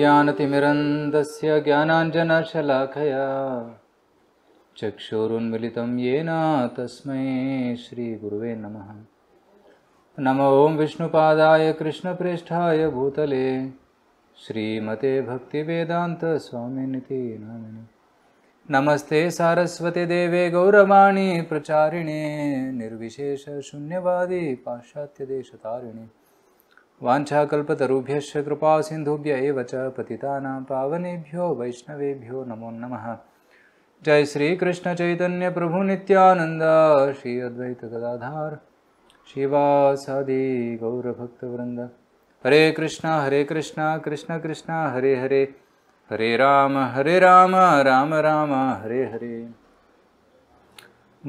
ज्ञानतिमिरन्दस्य ज्ञानाञ्जनशलाखया चक्षुरुन्मिलितं येन तस्मै श्रीगुरुवे नमः नमो विष्णुपादाय कृष्णप्रेष्ठाय भूतले श्रीमते भक्तिवेदान्तस्वामिनिति नामिनि नमस्ते सारस्वतिदेवे गौरवाणि प्रचारिणे निर्विशेषशून्यवादे पाश्चात्यदेशतारिणी वाञ्छाकल्पतरुभ्यश्च कृपासिन्धुभ्य एव च पतितानां पावनेभ्यो वैष्णवेभ्यो नमो नमः जय श्रीकृष्णचैतन्यप्रभुनित्यानन्द श्री अद्वैतगदाधार शिवासादि गौरभक्तवृन्द हरे कृष्ण हरे कृष्ण कृष्ण कृष्ण हरे हरे हरे राम हरे राम राम राम हरे हरे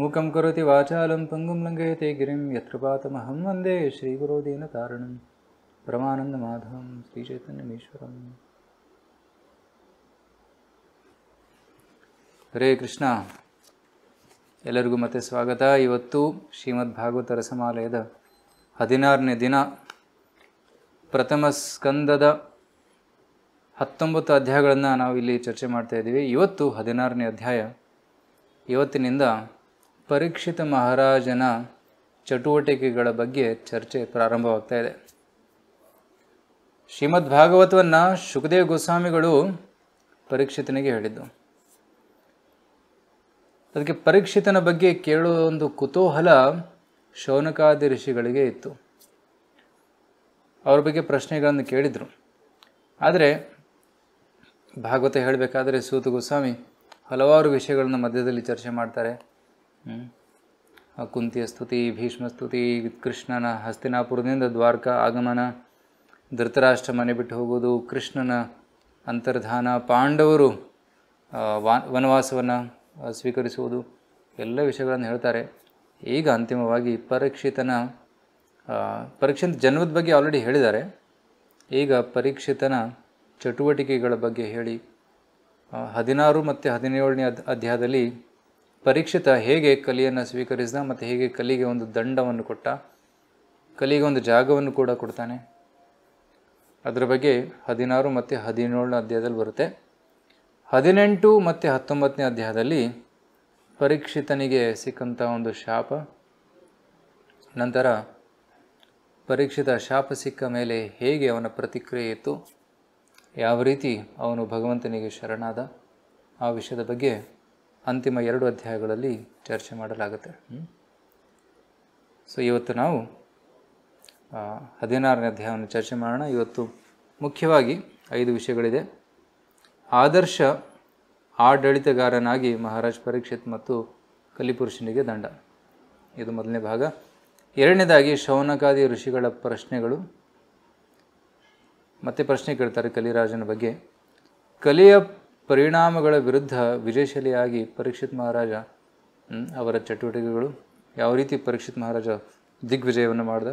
मूकं करोति वाचालं पङ्गुं लङ्घयते गिरिं यत्कृपातमहं वन्दे श्रीगुरोदीनकारणम् ಪರಮಾನಂದ ಮಾಧವಂ ಶ್ರೀ ಚೈತನ್ಯಮೇಶ್ವರಂ ಹರೇ ಕೃಷ್ಣ ಎಲ್ಲರಿಗೂ ಮತ್ತೆ ಸ್ವಾಗತ ಇವತ್ತು ಶ್ರೀಮದ್ ಭಾಗವತ ರಸಮಾಲಯದ ಹದಿನಾರನೇ ದಿನ ಪ್ರಥಮ ಸ್ಕಂದದ ಹತ್ತೊಂಬತ್ತು ಅಧ್ಯಾಯಗಳನ್ನು ನಾವು ಇಲ್ಲಿ ಚರ್ಚೆ ಮಾಡ್ತಾ ಇದ್ದೀವಿ ಇವತ್ತು ಹದಿನಾರನೇ ಅಧ್ಯಾಯ ಇವತ್ತಿನಿಂದ ಪರೀಕ್ಷಿತ ಮಹಾರಾಜನ ಚಟುವಟಿಕೆಗಳ ಬಗ್ಗೆ ಚರ್ಚೆ ಪ್ರಾರಂಭವಾಗ್ತಾ ಇದೆ ಶ್ರೀಮದ್ ಭಾಗವತವನ್ನು ಸುಖದೇವ್ ಗೋಸ್ವಾಮಿಗಳು ಪರೀಕ್ಷಿತನಿಗೆ ಹೇಳಿದ್ದು ಅದಕ್ಕೆ ಪರೀಕ್ಷಿತನ ಬಗ್ಗೆ ಕೇಳುವ ಒಂದು ಕುತೂಹಲ ಶೌನಕಾದಿ ಋಷಿಗಳಿಗೆ ಇತ್ತು ಅವ್ರ ಬಗ್ಗೆ ಪ್ರಶ್ನೆಗಳನ್ನು ಕೇಳಿದರು ಆದರೆ ಭಾಗವತ ಹೇಳಬೇಕಾದರೆ ಸೂತು ಗೋಸ್ವಾಮಿ ಹಲವಾರು ವಿಷಯಗಳನ್ನು ಮಧ್ಯದಲ್ಲಿ ಚರ್ಚೆ ಮಾಡ್ತಾರೆ ಕುಂತಿಯ ಸ್ತುತಿ ಭೀಷ್ಮ ಸ್ತುತಿ ಕೃಷ್ಣನ ಹಸ್ತಿನಾಪುರದಿಂದ ದ್ವಾರಕಾ ಆಗಮನ ಧೃತರಾಷ್ಟ್ರ ಮನೆ ಬಿಟ್ಟು ಹೋಗೋದು ಕೃಷ್ಣನ ಅಂತರ್ಧಾನ ಪಾಂಡವರು ವನವಾಸವನ್ನು ಸ್ವೀಕರಿಸುವುದು ಎಲ್ಲ ವಿಷಯಗಳನ್ನು ಹೇಳ್ತಾರೆ ಈಗ ಅಂತಿಮವಾಗಿ ಪರೀಕ್ಷಿತನ ಪರೀಕ್ಷಿತ ಜನ್ಮದ ಬಗ್ಗೆ ಆಲ್ರೆಡಿ ಹೇಳಿದ್ದಾರೆ ಈಗ ಪರೀಕ್ಷಿತನ ಚಟುವಟಿಕೆಗಳ ಬಗ್ಗೆ ಹೇಳಿ ಹದಿನಾರು ಮತ್ತು ಹದಿನೇಳನೇ ಅಧ್ಯಾಯದಲ್ಲಿ ಪರೀಕ್ಷಿತ ಹೇಗೆ ಕಲಿಯನ್ನು ಸ್ವೀಕರಿಸಿದ ಮತ್ತು ಹೇಗೆ ಕಲಿಗೆ ಒಂದು ದಂಡವನ್ನು ಕೊಟ್ಟ ಕಲಿಗೆ ಒಂದು ಜಾಗವನ್ನು ಕೂಡ ಕೊಡ್ತಾನೆ ಅದರ ಬಗ್ಗೆ ಹದಿನಾರು ಮತ್ತು ಹದಿನೇಳನೇ ಅಧ್ಯಾಯದಲ್ಲಿ ಬರುತ್ತೆ ಹದಿನೆಂಟು ಮತ್ತು ಹತ್ತೊಂಬತ್ತನೇ ಅಧ್ಯಾಯದಲ್ಲಿ ಪರೀಕ್ಷಿತನಿಗೆ ಸಿಕ್ಕಂಥ ಒಂದು ಶಾಪ ನಂತರ ಪರೀಕ್ಷಿತ ಶಾಪ ಸಿಕ್ಕ ಮೇಲೆ ಹೇಗೆ ಅವನ ಪ್ರತಿಕ್ರಿಯೆ ಇತ್ತು ಯಾವ ರೀತಿ ಅವನು ಭಗವಂತನಿಗೆ ಶರಣಾದ ಆ ವಿಷಯದ ಬಗ್ಗೆ ಅಂತಿಮ ಎರಡು ಅಧ್ಯಾಯಗಳಲ್ಲಿ ಚರ್ಚೆ ಮಾಡಲಾಗುತ್ತೆ ಸೊ ಇವತ್ತು ನಾವು ಹದಿನಾರನೇ ಅಧ್ಯಾಯವನ್ನು ಚರ್ಚೆ ಮಾಡೋಣ ಇವತ್ತು ಮುಖ್ಯವಾಗಿ ಐದು ವಿಷಯಗಳಿದೆ ಆದರ್ಶ ಆಡಳಿತಗಾರನಾಗಿ ಮಹಾರಾಜ್ ಪರೀಕ್ಷಿತ್ ಮತ್ತು ಕಲಿಪುರುಷನಿಗೆ ದಂಡ ಇದು ಮೊದಲನೇ ಭಾಗ ಎರಡನೇದಾಗಿ ಶೌನಕಾದಿ ಋಷಿಗಳ ಪ್ರಶ್ನೆಗಳು ಮತ್ತೆ ಪ್ರಶ್ನೆ ಕೇಳ್ತಾರೆ ಕಲಿರಾಜನ ಬಗ್ಗೆ ಕಲಿಯ ಪರಿಣಾಮಗಳ ವಿರುದ್ಧ ವಿಜಯಶಾಲಿಯಾಗಿ ಪರೀಕ್ಷಿತ್ ಮಹಾರಾಜ ಅವರ ಚಟುವಟಿಕೆಗಳು ಯಾವ ರೀತಿ ಪರೀಕ್ಷಿತ್ ಮಹಾರಾಜ ದಿಗ್ವಿಜಯವನ್ನು ಮಾಡಿದ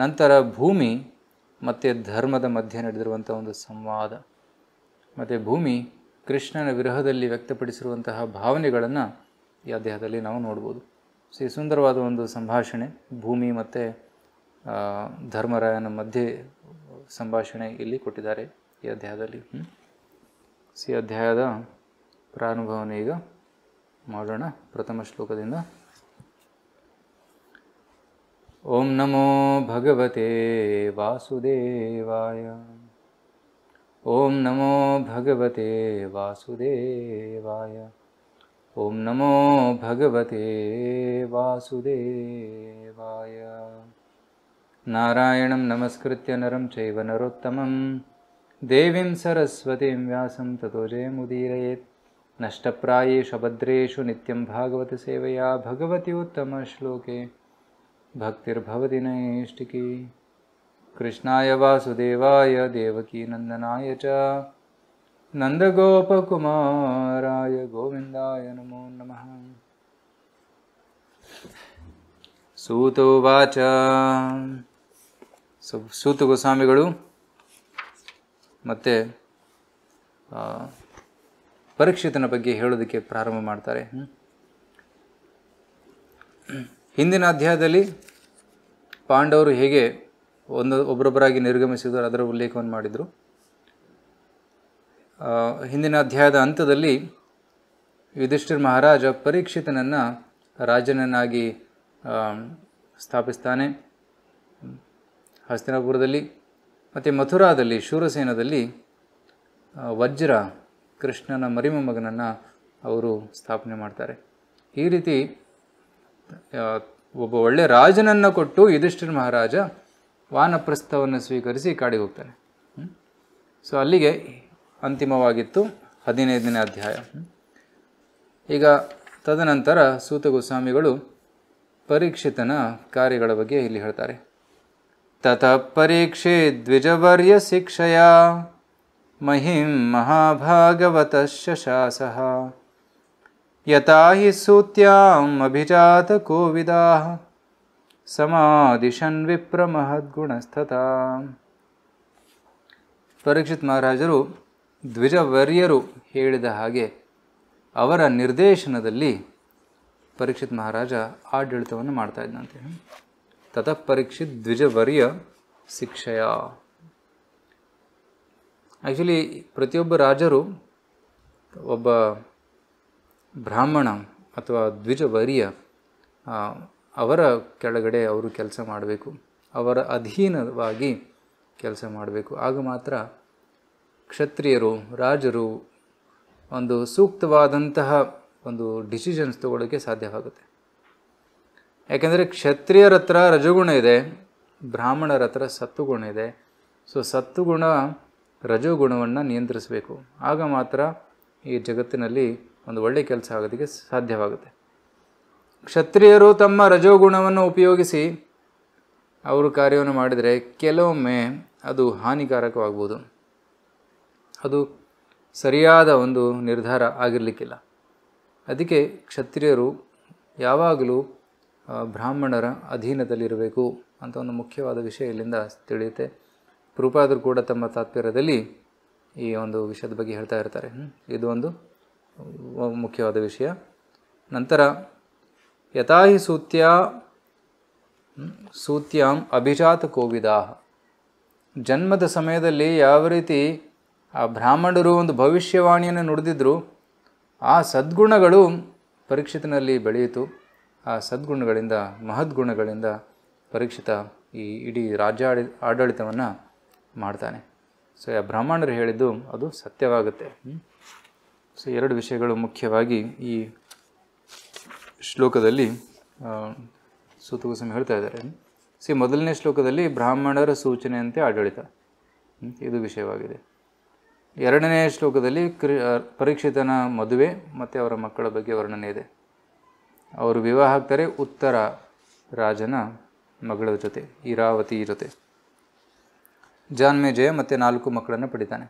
ನಂತರ ಭೂಮಿ ಮತ್ತು ಧರ್ಮದ ಮಧ್ಯೆ ನಡೆದಿರುವಂಥ ಒಂದು ಸಂವಾದ ಮತ್ತು ಭೂಮಿ ಕೃಷ್ಣನ ವಿರಹದಲ್ಲಿ ವ್ಯಕ್ತಪಡಿಸಿರುವಂತಹ ಭಾವನೆಗಳನ್ನು ಈ ಅಧ್ಯಾಯದಲ್ಲಿ ನಾವು ನೋಡ್ಬೋದು ಸೊ ಈ ಸುಂದರವಾದ ಒಂದು ಸಂಭಾಷಣೆ ಭೂಮಿ ಮತ್ತು ಧರ್ಮರಾಯನ ಮಧ್ಯೆ ಸಂಭಾಷಣೆ ಇಲ್ಲಿ ಕೊಟ್ಟಿದ್ದಾರೆ ಈ ಅಧ್ಯಾಯದಲ್ಲಿ ಸಿ ಅಧ್ಯಾಯದ ಪ್ರಾನುಭವನ ಈಗ ಮಾಡೋಣ ಪ್ರಥಮ ಶ್ಲೋಕದಿಂದ ॐ नमो भगवते वासुदेवाय ॐ नमो भगवते वासुदेवाय ॐ नमो भगवते वासुदेवाय नारायणं नमस्कृत्य नरं चैव नरोत्तमं देवीं सरस्वतीं व्यासं ततो जयमुदीरयेत् नष्टप्रायेषु भद्रेषु नित्यं भागवतसेवया भगवत्युत्तमश्लोके ಭಕ್ತಿರ್ಭವತಿ ನೈಷ್ಟಿಕಿ ಕೃಷ್ಣಾಯ ವಾಸುದೇವಾಯ ದೇವಕೀ ನಂದನಾಯ ಚ ನಂದಗೋಪಕುಮಾರಾಯ ಗೋವಿಂದಾಯ ನಮೋ ನಮಃ ಸೂತು ವಾಚ ಸೂತು ಗೋಸ್ವಾಮಿಗಳು ಮತ್ತೆ ಪರೀಕ್ಷಿತನ ಬಗ್ಗೆ ಹೇಳೋದಕ್ಕೆ ಪ್ರಾರಂಭ ಮಾಡ್ತಾರೆ ಹಿಂದಿನ ಅಧ್ಯಾಯದಲ್ಲಿ ಪಾಂಡವರು ಹೇಗೆ ಒಂದು ಒಬ್ಬರೊಬ್ಬರಾಗಿ ನಿರ್ಗಮಿಸಿದರು ಅದರ ಉಲ್ಲೇಖವನ್ನು ಮಾಡಿದರು ಹಿಂದಿನ ಅಧ್ಯಾಯದ ಅಂತ್ಯದಲ್ಲಿ ಯುಧಿಷ್ಠಿರ್ ಮಹಾರಾಜ ಪರೀಕ್ಷಿತನನ್ನು ರಾಜನನ್ನಾಗಿ ಸ್ಥಾಪಿಸ್ತಾನೆ ಹಸ್ತಿನಾಪುರದಲ್ಲಿ ಮತ್ತು ಮಥುರಾದಲ್ಲಿ ಶೂರಸೇನದಲ್ಲಿ ವಜ್ರ ಕೃಷ್ಣನ ಮರಿಮೊಮ್ಮಗನನ್ನು ಅವರು ಸ್ಥಾಪನೆ ಮಾಡ್ತಾರೆ ಈ ರೀತಿ ಒಬ್ಬ ಒಳ್ಳೆ ರಾಜನನ್ನು ಕೊಟ್ಟು ಯುಧಿಷ್ಠಿರ ಮಹಾರಾಜ ವಾನಪ್ರಸ್ಥವನ್ನು ಸ್ವೀಕರಿಸಿ ಕಾಡಿಗೆ ಹೋಗ್ತಾನೆ ಸೊ ಅಲ್ಲಿಗೆ ಅಂತಿಮವಾಗಿತ್ತು ಹದಿನೈದನೇ ಅಧ್ಯಾಯ ಈಗ ತದನಂತರ ಸೂತ ಗೋಸ್ವಾಮಿಗಳು ಪರೀಕ್ಷಿತನ ಕಾರ್ಯಗಳ ಬಗ್ಗೆ ಇಲ್ಲಿ ಹೇಳ್ತಾರೆ ತತ ಪರೀಕ್ಷೆ ದ್ವಿಜವರ್ಯ ಶಿಕ್ಷೆಯ ಮಹಿಂ ಮಹಾಭಾಗವತ ಶಶಾಸಹ ಯಥಾ ಹಿ ಸೂತ್ಯಾಂ ಅಭಿಜಾತ ಕೋವಿದಾ ಸಮಾದಿಶನ್ ವಿಪ್ರ ಮಹದ್ಗುಣಸ್ಥತಾ ಪರೀಕ್ಷಿತ್ ಮಹಾರಾಜರು ದ್ವಿಜವರ್ಯರು ಹೇಳಿದ ಹಾಗೆ ಅವರ ನಿರ್ದೇಶನದಲ್ಲಿ ಪರೀಕ್ಷಿತ್ ಮಹಾರಾಜ ಆಡಳಿತವನ್ನು ಮಾಡ್ತಾ ಇದ್ದಂತೆ ತತಃ ಪರೀಕ್ಷಿತ್ ದ್ವಿಜವರ್ಯ ಶಿಕ್ಷೆಯ ಆ್ಯಕ್ಚುಲಿ ಪ್ರತಿಯೊಬ್ಬ ರಾಜರು ಒಬ್ಬ ಬ್ರಾಹ್ಮಣ ಅಥವಾ ದ್ವಿಜವರಿಯ ಅವರ ಕೆಳಗಡೆ ಅವರು ಕೆಲಸ ಮಾಡಬೇಕು ಅವರ ಅಧೀನವಾಗಿ ಕೆಲಸ ಮಾಡಬೇಕು ಆಗ ಮಾತ್ರ ಕ್ಷತ್ರಿಯರು ರಾಜರು ಒಂದು ಸೂಕ್ತವಾದಂತಹ ಒಂದು ಡಿಸಿಷನ್ಸ್ ತಗೊಳ್ಳೋಕ್ಕೆ ಸಾಧ್ಯವಾಗುತ್ತೆ ಯಾಕೆಂದರೆ ಕ್ಷತ್ರಿಯರ ಹತ್ರ ರಜಗುಣ ಇದೆ ಬ್ರಾಹ್ಮಣರ ಹತ್ರ ಸತ್ತುಗುಣ ಇದೆ ಸೊ ಸತ್ತುಗುಣ ರಜೋಗುಣವನ್ನು ನಿಯಂತ್ರಿಸಬೇಕು ಆಗ ಮಾತ್ರ ಈ ಜಗತ್ತಿನಲ್ಲಿ ಒಂದು ಒಳ್ಳೆಯ ಕೆಲಸ ಆಗೋದಕ್ಕೆ ಸಾಧ್ಯವಾಗುತ್ತೆ ಕ್ಷತ್ರಿಯರು ತಮ್ಮ ರಜೋಗುಣವನ್ನು ಉಪಯೋಗಿಸಿ ಅವರು ಕಾರ್ಯವನ್ನು ಮಾಡಿದರೆ ಕೆಲವೊಮ್ಮೆ ಅದು ಹಾನಿಕಾರಕವಾಗ್ಬೋದು ಅದು ಸರಿಯಾದ ಒಂದು ನಿರ್ಧಾರ ಆಗಿರಲಿಕ್ಕಿಲ್ಲ ಅದಕ್ಕೆ ಕ್ಷತ್ರಿಯರು ಯಾವಾಗಲೂ ಬ್ರಾಹ್ಮಣರ ಅಧೀನದಲ್ಲಿರಬೇಕು ಅಂತ ಒಂದು ಮುಖ್ಯವಾದ ವಿಷಯ ಇಲ್ಲಿಂದ ತಿಳಿಯುತ್ತೆ ಪ್ರೂಪಾದರೂ ಕೂಡ ತಮ್ಮ ತಾತ್ಪರ್ಯದಲ್ಲಿ ಈ ಒಂದು ವಿಷಯದ ಬಗ್ಗೆ ಹೇಳ್ತಾ ಇರ್ತಾರೆ ಇದು ಒಂದು ಮುಖ್ಯವಾದ ವಿಷಯ ನಂತರ ಯಥಾಹಿ ಸೂತ್ಯ ಸೂತ್ಯಂ ಅಭಿಜಾತ ಕೋವಿದಾ ಜನ್ಮದ ಸಮಯದಲ್ಲಿ ಯಾವ ರೀತಿ ಆ ಬ್ರಾಹ್ಮಣರು ಒಂದು ಭವಿಷ್ಯವಾಣಿಯನ್ನು ನುಡಿದಿದ್ದರು ಆ ಸದ್ಗುಣಗಳು ಪರೀಕ್ಷಿತನಲ್ಲಿ ಬೆಳೆಯಿತು ಆ ಸದ್ಗುಣಗಳಿಂದ ಮಹದ್ಗುಣಗಳಿಂದ ಪರೀಕ್ಷಿತ ಈ ಇಡೀ ರಾಜ್ಯ ಆಡಳಿತವನ್ನು ಮಾಡ್ತಾನೆ ಸೊ ಆ ಬ್ರಾಹ್ಮಣರು ಹೇಳಿದ್ದು ಅದು ಸತ್ಯವಾಗುತ್ತೆ ಸೊ ಎರಡು ವಿಷಯಗಳು ಮುಖ್ಯವಾಗಿ ಈ ಶ್ಲೋಕದಲ್ಲಿ ಸೂತಗೋಸ್ವಾಮಿ ಹೇಳ್ತಾ ಇದ್ದಾರೆ ಸಿ ಮೊದಲನೇ ಶ್ಲೋಕದಲ್ಲಿ ಬ್ರಾಹ್ಮಣರ ಸೂಚನೆಯಂತೆ ಆಡಳಿತ ಇದು ವಿಷಯವಾಗಿದೆ ಎರಡನೇ ಶ್ಲೋಕದಲ್ಲಿ ಕ್ರಿ ಪರೀಕ್ಷಿತನ ಮದುವೆ ಮತ್ತು ಅವರ ಮಕ್ಕಳ ಬಗ್ಗೆ ವರ್ಣನೆ ಇದೆ ಅವರು ವಿವಾಹ ಆಗ್ತಾರೆ ಉತ್ತರ ರಾಜನ ಮಗಳ ಜೊತೆ ಇರಾವತಿ ಜೊತೆ ಜಯ ಮತ್ತು ನಾಲ್ಕು ಮಕ್ಕಳನ್ನು ಪಡಿತಾನೆ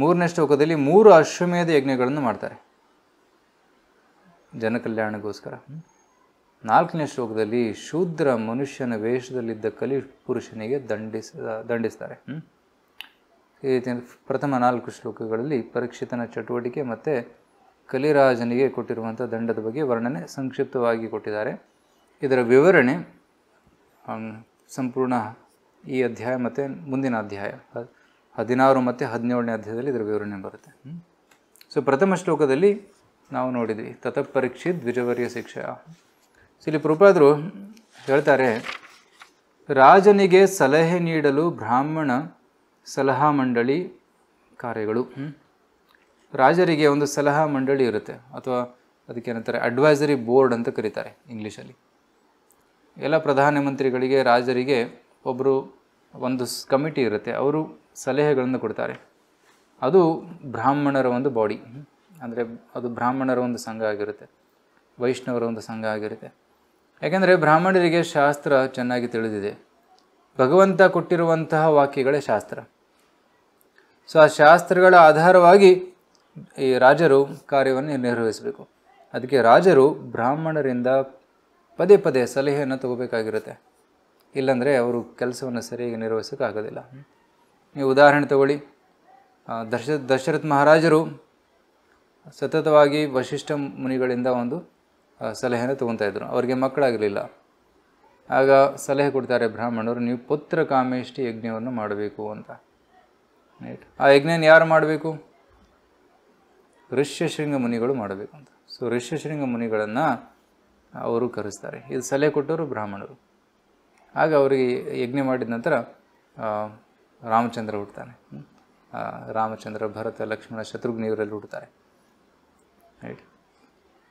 ಮೂರನೇ ಶ್ಲೋಕದಲ್ಲಿ ಮೂರು ಅಶ್ವಮೇಧ ಯಜ್ಞಗಳನ್ನು ಮಾಡ್ತಾರೆ ಜನಕಲ್ಯಾಣಗೋಸ್ಕರ ನಾಲ್ಕನೇ ಶ್ಲೋಕದಲ್ಲಿ ಶೂದ್ರ ಮನುಷ್ಯನ ವೇಷದಲ್ಲಿದ್ದ ಕಲಿ ಪುರುಷನಿಗೆ ದಂಡಿಸ ದಂಡಿಸ್ತಾರೆ ಪ್ರಥಮ ನಾಲ್ಕು ಶ್ಲೋಕಗಳಲ್ಲಿ ಪರೀಕ್ಷಿತನ ಚಟುವಟಿಕೆ ಮತ್ತು ಕಲಿರಾಜನಿಗೆ ಕೊಟ್ಟಿರುವಂಥ ದಂಡದ ಬಗ್ಗೆ ವರ್ಣನೆ ಸಂಕ್ಷಿಪ್ತವಾಗಿ ಕೊಟ್ಟಿದ್ದಾರೆ ಇದರ ವಿವರಣೆ ಸಂಪೂರ್ಣ ಈ ಅಧ್ಯಾಯ ಮತ್ತು ಮುಂದಿನ ಅಧ್ಯಾಯ ಹದಿನಾರು ಮತ್ತು ಹದಿನೇಳನೇ ಅಧ್ಯಾಯದಲ್ಲಿ ಇದರ ವಿವರಣೆ ಬರುತ್ತೆ ಸೊ ಪ್ರಥಮ ಶ್ಲೋಕದಲ್ಲಿ ನಾವು ನೋಡಿದ್ವಿ ತತಪರೀಕ್ಷಿ ದ್ವಿಜವರ್ಯ ಶಿಕ್ಷೆಯ ಸೊ ಇಲ್ಲಿ ಪ್ರೂಪಾದರು ಹೇಳ್ತಾರೆ ರಾಜನಿಗೆ ಸಲಹೆ ನೀಡಲು ಬ್ರಾಹ್ಮಣ ಸಲಹಾ ಮಂಡಳಿ ಕಾರ್ಯಗಳು ರಾಜರಿಗೆ ಒಂದು ಸಲಹಾ ಮಂಡಳಿ ಇರುತ್ತೆ ಅಥವಾ ಅದಕ್ಕೆ ಏನಂತಾರೆ ಅಡ್ವೈಸರಿ ಬೋರ್ಡ್ ಅಂತ ಕರೀತಾರೆ ಇಂಗ್ಲೀಷಲ್ಲಿ ಎಲ್ಲ ಪ್ರಧಾನಮಂತ್ರಿಗಳಿಗೆ ರಾಜರಿಗೆ ಒಬ್ಬರು ಒಂದು ಕಮಿಟಿ ಇರುತ್ತೆ ಅವರು ಸಲಹೆಗಳನ್ನು ಕೊಡ್ತಾರೆ ಅದು ಬ್ರಾಹ್ಮಣರ ಒಂದು ಬಾಡಿ ಅಂದರೆ ಅದು ಬ್ರಾಹ್ಮಣರ ಒಂದು ಸಂಘ ಆಗಿರುತ್ತೆ ವೈಷ್ಣವರ ಒಂದು ಸಂಘ ಆಗಿರುತ್ತೆ ಯಾಕೆಂದರೆ ಬ್ರಾಹ್ಮಣರಿಗೆ ಶಾಸ್ತ್ರ ಚೆನ್ನಾಗಿ ತಿಳಿದಿದೆ ಭಗವಂತ ಕೊಟ್ಟಿರುವಂತಹ ವಾಕ್ಯಗಳೇ ಶಾಸ್ತ್ರ ಸೊ ಆ ಶಾಸ್ತ್ರಗಳ ಆಧಾರವಾಗಿ ಈ ರಾಜರು ಕಾರ್ಯವನ್ನು ನಿರ್ವಹಿಸಬೇಕು ಅದಕ್ಕೆ ರಾಜರು ಬ್ರಾಹ್ಮಣರಿಂದ ಪದೇ ಪದೇ ಸಲಹೆಯನ್ನು ತಗೋಬೇಕಾಗಿರುತ್ತೆ ಇಲ್ಲಾಂದರೆ ಅವರು ಕೆಲಸವನ್ನು ಸರಿಯಾಗಿ ನಿರ್ವಹಿಸೋಕ್ಕಾಗೋದಿಲ್ಲ ನೀವು ಉದಾಹರಣೆ ತಗೊಳ್ಳಿ ದಶ ದಶರಥ ಮಹಾರಾಜರು ಸತತವಾಗಿ ವಶಿಷ್ಠ ಮುನಿಗಳಿಂದ ಒಂದು ಸಲಹೆಯನ್ನು ತೊಗೊತಾ ಇದ್ದರು ಅವರಿಗೆ ಮಕ್ಕಳಾಗಲಿಲ್ಲ ಆಗ ಸಲಹೆ ಕೊಡ್ತಾರೆ ಬ್ರಾಹ್ಮಣರು ನೀವು ಪುತ್ರ ಕಾಮೇಷ್ಟಿ ಯಜ್ಞವನ್ನು ಮಾಡಬೇಕು ಅಂತ ರೈಟ್ ಆ ಯಜ್ಞನ ಯಾರು ಮಾಡಬೇಕು ಋಷ್ಯಶೃಂಗ ಮುನಿಗಳು ಮಾಡಬೇಕು ಅಂತ ಸೊ ಋಷ್ಯಶೃಂಗ ಮುನಿಗಳನ್ನು ಅವರು ಕರೆಸ್ತಾರೆ ಇದು ಸಲಹೆ ಕೊಟ್ಟವರು ಬ್ರಾಹ್ಮಣರು ಆಗ ಅವರಿಗೆ ಯಜ್ಞ ಮಾಡಿದ ನಂತರ ರಾಮಚಂದ್ರ ಹುಡ್ತಾನೆ ರಾಮಚಂದ್ರ ಭರತ ಲಕ್ಷ್ಮಣ ಶತ್ರುಘ್ನ ಇವರೆಲ್ಲ ಹುಡ್ತಾರೆ ರೈಟ್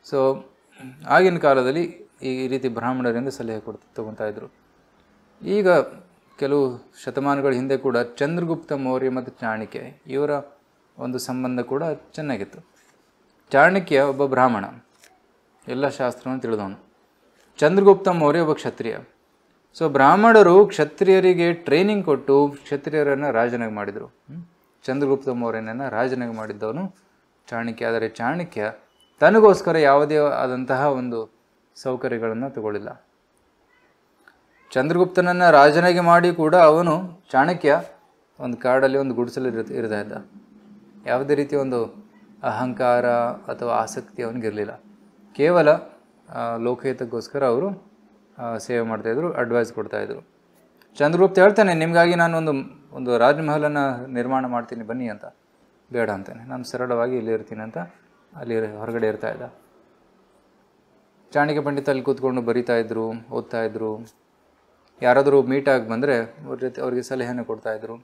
ಸೊ ಆಗಿನ ಕಾಲದಲ್ಲಿ ಈ ರೀತಿ ಬ್ರಾಹ್ಮಣರಿಂದ ಸಲಹೆ ಕೊಡ್ತಾ ತಗೊತಾ ಇದ್ದರು ಈಗ ಕೆಲವು ಶತಮಾನಗಳ ಹಿಂದೆ ಕೂಡ ಚಂದ್ರಗುಪ್ತ ಮೌರ್ಯ ಮತ್ತು ಚಾಣಕ್ಯ ಇವರ ಒಂದು ಸಂಬಂಧ ಕೂಡ ಚೆನ್ನಾಗಿತ್ತು ಚಾಣಕ್ಯ ಒಬ್ಬ ಬ್ರಾಹ್ಮಣ ಎಲ್ಲ ಶಾಸ್ತ್ರವನ್ನು ತಿಳಿದವನು ಚಂದ್ರಗುಪ್ತ ಮೌರ್ಯ ಒಬ್ಬ ಕ್ಷತ್ರಿಯ ಸೊ ಬ್ರಾಹ್ಮಣರು ಕ್ಷತ್ರಿಯರಿಗೆ ಟ್ರೈನಿಂಗ್ ಕೊಟ್ಟು ಕ್ಷತ್ರಿಯರನ್ನು ರಾಜನಾಗಿ ಮಾಡಿದರು ಚಂದ್ರಗುಪ್ತ ಮೌರ್ಯನನ್ನು ರಾಜನಾಗಿ ಮಾಡಿದ್ದವನು ಚಾಣಕ್ಯ ಆದರೆ ಚಾಣಕ್ಯ ತನಗೋಸ್ಕರ ಯಾವುದೇ ಆದಂತಹ ಒಂದು ಸೌಕರ್ಯಗಳನ್ನು ತಗೊಳ್ಳಿಲ್ಲ ಚಂದ್ರಗುಪ್ತನನ್ನು ರಾಜನಾಗಿ ಮಾಡಿ ಕೂಡ ಅವನು ಚಾಣಕ್ಯ ಒಂದು ಕಾಡಲ್ಲಿ ಒಂದು ಗುಡಿಸಲು ಇರ್ತಾ ಇದ್ದ ಯಾವುದೇ ರೀತಿಯ ಒಂದು ಅಹಂಕಾರ ಅಥವಾ ಆಸಕ್ತಿ ಅವನಿಗಿರಲಿಲ್ಲ ಕೇವಲ ಲೋಕಹಿತಕ್ಕೋಸ್ಕರ ಅವರು ಸೇವೆ ಮಾಡ್ತಾಯಿದ್ರು ಅಡ್ವೈಸ್ ಕೊಡ್ತಾಯಿದ್ರು ಚಂದ್ರಗುಪ್ತ ಹೇಳ್ತಾನೆ ನಿಮಗಾಗಿ ನಾನು ಒಂದು ಒಂದು ರಾಜ್ಮಹಲನ್ನು ನಿರ್ಮಾಣ ಮಾಡ್ತೀನಿ ಬನ್ನಿ ಅಂತ ಬೇಡ ಅಂತಾನೆ ನಾನು ಸರಳವಾಗಿ ಇಲ್ಲಿ ಇರ್ತೀನಿ ಅಂತ ಅಲ್ಲಿ ಹೊರಗಡೆ ಇರ್ತಾ ಇದ್ದ ಚಾಣಕ್ಯ ಪಂಡಿತ ಅಲ್ಲಿ ಕೂತ್ಕೊಂಡು ಬರಿತಾ ಇದ್ರು ಓದ್ತಾ ಇದ್ರು ಯಾರಾದರೂ ಮೀಟಾಗಿ ಬಂದರೆ ಅವ್ರ ಜೊತೆ ಅವರಿಗೆ ಸಲಹೆಯನ್ನು ಕೊಡ್ತಾಯಿದ್ರು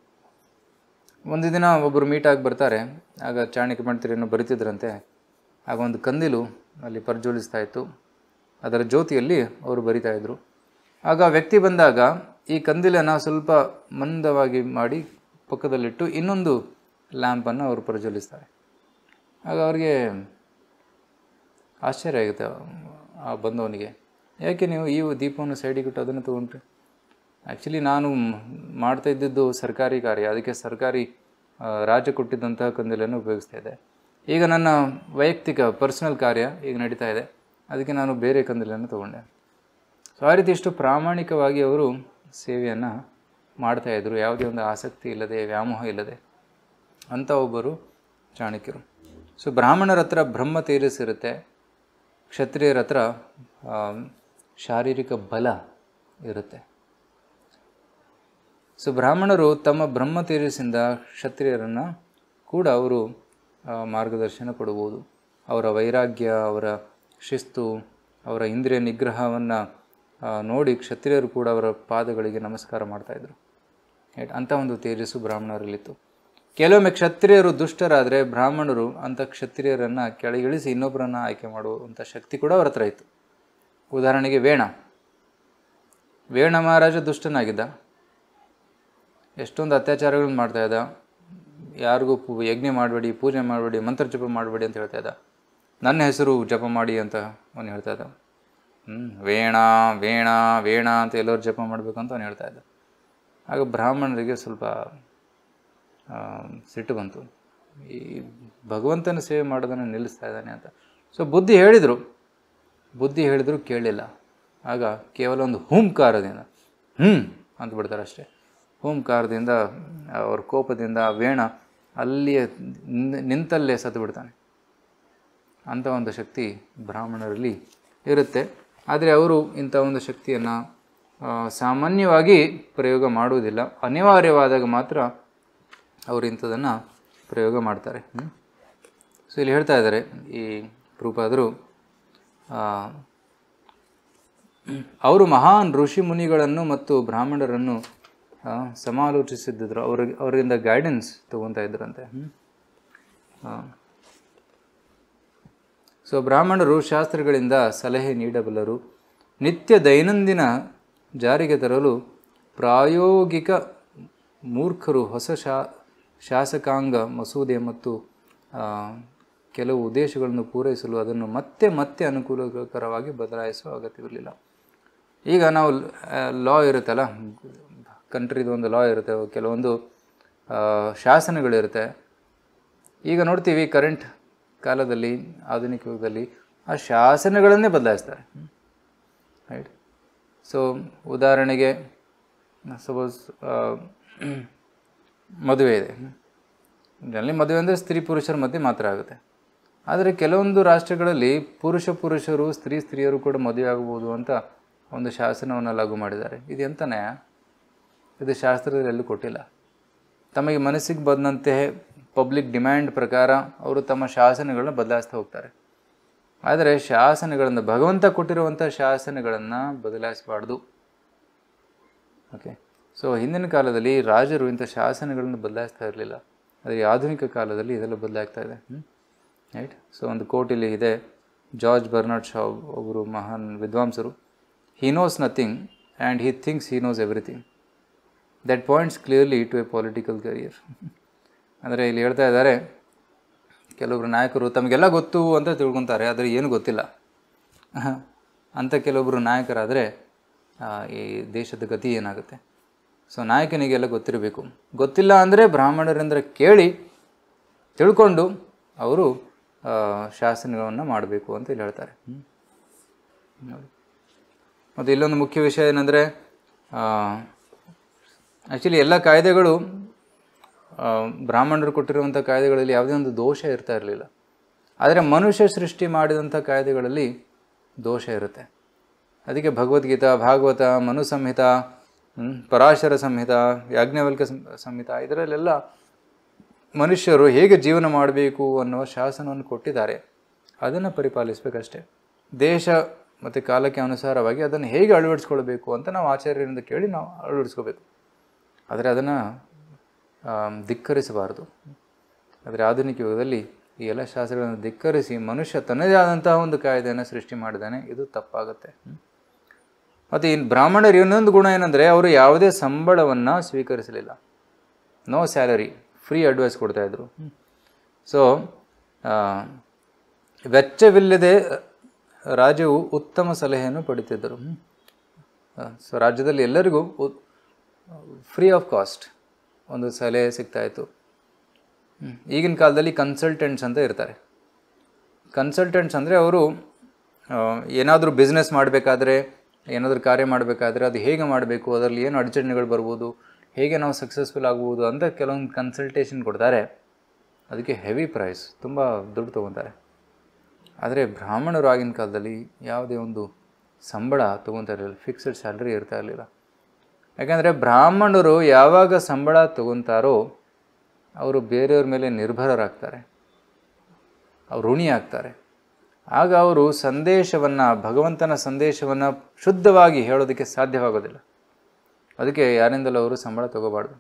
ಒಂದು ದಿನ ಒಬ್ಬರು ಮೀಟಾಗಿ ಬರ್ತಾರೆ ಆಗ ಚಾಣಕ್ಯ ಪಂಡಿತರೇನು ಬರಿತಿದ್ರಂತೆ ಆಗ ಒಂದು ಕಂದಿಲು ಅಲ್ಲಿ ಪರ್ಜೋಲಿಸ್ತಾ ಇತ್ತು ಅದರ ಜ್ಯೋತಿಯಲ್ಲಿ ಅವರು ಬರಿತಾ ಇದ್ದರು ಆಗ ವ್ಯಕ್ತಿ ಬಂದಾಗ ಈ ಕಂದಿಲನ್ನು ಸ್ವಲ್ಪ ಮಂದವಾಗಿ ಮಾಡಿ ಪಕ್ಕದಲ್ಲಿಟ್ಟು ಇನ್ನೊಂದು ಲ್ಯಾಂಪನ್ನು ಅವರು ಪ್ರಜ್ವಲಿಸ್ತಾರೆ ಆಗ ಅವರಿಗೆ ಆಶ್ಚರ್ಯ ಆಗುತ್ತೆ ಆ ಬಂದವನಿಗೆ ಯಾಕೆ ನೀವು ಈ ದೀಪವನ್ನು ಸೈಡಿಗಿಟ್ಟು ಅದನ್ನು ತೊಗೊಂಡ್ರಿ ಆ್ಯಕ್ಚುಲಿ ನಾನು ಮಾಡ್ತಾ ಇದ್ದಿದ್ದು ಸರ್ಕಾರಿ ಕಾರ್ಯ ಅದಕ್ಕೆ ಸರ್ಕಾರಿ ರಾಜ ಕೊಟ್ಟಿದ್ದಂತಹ ಕಂದಿಲನ್ನು ಉಪಯೋಗಿಸ್ತಾ ಇದೆ ಈಗ ನನ್ನ ವೈಯಕ್ತಿಕ ಪರ್ಸ್ನಲ್ ಕಾರ್ಯ ಈಗ ನಡೀತಾ ಇದೆ ಅದಕ್ಕೆ ನಾನು ಬೇರೆ ಕಂದಲನ್ನು ತೊಗೊಂಡೆ ಸೊ ಆ ರೀತಿ ಇಷ್ಟು ಪ್ರಾಮಾಣಿಕವಾಗಿ ಅವರು ಸೇವೆಯನ್ನು ಮಾಡ್ತಾಯಿದ್ರು ಯಾವುದೇ ಒಂದು ಆಸಕ್ತಿ ಇಲ್ಲದೆ ವ್ಯಾಮೋಹ ಇಲ್ಲದೆ ಅಂಥ ಒಬ್ಬರು ಚಾಣಕ್ಯರು ಸೊ ಬ್ರಾಹ್ಮಣರ ಹತ್ರ ಬ್ರಹ್ಮ ತೇಜಸ್ಸಿರುತ್ತೆ ಕ್ಷತ್ರಿಯರ ಹತ್ರ ಶಾರೀರಿಕ ಬಲ ಇರುತ್ತೆ ಸೊ ಬ್ರಾಹ್ಮಣರು ತಮ್ಮ ಬ್ರಹ್ಮ ತೇಜಸ್ಸಿಂದ ಕ್ಷತ್ರಿಯರನ್ನು ಕೂಡ ಅವರು ಮಾರ್ಗದರ್ಶನ ಕೊಡಬಹುದು ಅವರ ವೈರಾಗ್ಯ ಅವರ ಶಿಸ್ತು ಅವರ ಇಂದ್ರಿಯ ನಿಗ್ರಹವನ್ನು ನೋಡಿ ಕ್ಷತ್ರಿಯರು ಕೂಡ ಅವರ ಪಾದಗಳಿಗೆ ನಮಸ್ಕಾರ ಮಾಡ್ತಾಯಿದ್ರು ರೈಟ್ ಅಂಥ ಒಂದು ತೇಜಸ್ಸು ಬ್ರಾಹ್ಮಣರಲ್ಲಿತ್ತು ಕೆಲವೊಮ್ಮೆ ಕ್ಷತ್ರಿಯರು ದುಷ್ಟರಾದರೆ ಬ್ರಾಹ್ಮಣರು ಅಂಥ ಕ್ಷತ್ರಿಯರನ್ನು ಕೆಳಗಿಳಿಸಿ ಇನ್ನೊಬ್ಬರನ್ನು ಆಯ್ಕೆ ಮಾಡುವಂಥ ಶಕ್ತಿ ಕೂಡ ಅವರ ಹತ್ರ ಇತ್ತು ಉದಾಹರಣೆಗೆ ವೇಣ ವೇಣ ಮಹಾರಾಜ ದುಷ್ಟನಾಗಿದ್ದ ಎಷ್ಟೊಂದು ಅತ್ಯಾಚಾರಗಳನ್ನು ಮಾಡ್ತಾಯಿದ್ದ ಯಾರಿಗೂ ಪೂ ಯಜ್ಞ ಮಾಡಬೇಡಿ ಪೂಜೆ ಮಾಡಬೇಡಿ ಮಂತ್ರಜಪ ಮಾಡಬೇಡಿ ಅಂತ ಹೇಳ್ತಾಯಿದ್ದ ನನ್ನ ಹೆಸರು ಜಪ ಮಾಡಿ ಅಂತ ಅವನು ಹೇಳ್ತಾ ಇದ್ದ ಹ್ಞೂ ವೇಣ ವೇಣ ವೇಣ ಅಂತ ಎಲ್ಲರೂ ಜಪ ಮಾಡಬೇಕು ಅಂತ ಅವನು ಹೇಳ್ತಾ ಇದ್ದ ಆಗ ಬ್ರಾಹ್ಮಣರಿಗೆ ಸ್ವಲ್ಪ ಸಿಟ್ಟು ಬಂತು ಈ ಭಗವಂತನ ಸೇವೆ ಮಾಡೋದನ್ನು ನಿಲ್ಲಿಸ್ತಾ ಇದ್ದಾನೆ ಅಂತ ಸೊ ಬುದ್ಧಿ ಹೇಳಿದರು ಬುದ್ಧಿ ಹೇಳಿದರೂ ಕೇಳಲಿಲ್ಲ ಆಗ ಕೇವಲ ಒಂದು ಹೂಂಕಾರದಿಂದ ಹ್ಞೂ ಅಂತ ಬಿಡ್ತಾರೆ ಅಷ್ಟೇ ಹೂಂಕಾರದಿಂದ ಅವ್ರ ಕೋಪದಿಂದ ವೇಣ ಅಲ್ಲಿಯೇ ನಿಂತಲ್ಲೇ ಸತ್ತು ಬಿಡ್ತಾನೆ ಅಂಥ ಒಂದು ಶಕ್ತಿ ಬ್ರಾಹ್ಮಣರಲ್ಲಿ ಇರುತ್ತೆ ಆದರೆ ಅವರು ಇಂಥ ಒಂದು ಶಕ್ತಿಯನ್ನು ಸಾಮಾನ್ಯವಾಗಿ ಪ್ರಯೋಗ ಮಾಡುವುದಿಲ್ಲ ಅನಿವಾರ್ಯವಾದಾಗ ಮಾತ್ರ ಅವರು ಇಂಥದನ್ನು ಪ್ರಯೋಗ ಮಾಡ್ತಾರೆ ಸೊ ಇಲ್ಲಿ ಹೇಳ್ತಾ ಇದ್ದಾರೆ ಈ ರೂಪಾದರು ಅವರು ಮಹಾನ್ ಋಷಿ ಮುನಿಗಳನ್ನು ಮತ್ತು ಬ್ರಾಹ್ಮಣರನ್ನು ಸಮಾಲೋಚಿಸಿದ್ದರು ಅವ್ರಿಗೆ ಅವರಿಂದ ಗೈಡೆನ್ಸ್ ತೊಗೊತಾ ಇದ್ರಂತೆ ಸೊ ಬ್ರಾಹ್ಮಣರು ಶಾಸ್ತ್ರಗಳಿಂದ ಸಲಹೆ ನೀಡಬಲ್ಲರು ನಿತ್ಯ ದೈನಂದಿನ ಜಾರಿಗೆ ತರಲು ಪ್ರಾಯೋಗಿಕ ಮೂರ್ಖರು ಹೊಸ ಶಾ ಶಾಸಕಾಂಗ ಮಸೂದೆ ಮತ್ತು ಕೆಲವು ಉದ್ದೇಶಗಳನ್ನು ಪೂರೈಸಲು ಅದನ್ನು ಮತ್ತೆ ಮತ್ತೆ ಅನುಕೂಲಕರವಾಗಿ ಬದಲಾಯಿಸುವ ಅಗತ್ಯವಿರಲಿಲ್ಲ ಈಗ ನಾವು ಲಾ ಇರುತ್ತಲ್ಲ ಕಂಟ್ರಿದು ಒಂದು ಲಾ ಇರುತ್ತೆ ಕೆಲವೊಂದು ಶಾಸನಗಳಿರುತ್ತೆ ಈಗ ನೋಡ್ತೀವಿ ಕರೆಂಟ್ ಕಾಲದಲ್ಲಿ ಆಧುನಿಕ ಯುಗದಲ್ಲಿ ಆ ಶಾಸನಗಳನ್ನೇ ಬದಲಾಯಿಸ್ತಾರೆ ರೈಟ್ ಸೊ ಉದಾಹರಣೆಗೆ ಸಪೋಸ್ ಮದುವೆ ಇದೆ ಜನರಲ್ಲಿ ಮದುವೆ ಅಂದರೆ ಸ್ತ್ರೀ ಪುರುಷರ ಮಧ್ಯೆ ಮಾತ್ರ ಆಗುತ್ತೆ ಆದರೆ ಕೆಲವೊಂದು ರಾಷ್ಟ್ರಗಳಲ್ಲಿ ಪುರುಷ ಪುರುಷರು ಸ್ತ್ರೀ ಸ್ತ್ರೀಯರು ಕೂಡ ಮದುವೆ ಆಗ್ಬೋದು ಅಂತ ಒಂದು ಶಾಸನವನ್ನು ಲಾಗು ಮಾಡಿದ್ದಾರೆ ಇದು ಎಂತನೇ ಇದು ಶಾಸ್ತ್ರದಲ್ಲಿ ಎಲ್ಲೂ ಕೊಟ್ಟಿಲ್ಲ ತಮಗೆ ಮನಸ್ಸಿಗೆ ಬಂದಂತೆ ಪಬ್ಲಿಕ್ ಡಿಮ್ಯಾಂಡ್ ಪ್ರಕಾರ ಅವರು ತಮ್ಮ ಶಾಸನಗಳನ್ನ ಬದಲಾಯಿಸ್ತಾ ಹೋಗ್ತಾರೆ ಆದರೆ ಶಾಸನಗಳನ್ನು ಭಗವಂತ ಕೊಟ್ಟಿರುವಂಥ ಶಾಸನಗಳನ್ನು ಬದಲಾಯಿಸಬಾರ್ದು ಓಕೆ ಸೊ ಹಿಂದಿನ ಕಾಲದಲ್ಲಿ ರಾಜರು ಇಂಥ ಶಾಸನಗಳನ್ನು ಬದಲಾಯಿಸ್ತಾ ಇರಲಿಲ್ಲ ಆದರೆ ಆಧುನಿಕ ಕಾಲದಲ್ಲಿ ಇದೆಲ್ಲ ಬದಲಾಗ್ತಾ ಇದೆ ರೈಟ್ ಸೊ ಒಂದು ಕೋಟಿಲಿ ಇದೆ ಜಾರ್ಜ್ ಬರ್ನಾಡ್ ಶಾ ಒಬ್ಬರು ಮಹಾನ್ ವಿದ್ವಾಂಸರು he knows nothing and he thinks he knows everything that points clearly to a political career ಅಂದರೆ ಇಲ್ಲಿ ಹೇಳ್ತಾ ಇದ್ದಾರೆ ಕೆಲವೊಬ್ಬರು ನಾಯಕರು ತಮಗೆಲ್ಲ ಗೊತ್ತು ಅಂತ ತಿಳ್ಕೊತಾರೆ ಆದರೆ ಏನು ಗೊತ್ತಿಲ್ಲ ಅಂಥ ಕೆಲವೊಬ್ಬರು ನಾಯಕರಾದರೆ ಈ ದೇಶದ ಗತಿ ಏನಾಗುತ್ತೆ ಸೊ ನಾಯಕನಿಗೆಲ್ಲ ಗೊತ್ತಿರಬೇಕು ಗೊತ್ತಿಲ್ಲ ಅಂದರೆ ಬ್ರಾಹ್ಮಣರಿಂದ ಕೇಳಿ ತಿಳ್ಕೊಂಡು ಅವರು ಶಾಸನಗಳನ್ನು ಮಾಡಬೇಕು ಅಂತ ಇಲ್ಲಿ ಹೇಳ್ತಾರೆ ಮತ್ತು ಇಲ್ಲೊಂದು ಮುಖ್ಯ ವಿಷಯ ಏನಂದರೆ ಆ್ಯಕ್ಚುಲಿ ಎಲ್ಲ ಕಾಯ್ದೆಗಳು ಬ್ರಾಹ್ಮಣರು ಕೊಟ್ಟಿರುವಂಥ ಕಾಯ್ದೆಗಳಲ್ಲಿ ಯಾವುದೇ ಒಂದು ದೋಷ ಇರ್ತಾ ಇರಲಿಲ್ಲ ಆದರೆ ಮನುಷ್ಯ ಸೃಷ್ಟಿ ಮಾಡಿದಂಥ ಕಾಯ್ದೆಗಳಲ್ಲಿ ದೋಷ ಇರುತ್ತೆ ಅದಕ್ಕೆ ಭಗವದ್ಗೀತಾ ಭಾಗವತ ಮನು ಸಂಹಿತ ಪರಾಶರ ಸಂಹಿತ ಯಾಜ್ಞವಲ್ಕ ಸಂಹಿತ ಇದರಲ್ಲೆಲ್ಲ ಮನುಷ್ಯರು ಹೇಗೆ ಜೀವನ ಮಾಡಬೇಕು ಅನ್ನುವ ಶಾಸನವನ್ನು ಕೊಟ್ಟಿದ್ದಾರೆ ಅದನ್ನು ಪರಿಪಾಲಿಸಬೇಕಷ್ಟೆ ದೇಶ ಮತ್ತು ಕಾಲಕ್ಕೆ ಅನುಸಾರವಾಗಿ ಅದನ್ನು ಹೇಗೆ ಅಳವಡಿಸ್ಕೊಳ್ಬೇಕು ಅಂತ ನಾವು ಆಚಾರ್ಯರಿಂದ ಕೇಳಿ ನಾವು ಅಳವಡಿಸ್ಕೋಬೇಕು ಆದರೆ ಅದನ್ನು ಧಿಕ್ಕರಿಸಬಾರದು ಆದರೆ ಆಧುನಿಕ ಯುಗದಲ್ಲಿ ಈ ಎಲ್ಲ ಶಾಸ್ತ್ರಗಳನ್ನು ಧಿಕ್ಕರಿಸಿ ಮನುಷ್ಯ ತನ್ನದೇ ಆದಂತಹ ಒಂದು ಕಾಯ್ದೆಯನ್ನು ಸೃಷ್ಟಿ ಮಾಡಿದ್ದಾನೆ ಇದು ತಪ್ಪಾಗುತ್ತೆ ಮತ್ತು ಇನ್ನು ಬ್ರಾಹ್ಮಣರು ಇನ್ನೊಂದು ಗುಣ ಏನಂದರೆ ಅವರು ಯಾವುದೇ ಸಂಬಳವನ್ನು ಸ್ವೀಕರಿಸಲಿಲ್ಲ ನೋ ಸ್ಯಾಲರಿ ಫ್ರೀ ಅಡ್ವೈಸ್ ಕೊಡ್ತಾಯಿದ್ರು ಸೊ ವೆಚ್ಚವಿಲ್ಲದೆ ರಾಜ್ಯವು ಉತ್ತಮ ಸಲಹೆಯನ್ನು ಪಡಿತಿದ್ದರು ಸೊ ರಾಜ್ಯದಲ್ಲಿ ಎಲ್ಲರಿಗೂ ಫ್ರೀ ಆಫ್ ಕಾಸ್ಟ್ ಒಂದು ಸಲಹೆ ಇತ್ತು ಈಗಿನ ಕಾಲದಲ್ಲಿ ಕನ್ಸಲ್ಟೆಂಟ್ಸ್ ಅಂತ ಇರ್ತಾರೆ ಕನ್ಸಲ್ಟೆಂಟ್ಸ್ ಅಂದರೆ ಅವರು ಏನಾದರೂ ಬಿಸ್ನೆಸ್ ಮಾಡಬೇಕಾದ್ರೆ ಏನಾದರೂ ಕಾರ್ಯ ಮಾಡಬೇಕಾದ್ರೆ ಅದು ಹೇಗೆ ಮಾಡಬೇಕು ಅದರಲ್ಲಿ ಏನು ಅಡಚಣೆಗಳು ಬರ್ಬೋದು ಹೇಗೆ ನಾವು ಸಕ್ಸಸ್ಫುಲ್ ಆಗ್ಬೋದು ಅಂತ ಕೆಲವೊಂದು ಕನ್ಸಲ್ಟೇಷನ್ ಕೊಡ್ತಾರೆ ಅದಕ್ಕೆ ಹೆವಿ ಪ್ರೈಸ್ ತುಂಬ ದುಡ್ಡು ತೊಗೊತಾರೆ ಆದರೆ ಬ್ರಾಹ್ಮಣರು ಆಗಿನ ಕಾಲದಲ್ಲಿ ಯಾವುದೇ ಒಂದು ಸಂಬಳ ತೊಗೊತಾ ಇರಲಿಲ್ಲ ಫಿಕ್ಸಡ್ ಸ್ಯಾಲ್ರಿ ಇರ್ತಾ ಇರಲಿಲ್ಲ ಯಾಕೆಂದರೆ ಬ್ರಾಹ್ಮಣರು ಯಾವಾಗ ಸಂಬಳ ತಗೊತಾರೋ ಅವರು ಬೇರೆಯವ್ರ ಮೇಲೆ ನಿರ್ಭರರಾಗ್ತಾರೆ ಅವ್ರು ಋಣಿ ಆಗ್ತಾರೆ ಆಗ ಅವರು ಸಂದೇಶವನ್ನು ಭಗವಂತನ ಸಂದೇಶವನ್ನು ಶುದ್ಧವಾಗಿ ಹೇಳೋದಕ್ಕೆ ಸಾಧ್ಯವಾಗೋದಿಲ್ಲ ಅದಕ್ಕೆ ಯಾರಿಂದಲೂ ಅವರು ಸಂಬಳ ತಗೋಬಾರ್ದು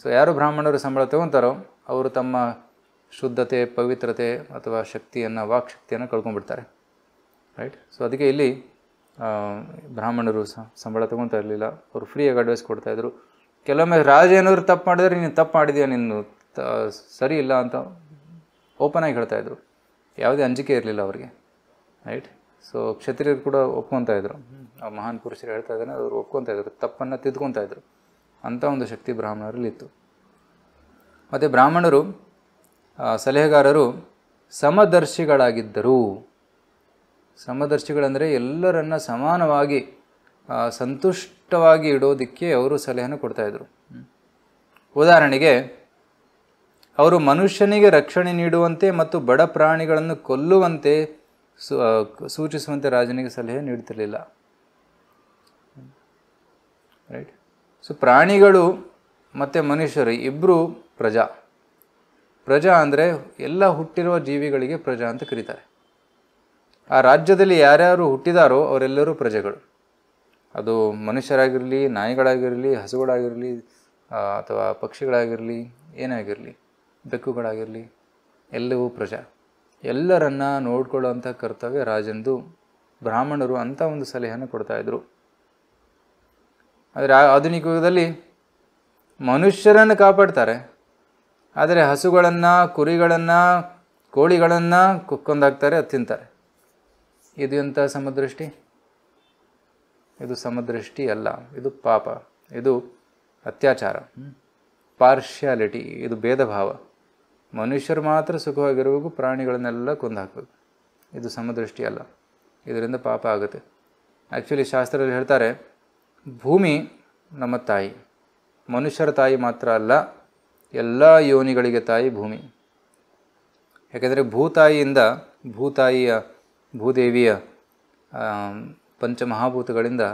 ಸೊ ಯಾರು ಬ್ರಾಹ್ಮಣರು ಸಂಬಳ ತಗೊತಾರೋ ಅವರು ತಮ್ಮ ಶುದ್ಧತೆ ಪವಿತ್ರತೆ ಅಥವಾ ಶಕ್ತಿಯನ್ನು ವಾಕ್ಶಕ್ತಿಯನ್ನು ಕಳ್ಕೊಂಡ್ಬಿಡ್ತಾರೆ ರೈಟ್ ಸೊ ಅದಕ್ಕೆ ಇಲ್ಲಿ ಬ್ರಾಹ್ಮಣರು ಸಹ ಸಂಬಳ ತೊಗೊತಾ ಇರಲಿಲ್ಲ ಅವರು ಫ್ರೀಯಾಗಿ ಅಡ್ವೈಸ್ ಕೊಡ್ತಾಯಿದ್ರು ಕೆಲವೊಮ್ಮೆ ರಾಜ ಏನಾದರೂ ತಪ್ಪು ಮಾಡಿದರೆ ನೀನು ತಪ್ಪು ಮಾಡಿದೆಯಾ ನೀನು ತ ಸರಿ ಇಲ್ಲ ಅಂತ ಓಪನಾಗಿ ಹೇಳ್ತಾಯಿದ್ರು ಯಾವುದೇ ಅಂಜಿಕೆ ಇರಲಿಲ್ಲ ಅವರಿಗೆ ರೈಟ್ ಸೊ ಕ್ಷತ್ರಿಯರು ಕೂಡ ಒಪ್ಕೊತಾ ಇದ್ರು ಆ ಮಹಾನ್ ಪುರುಷರು ಹೇಳ್ತಾ ಇದ್ದಾನೆ ಅವರು ಒಪ್ಕೊತಾ ಇದ್ರು ತಪ್ಪನ್ನು ತಿದ್ಕೊತಾ ಇದ್ರು ಅಂಥ ಒಂದು ಶಕ್ತಿ ಬ್ರಾಹ್ಮಣರಲ್ಲಿ ಇತ್ತು ಮತ್ತು ಬ್ರಾಹ್ಮಣರು ಸಲಹೆಗಾರರು ಸಮದರ್ಶಿಗಳಾಗಿದ್ದರು ಸಮದರ್ಶಿಗಳಂದರೆ ಎಲ್ಲರನ್ನ ಸಮಾನವಾಗಿ ಸಂತುಷ್ಟವಾಗಿ ಇಡೋದಕ್ಕೆ ಅವರು ಸಲಹೆಯನ್ನು ಕೊಡ್ತಾಯಿದ್ರು ಉದಾಹರಣೆಗೆ ಅವರು ಮನುಷ್ಯನಿಗೆ ರಕ್ಷಣೆ ನೀಡುವಂತೆ ಮತ್ತು ಬಡ ಪ್ರಾಣಿಗಳನ್ನು ಕೊಲ್ಲುವಂತೆ ಸೂಚಿಸುವಂತೆ ರಾಜನಿಗೆ ಸಲಹೆ ನೀಡ್ತಿರಲಿಲ್ಲ ರೈಟ್ ಸೊ ಪ್ರಾಣಿಗಳು ಮತ್ತು ಮನುಷ್ಯರು ಇಬ್ಬರು ಪ್ರಜಾ ಪ್ರಜಾ ಅಂದರೆ ಎಲ್ಲ ಹುಟ್ಟಿರುವ ಜೀವಿಗಳಿಗೆ ಪ್ರಜಾ ಅಂತ ಕರೀತಾರೆ ಆ ರಾಜ್ಯದಲ್ಲಿ ಯಾರ್ಯಾರು ಹುಟ್ಟಿದಾರೋ ಅವರೆಲ್ಲರೂ ಪ್ರಜೆಗಳು ಅದು ಮನುಷ್ಯರಾಗಿರಲಿ ನಾಯಿಗಳಾಗಿರಲಿ ಹಸುಗಳಾಗಿರಲಿ ಅಥವಾ ಪಕ್ಷಿಗಳಾಗಿರಲಿ ಏನೇ ಆಗಿರಲಿ ಬೆಕ್ಕುಗಳಾಗಿರಲಿ ಎಲ್ಲವೂ ಪ್ರಜಾ ಎಲ್ಲರನ್ನ ನೋಡ್ಕೊಳ್ಳೋಂಥ ಕರ್ತವ್ಯ ರಾಜಂದು ಬ್ರಾಹ್ಮಣರು ಅಂಥ ಒಂದು ಸಲಹೆಯನ್ನು ಕೊಡ್ತಾಯಿದ್ರು ಆದರೆ ಆಧುನಿಕ ಯುಗದಲ್ಲಿ ಮನುಷ್ಯರನ್ನು ಕಾಪಾಡ್ತಾರೆ ಆದರೆ ಹಸುಗಳನ್ನು ಕುರಿಗಳನ್ನು ಕೋಳಿಗಳನ್ನು ಕುಕ್ಕೊಂದಾಗ್ತಾರೆ ಅದು ತಿಂತಾರೆ ಇದು ಎಂಥ ಸಮದೃಷ್ಟಿ ಇದು ಸಮದೃಷ್ಟಿ ಅಲ್ಲ ಇದು ಪಾಪ ಇದು ಅತ್ಯಾಚಾರ ಪಾರ್ಶಿಯಾಲಿಟಿ ಇದು ಭೇದ ಭಾವ ಮನುಷ್ಯರು ಮಾತ್ರ ಸುಖವಾಗಿರುವಾಗ ಪ್ರಾಣಿಗಳನ್ನೆಲ್ಲ ಕೊಂದು ಹಾಕಬೇಕು ಇದು ಸಮದೃಷ್ಟಿ ಅಲ್ಲ ಇದರಿಂದ ಪಾಪ ಆಗುತ್ತೆ ಆ್ಯಕ್ಚುಲಿ ಶಾಸ್ತ್ರದಲ್ಲಿ ಹೇಳ್ತಾರೆ ಭೂಮಿ ನಮ್ಮ ತಾಯಿ ಮನುಷ್ಯರ ತಾಯಿ ಮಾತ್ರ ಅಲ್ಲ ಎಲ್ಲ ಯೋನಿಗಳಿಗೆ ತಾಯಿ ಭೂಮಿ ಯಾಕೆಂದರೆ ಭೂತಾಯಿಯಿಂದ ಭೂತಾಯಿಯ ಭೂದೇವಿಯ ಪಂಚಮಹಾಭೂತಗಳಿಂದ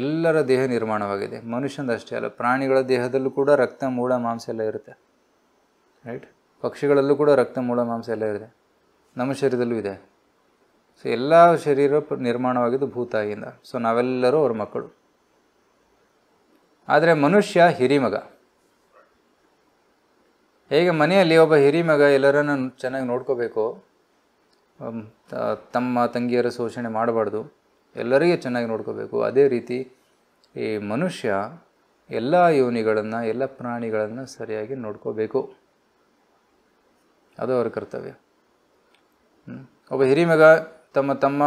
ಎಲ್ಲರ ದೇಹ ನಿರ್ಮಾಣವಾಗಿದೆ ಮನುಷ್ಯನದಷ್ಟೇ ಅಲ್ಲ ಪ್ರಾಣಿಗಳ ದೇಹದಲ್ಲೂ ಕೂಡ ರಕ್ತ ಮೂಳ ಮಾಂಸ ಎಲ್ಲ ಇರುತ್ತೆ ರೈಟ್ ಪಕ್ಷಿಗಳಲ್ಲೂ ಕೂಡ ರಕ್ತ ಮೂಳ ಮಾಂಸ ಎಲ್ಲ ಇರುತ್ತೆ ನಮ್ಮ ಶರೀರದಲ್ಲೂ ಇದೆ ಸೊ ಎಲ್ಲ ಶರೀರ ನಿರ್ಮಾಣವಾಗಿದ್ದು ಭೂತಾಯಿಯಿಂದ ಸೊ ನಾವೆಲ್ಲರೂ ಅವ್ರ ಮಕ್ಕಳು ಆದರೆ ಮನುಷ್ಯ ಹಿರಿಮಗ ಹೇಗೆ ಮನೆಯಲ್ಲಿ ಒಬ್ಬ ಹಿರಿಮಗ ಎಲ್ಲರನ್ನು ಚೆನ್ನಾಗಿ ನೋಡ್ಕೋಬೇಕು ತಮ್ಮ ತಂಗಿಯರ ಶೋಷಣೆ ಮಾಡಬಾರ್ದು ಎಲ್ಲರಿಗೂ ಚೆನ್ನಾಗಿ ನೋಡ್ಕೋಬೇಕು ಅದೇ ರೀತಿ ಈ ಮನುಷ್ಯ ಎಲ್ಲ ಯೋನಿಗಳನ್ನು ಎಲ್ಲ ಪ್ರಾಣಿಗಳನ್ನು ಸರಿಯಾಗಿ ನೋಡ್ಕೋಬೇಕು ಅದು ಅವರ ಕರ್ತವ್ಯ ಒಬ್ಬ ಹಿರಿಮಗ ತಮ್ಮ ತಮ್ಮ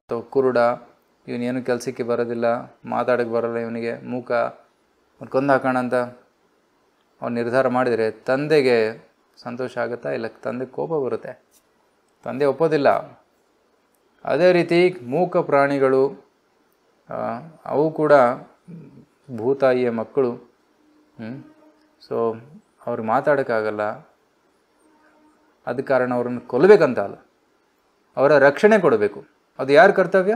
ಅಥವಾ ಕುರುಡ ಇವನೇನು ಕೆಲಸಕ್ಕೆ ಬರೋದಿಲ್ಲ ಮಾತಾಡೋಕ್ಕೆ ಬರೋಲ್ಲ ಇವನಿಗೆ ಮೂಕ ಅವ್ನು ಕೊಂದು ಹಾಕೋಣ ಅಂತ ಅವ್ನು ನಿರ್ಧಾರ ಮಾಡಿದರೆ ತಂದೆಗೆ ಸಂತೋಷ ಆಗುತ್ತಾ ಇಲ್ಲ ತಂದೆ ಕೋಪ ಬರುತ್ತೆ ತಂದೆ ಒಪ್ಪೋದಿಲ್ಲ ಅದೇ ರೀತಿ ಮೂಕ ಪ್ರಾಣಿಗಳು ಅವು ಕೂಡ ಭೂತಾಯಿಯ ಮಕ್ಕಳು ಸೊ ಅವ್ರು ಮಾತಾಡೋಕ್ಕಾಗಲ್ಲ ಅದ ಕಾರಣ ಅವ್ರನ್ನ ಕೊಲ್ಲಬೇಕಂತ ಅಲ್ಲ ಅವರ ರಕ್ಷಣೆ ಕೊಡಬೇಕು ಅದು ಯಾರ ಕರ್ತವ್ಯ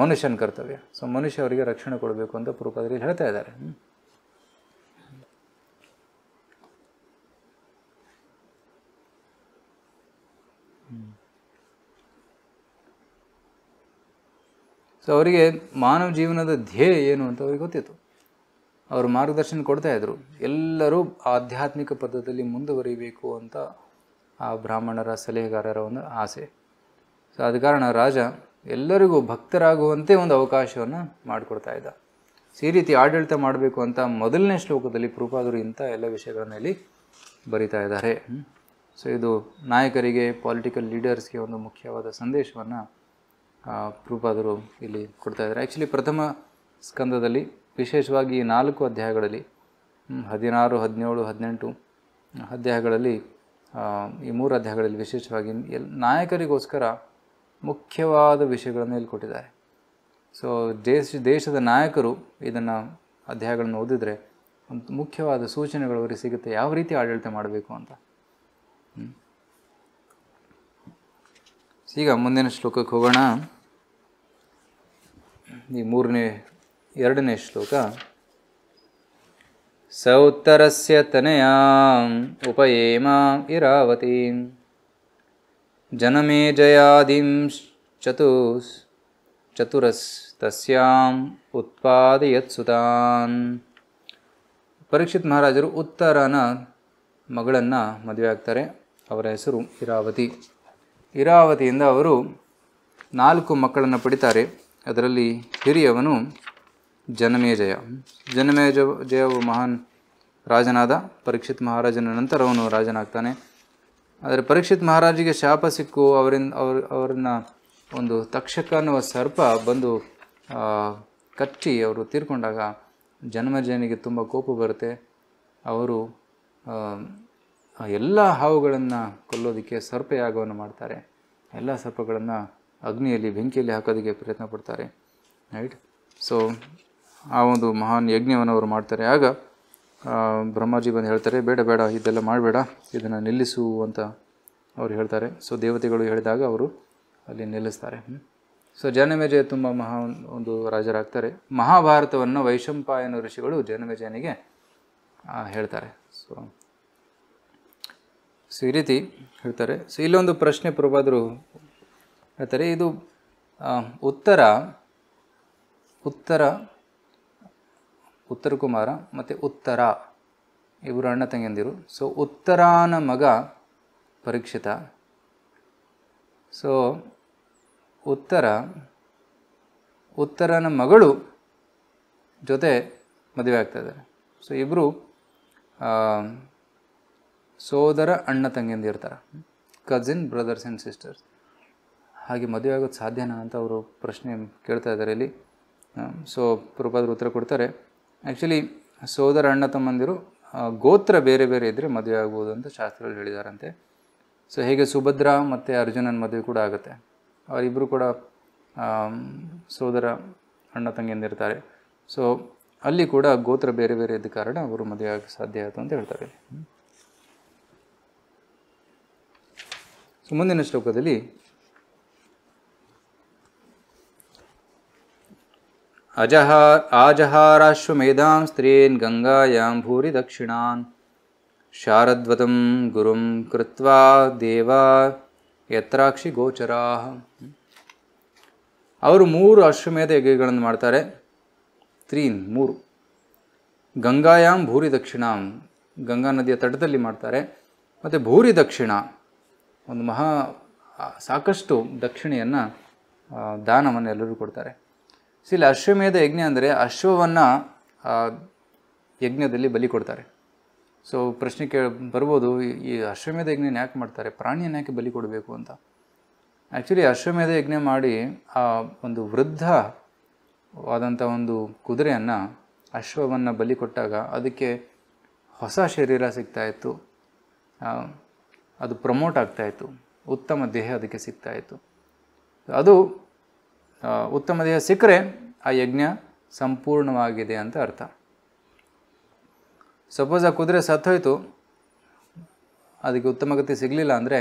ಮನುಷ್ಯನ ಕರ್ತವ್ಯ ಸೊ ಮನುಷ್ಯ ಅವರಿಗೆ ರಕ್ಷಣೆ ಕೊಡಬೇಕು ಅಂತ ಪ್ರೂಪದಲ್ಲಿ ಹೇಳ್ತಾ ಇದ್ದಾರೆ ಹ್ಞೂ ಸೊ ಅವರಿಗೆ ಮಾನವ ಜೀವನದ ಧ್ಯೇಯ ಏನು ಅಂತ ಅವ್ರಿಗೆ ಗೊತ್ತಿತ್ತು ಅವರು ಮಾರ್ಗದರ್ಶನ ಕೊಡ್ತಾಯಿದ್ರು ಎಲ್ಲರೂ ಆಧ್ಯಾತ್ಮಿಕ ಪದದಲ್ಲಿ ಮುಂದುವರಿಬೇಕು ಅಂತ ಆ ಬ್ರಾಹ್ಮಣರ ಸಲಹೆಗಾರರ ಒಂದು ಆಸೆ ಸೊ ಆದ ಕಾರಣ ರಾಜ ಎಲ್ಲರಿಗೂ ಭಕ್ತರಾಗುವಂತೆ ಒಂದು ಅವಕಾಶವನ್ನು ಮಾಡಿಕೊಡ್ತಾ ಇದ್ದ ಸೊ ಈ ರೀತಿ ಆಡಳಿತ ಮಾಡಬೇಕು ಅಂತ ಮೊದಲನೇ ಶ್ಲೋಕದಲ್ಲಿ ಪ್ರೂಪಾದರು ಇಂಥ ಎಲ್ಲ ವಿಷಯಗಳನ್ನ ಇಲ್ಲಿ ಬರಿತಾ ಇದ್ದಾರೆ ಸೊ ಇದು ನಾಯಕರಿಗೆ ಪಾಲಿಟಿಕಲ್ ಲೀಡರ್ಸ್ಗೆ ಒಂದು ಮುಖ್ಯವಾದ ಸಂದೇಶವನ್ನು ಪ್ರೂಫ್ ಇಲ್ಲಿ ಕೊಡ್ತಾ ಇದ್ದಾರೆ ಆ್ಯಕ್ಚುಲಿ ಪ್ರಥಮ ಸ್ಕಂದದಲ್ಲಿ ವಿಶೇಷವಾಗಿ ಈ ನಾಲ್ಕು ಅಧ್ಯಾಯಗಳಲ್ಲಿ ಹದಿನಾರು ಹದಿನೇಳು ಹದಿನೆಂಟು ಅಧ್ಯಾಯಗಳಲ್ಲಿ ಈ ಮೂರು ಅಧ್ಯಾಯಗಳಲ್ಲಿ ವಿಶೇಷವಾಗಿ ಎಲ್ ನಾಯಕರಿಗೋಸ್ಕರ ಮುಖ್ಯವಾದ ವಿಷಯಗಳನ್ನು ಇಲ್ಲಿ ಕೊಟ್ಟಿದ್ದಾರೆ ಸೊ ದೇಶ ದೇಶದ ನಾಯಕರು ಇದನ್ನು ಅಧ್ಯಾಯಗಳನ್ನು ಓದಿದರೆ ಒಂದು ಮುಖ್ಯವಾದ ಸೂಚನೆಗಳು ಅವರಿಗೆ ಸಿಗುತ್ತೆ ಯಾವ ರೀತಿ ಆಡಳಿತ ಮಾಡಬೇಕು ಅಂತ ಈಗ ಮುಂದಿನ ಶ್ಲೋಕಕ್ಕೆ ಹೋಗೋಣ ಈ ಮೂರನೇ ಎರಡನೇ ಶ್ಲೋಕ ಸ ಉತ್ತರಸ್ಯ ತನೆಯಾಂ ಉಪಯೇಮಾಂ ಇರಾವತೀಂ ಜನಮೇ ಚತುಸ್ ಚತುರಸ್ ತಸ್ಯಾಂ ಉತ್ಪಾದಯತ್ಸುತಾನ್ ಪರೀಕ್ಷಿತ್ ಮಹಾರಾಜರು ಉತ್ತರನ ಮಗಳನ್ನು ಮದುವೆ ಆಗ್ತಾರೆ ಅವರ ಹೆಸರು ಇರಾವತಿ ಇರಾವತಿಯಿಂದ ಅವರು ನಾಲ್ಕು ಮಕ್ಕಳನ್ನು ಪಡಿತಾರೆ ಅದರಲ್ಲಿ ಹಿರಿಯವನು ಜನಮೇಜಯ ಜನಮೇಜ ಜಯವು ಮಹಾನ್ ರಾಜನಾದ ಪರೀಕ್ಷಿತ್ ಮಹಾರಾಜನ ನಂತರ ಅವನು ರಾಜನಾಗ್ತಾನೆ ಆದರೆ ಪರೀಕ್ಷಿತ್ ಮಹಾರಾಜಿಗೆ ಶಾಪ ಸಿಕ್ಕು ಅವರಿಂದ ಅವ್ರ ಅವರನ್ನ ಒಂದು ತಕ್ಷಕ ಅನ್ನುವ ಸರ್ಪ ಬಂದು ಕಚ್ಚಿ ಅವರು ತೀರ್ಕೊಂಡಾಗ ಜನ್ಮಜಯನಿಗೆ ತುಂಬ ಕೋಪ ಬರುತ್ತೆ ಅವರು ಎಲ್ಲ ಹಾವುಗಳನ್ನು ಕೊಲ್ಲೋದಕ್ಕೆ ಸರ್ಪ ಯಾಗವನ್ನು ಮಾಡ್ತಾರೆ ಎಲ್ಲ ಸರ್ಪಗಳನ್ನು ಅಗ್ನಿಯಲ್ಲಿ ಬೆಂಕಿಯಲ್ಲಿ ಹಾಕೋದಕ್ಕೆ ಪ್ರಯತ್ನ ಪಡ್ತಾರೆ ರೈಟ್ ಸೊ ಆ ಒಂದು ಮಹಾನ್ ಯಜ್ಞವನ್ನು ಅವರು ಮಾಡ್ತಾರೆ ಆಗ ಬ್ರಹ್ಮಾಜಿ ಬಂದು ಹೇಳ್ತಾರೆ ಬೇಡ ಬೇಡ ಇದೆಲ್ಲ ಮಾಡಬೇಡ ಇದನ್ನು ನಿಲ್ಲಿಸು ಅಂತ ಅವ್ರು ಹೇಳ್ತಾರೆ ಸೊ ದೇವತೆಗಳು ಹೇಳಿದಾಗ ಅವರು ಅಲ್ಲಿ ನಿಲ್ಲಿಸ್ತಾರೆ ಸೊ ಜನಮೇಜಯ ತುಂಬ ಮಹಾ ಒಂದು ರಾಜರಾಗ್ತಾರೆ ಮಹಾಭಾರತವನ್ನು ವೈಶಂಪಾಯನ ಋಷಿಗಳು ಜನಮೇಜಯನಿಗೆ ಹೇಳ್ತಾರೆ ಸೊ ಸೊ ಈ ರೀತಿ ಹೇಳ್ತಾರೆ ಸೊ ಇಲ್ಲೊಂದು ಪ್ರಶ್ನೆ ಪ್ರಭಾದರು ಹೇಳ್ತಾರೆ ಇದು ಉತ್ತರ ಉತ್ತರ ಉತ್ತರ ಕುಮಾರ ಮತ್ತು ಉತ್ತರ ಇವರು ಅಣ್ಣ ತಂಗಿಯಂದಿರು ಸೊ ಉತ್ತರಾನ ಮಗ ಪರೀಕ್ಷಿತ ಸೊ ಉತ್ತರ ಉತ್ತರನ ಮಗಳು ಜೊತೆ ಮದುವೆ ಆಗ್ತಾ ಇದ್ದಾರೆ ಸೊ ಇಬ್ಬರು ಸೋದರ ಅಣ್ಣ ಇರ್ತಾರೆ ಕಸಿನ್ ಬ್ರದರ್ಸ್ ಆ್ಯಂಡ್ ಸಿಸ್ಟರ್ಸ್ ಹಾಗೆ ಮದುವೆ ಆಗೋದು ಸಾಧ್ಯನಾ ಅಂತ ಅವರು ಪ್ರಶ್ನೆ ಕೇಳ್ತಾ ಇದ್ದಾರೆ ಇಲ್ಲಿ ಸೊ ಪ್ರಭಾದ್ರು ಉತ್ತರ ಕೊಡ್ತಾರೆ ಆ್ಯಕ್ಚುಲಿ ಸೋದರ ಅಣ್ಣ ತಮ್ಮಂದಿರು ಗೋತ್ರ ಬೇರೆ ಬೇರೆ ಇದ್ದರೆ ಮದುವೆ ಆಗ್ಬೋದು ಅಂತ ಶಾಸ್ತ್ರಗಳು ಹೇಳಿದಾರಂತೆ ಸೊ ಹೇಗೆ ಸುಭದ್ರ ಮತ್ತು ಅರ್ಜುನನ ಮದುವೆ ಕೂಡ ಆಗುತ್ತೆ ಅವರಿಬ್ಬರು ಕೂಡ ಸೋದರ ಅಣ್ಣ ತಂಗಿಯಂದಿರ್ತಾರೆ ಸೊ ಅಲ್ಲಿ ಕೂಡ ಗೋತ್ರ ಬೇರೆ ಬೇರೆ ಇದ್ದ ಕಾರಣ ಅವರು ಮದುವೆ ಆಗೋಕ್ಕೆ ಸಾಧ್ಯ ಆಯಿತು ಅಂತ ಹೇಳ್ತಾರೆ ಮುಂದಿನ ಶ್ಲೋಕದಲ್ಲಿ ಅಜಹಾರ್ ಆಜಹಾರಾಶ್ವಮೇಧಾಂ ಸ್ತ್ರೀನ್ ಗಂಗಾಯಾಂ ಭೂರಿ ದಕ್ಷಿಣಾನ್ ಶಾರದ್ವತಂ ಗುರುಂ ಕೃತ್ವಾ ದೇವಾ ಯತ್ರಾಕ್ಷಿ ಗೋಚರಾ ಅವರು ಮೂರು ಅಶ್ವಮೇಧ ಯಜ್ಞಗಳನ್ನು ಮಾಡ್ತಾರೆ ಸ್ತ್ರೀನ್ ಮೂರು ಗಂಗಾಯಾಂ ಭೂರಿ ದಕ್ಷಿಣಾಂ ಗಂಗಾ ನದಿಯ ತಟದಲ್ಲಿ ಮಾಡ್ತಾರೆ ಮತ್ತು ಭೂರಿ ದಕ್ಷಿಣ ಒಂದು ಮಹಾ ಸಾಕಷ್ಟು ದಕ್ಷಿಣೆಯನ್ನು ದಾನವನ್ನು ಎಲ್ಲರೂ ಕೊಡ್ತಾರೆ ಸೊ ಇಲ್ಲಿ ಅಶ್ವಮೇಧ ಯಜ್ಞ ಅಂದರೆ ಅಶ್ವವನ್ನು ಯಜ್ಞದಲ್ಲಿ ಬಲಿ ಕೊಡ್ತಾರೆ ಸೊ ಪ್ರಶ್ನೆ ಕೇಳ ಬರ್ಬೋದು ಈ ಅಶ್ವಮೇಧ ಯಜ್ಞನ ಯಾಕೆ ಮಾಡ್ತಾರೆ ಪ್ರಾಣಿಯನ್ನು ಯಾಕೆ ಬಲಿ ಕೊಡಬೇಕು ಅಂತ ಆ್ಯಕ್ಚುಲಿ ಅಶ್ವಮೇಧ ಯಜ್ಞ ಮಾಡಿ ಆ ಒಂದು ವೃದ್ಧವಾದಂಥ ಒಂದು ಕುದುರೆಯನ್ನು ಅಶ್ವವನ್ನು ಬಲಿ ಕೊಟ್ಟಾಗ ಅದಕ್ಕೆ ಹೊಸ ಶರೀರ ಸಿಗ್ತಾಯಿತ್ತು ಅದು ಪ್ರಮೋಟ್ ಇತ್ತು ಉತ್ತಮ ದೇಹ ಅದಕ್ಕೆ ಸಿಗ್ತಾಯಿತ್ತು ಅದು ಉತ್ತಮ ದೇಹ ಸಿಕ್ಕರೆ ಆ ಯಜ್ಞ ಸಂಪೂರ್ಣವಾಗಿದೆ ಅಂತ ಅರ್ಥ ಸಪೋಸ್ ಆ ಕುದುರೆ ಸತ್ತೋಯ್ತು ಅದಕ್ಕೆ ಉತ್ತಮ ಗತಿ ಸಿಗಲಿಲ್ಲ ಅಂದರೆ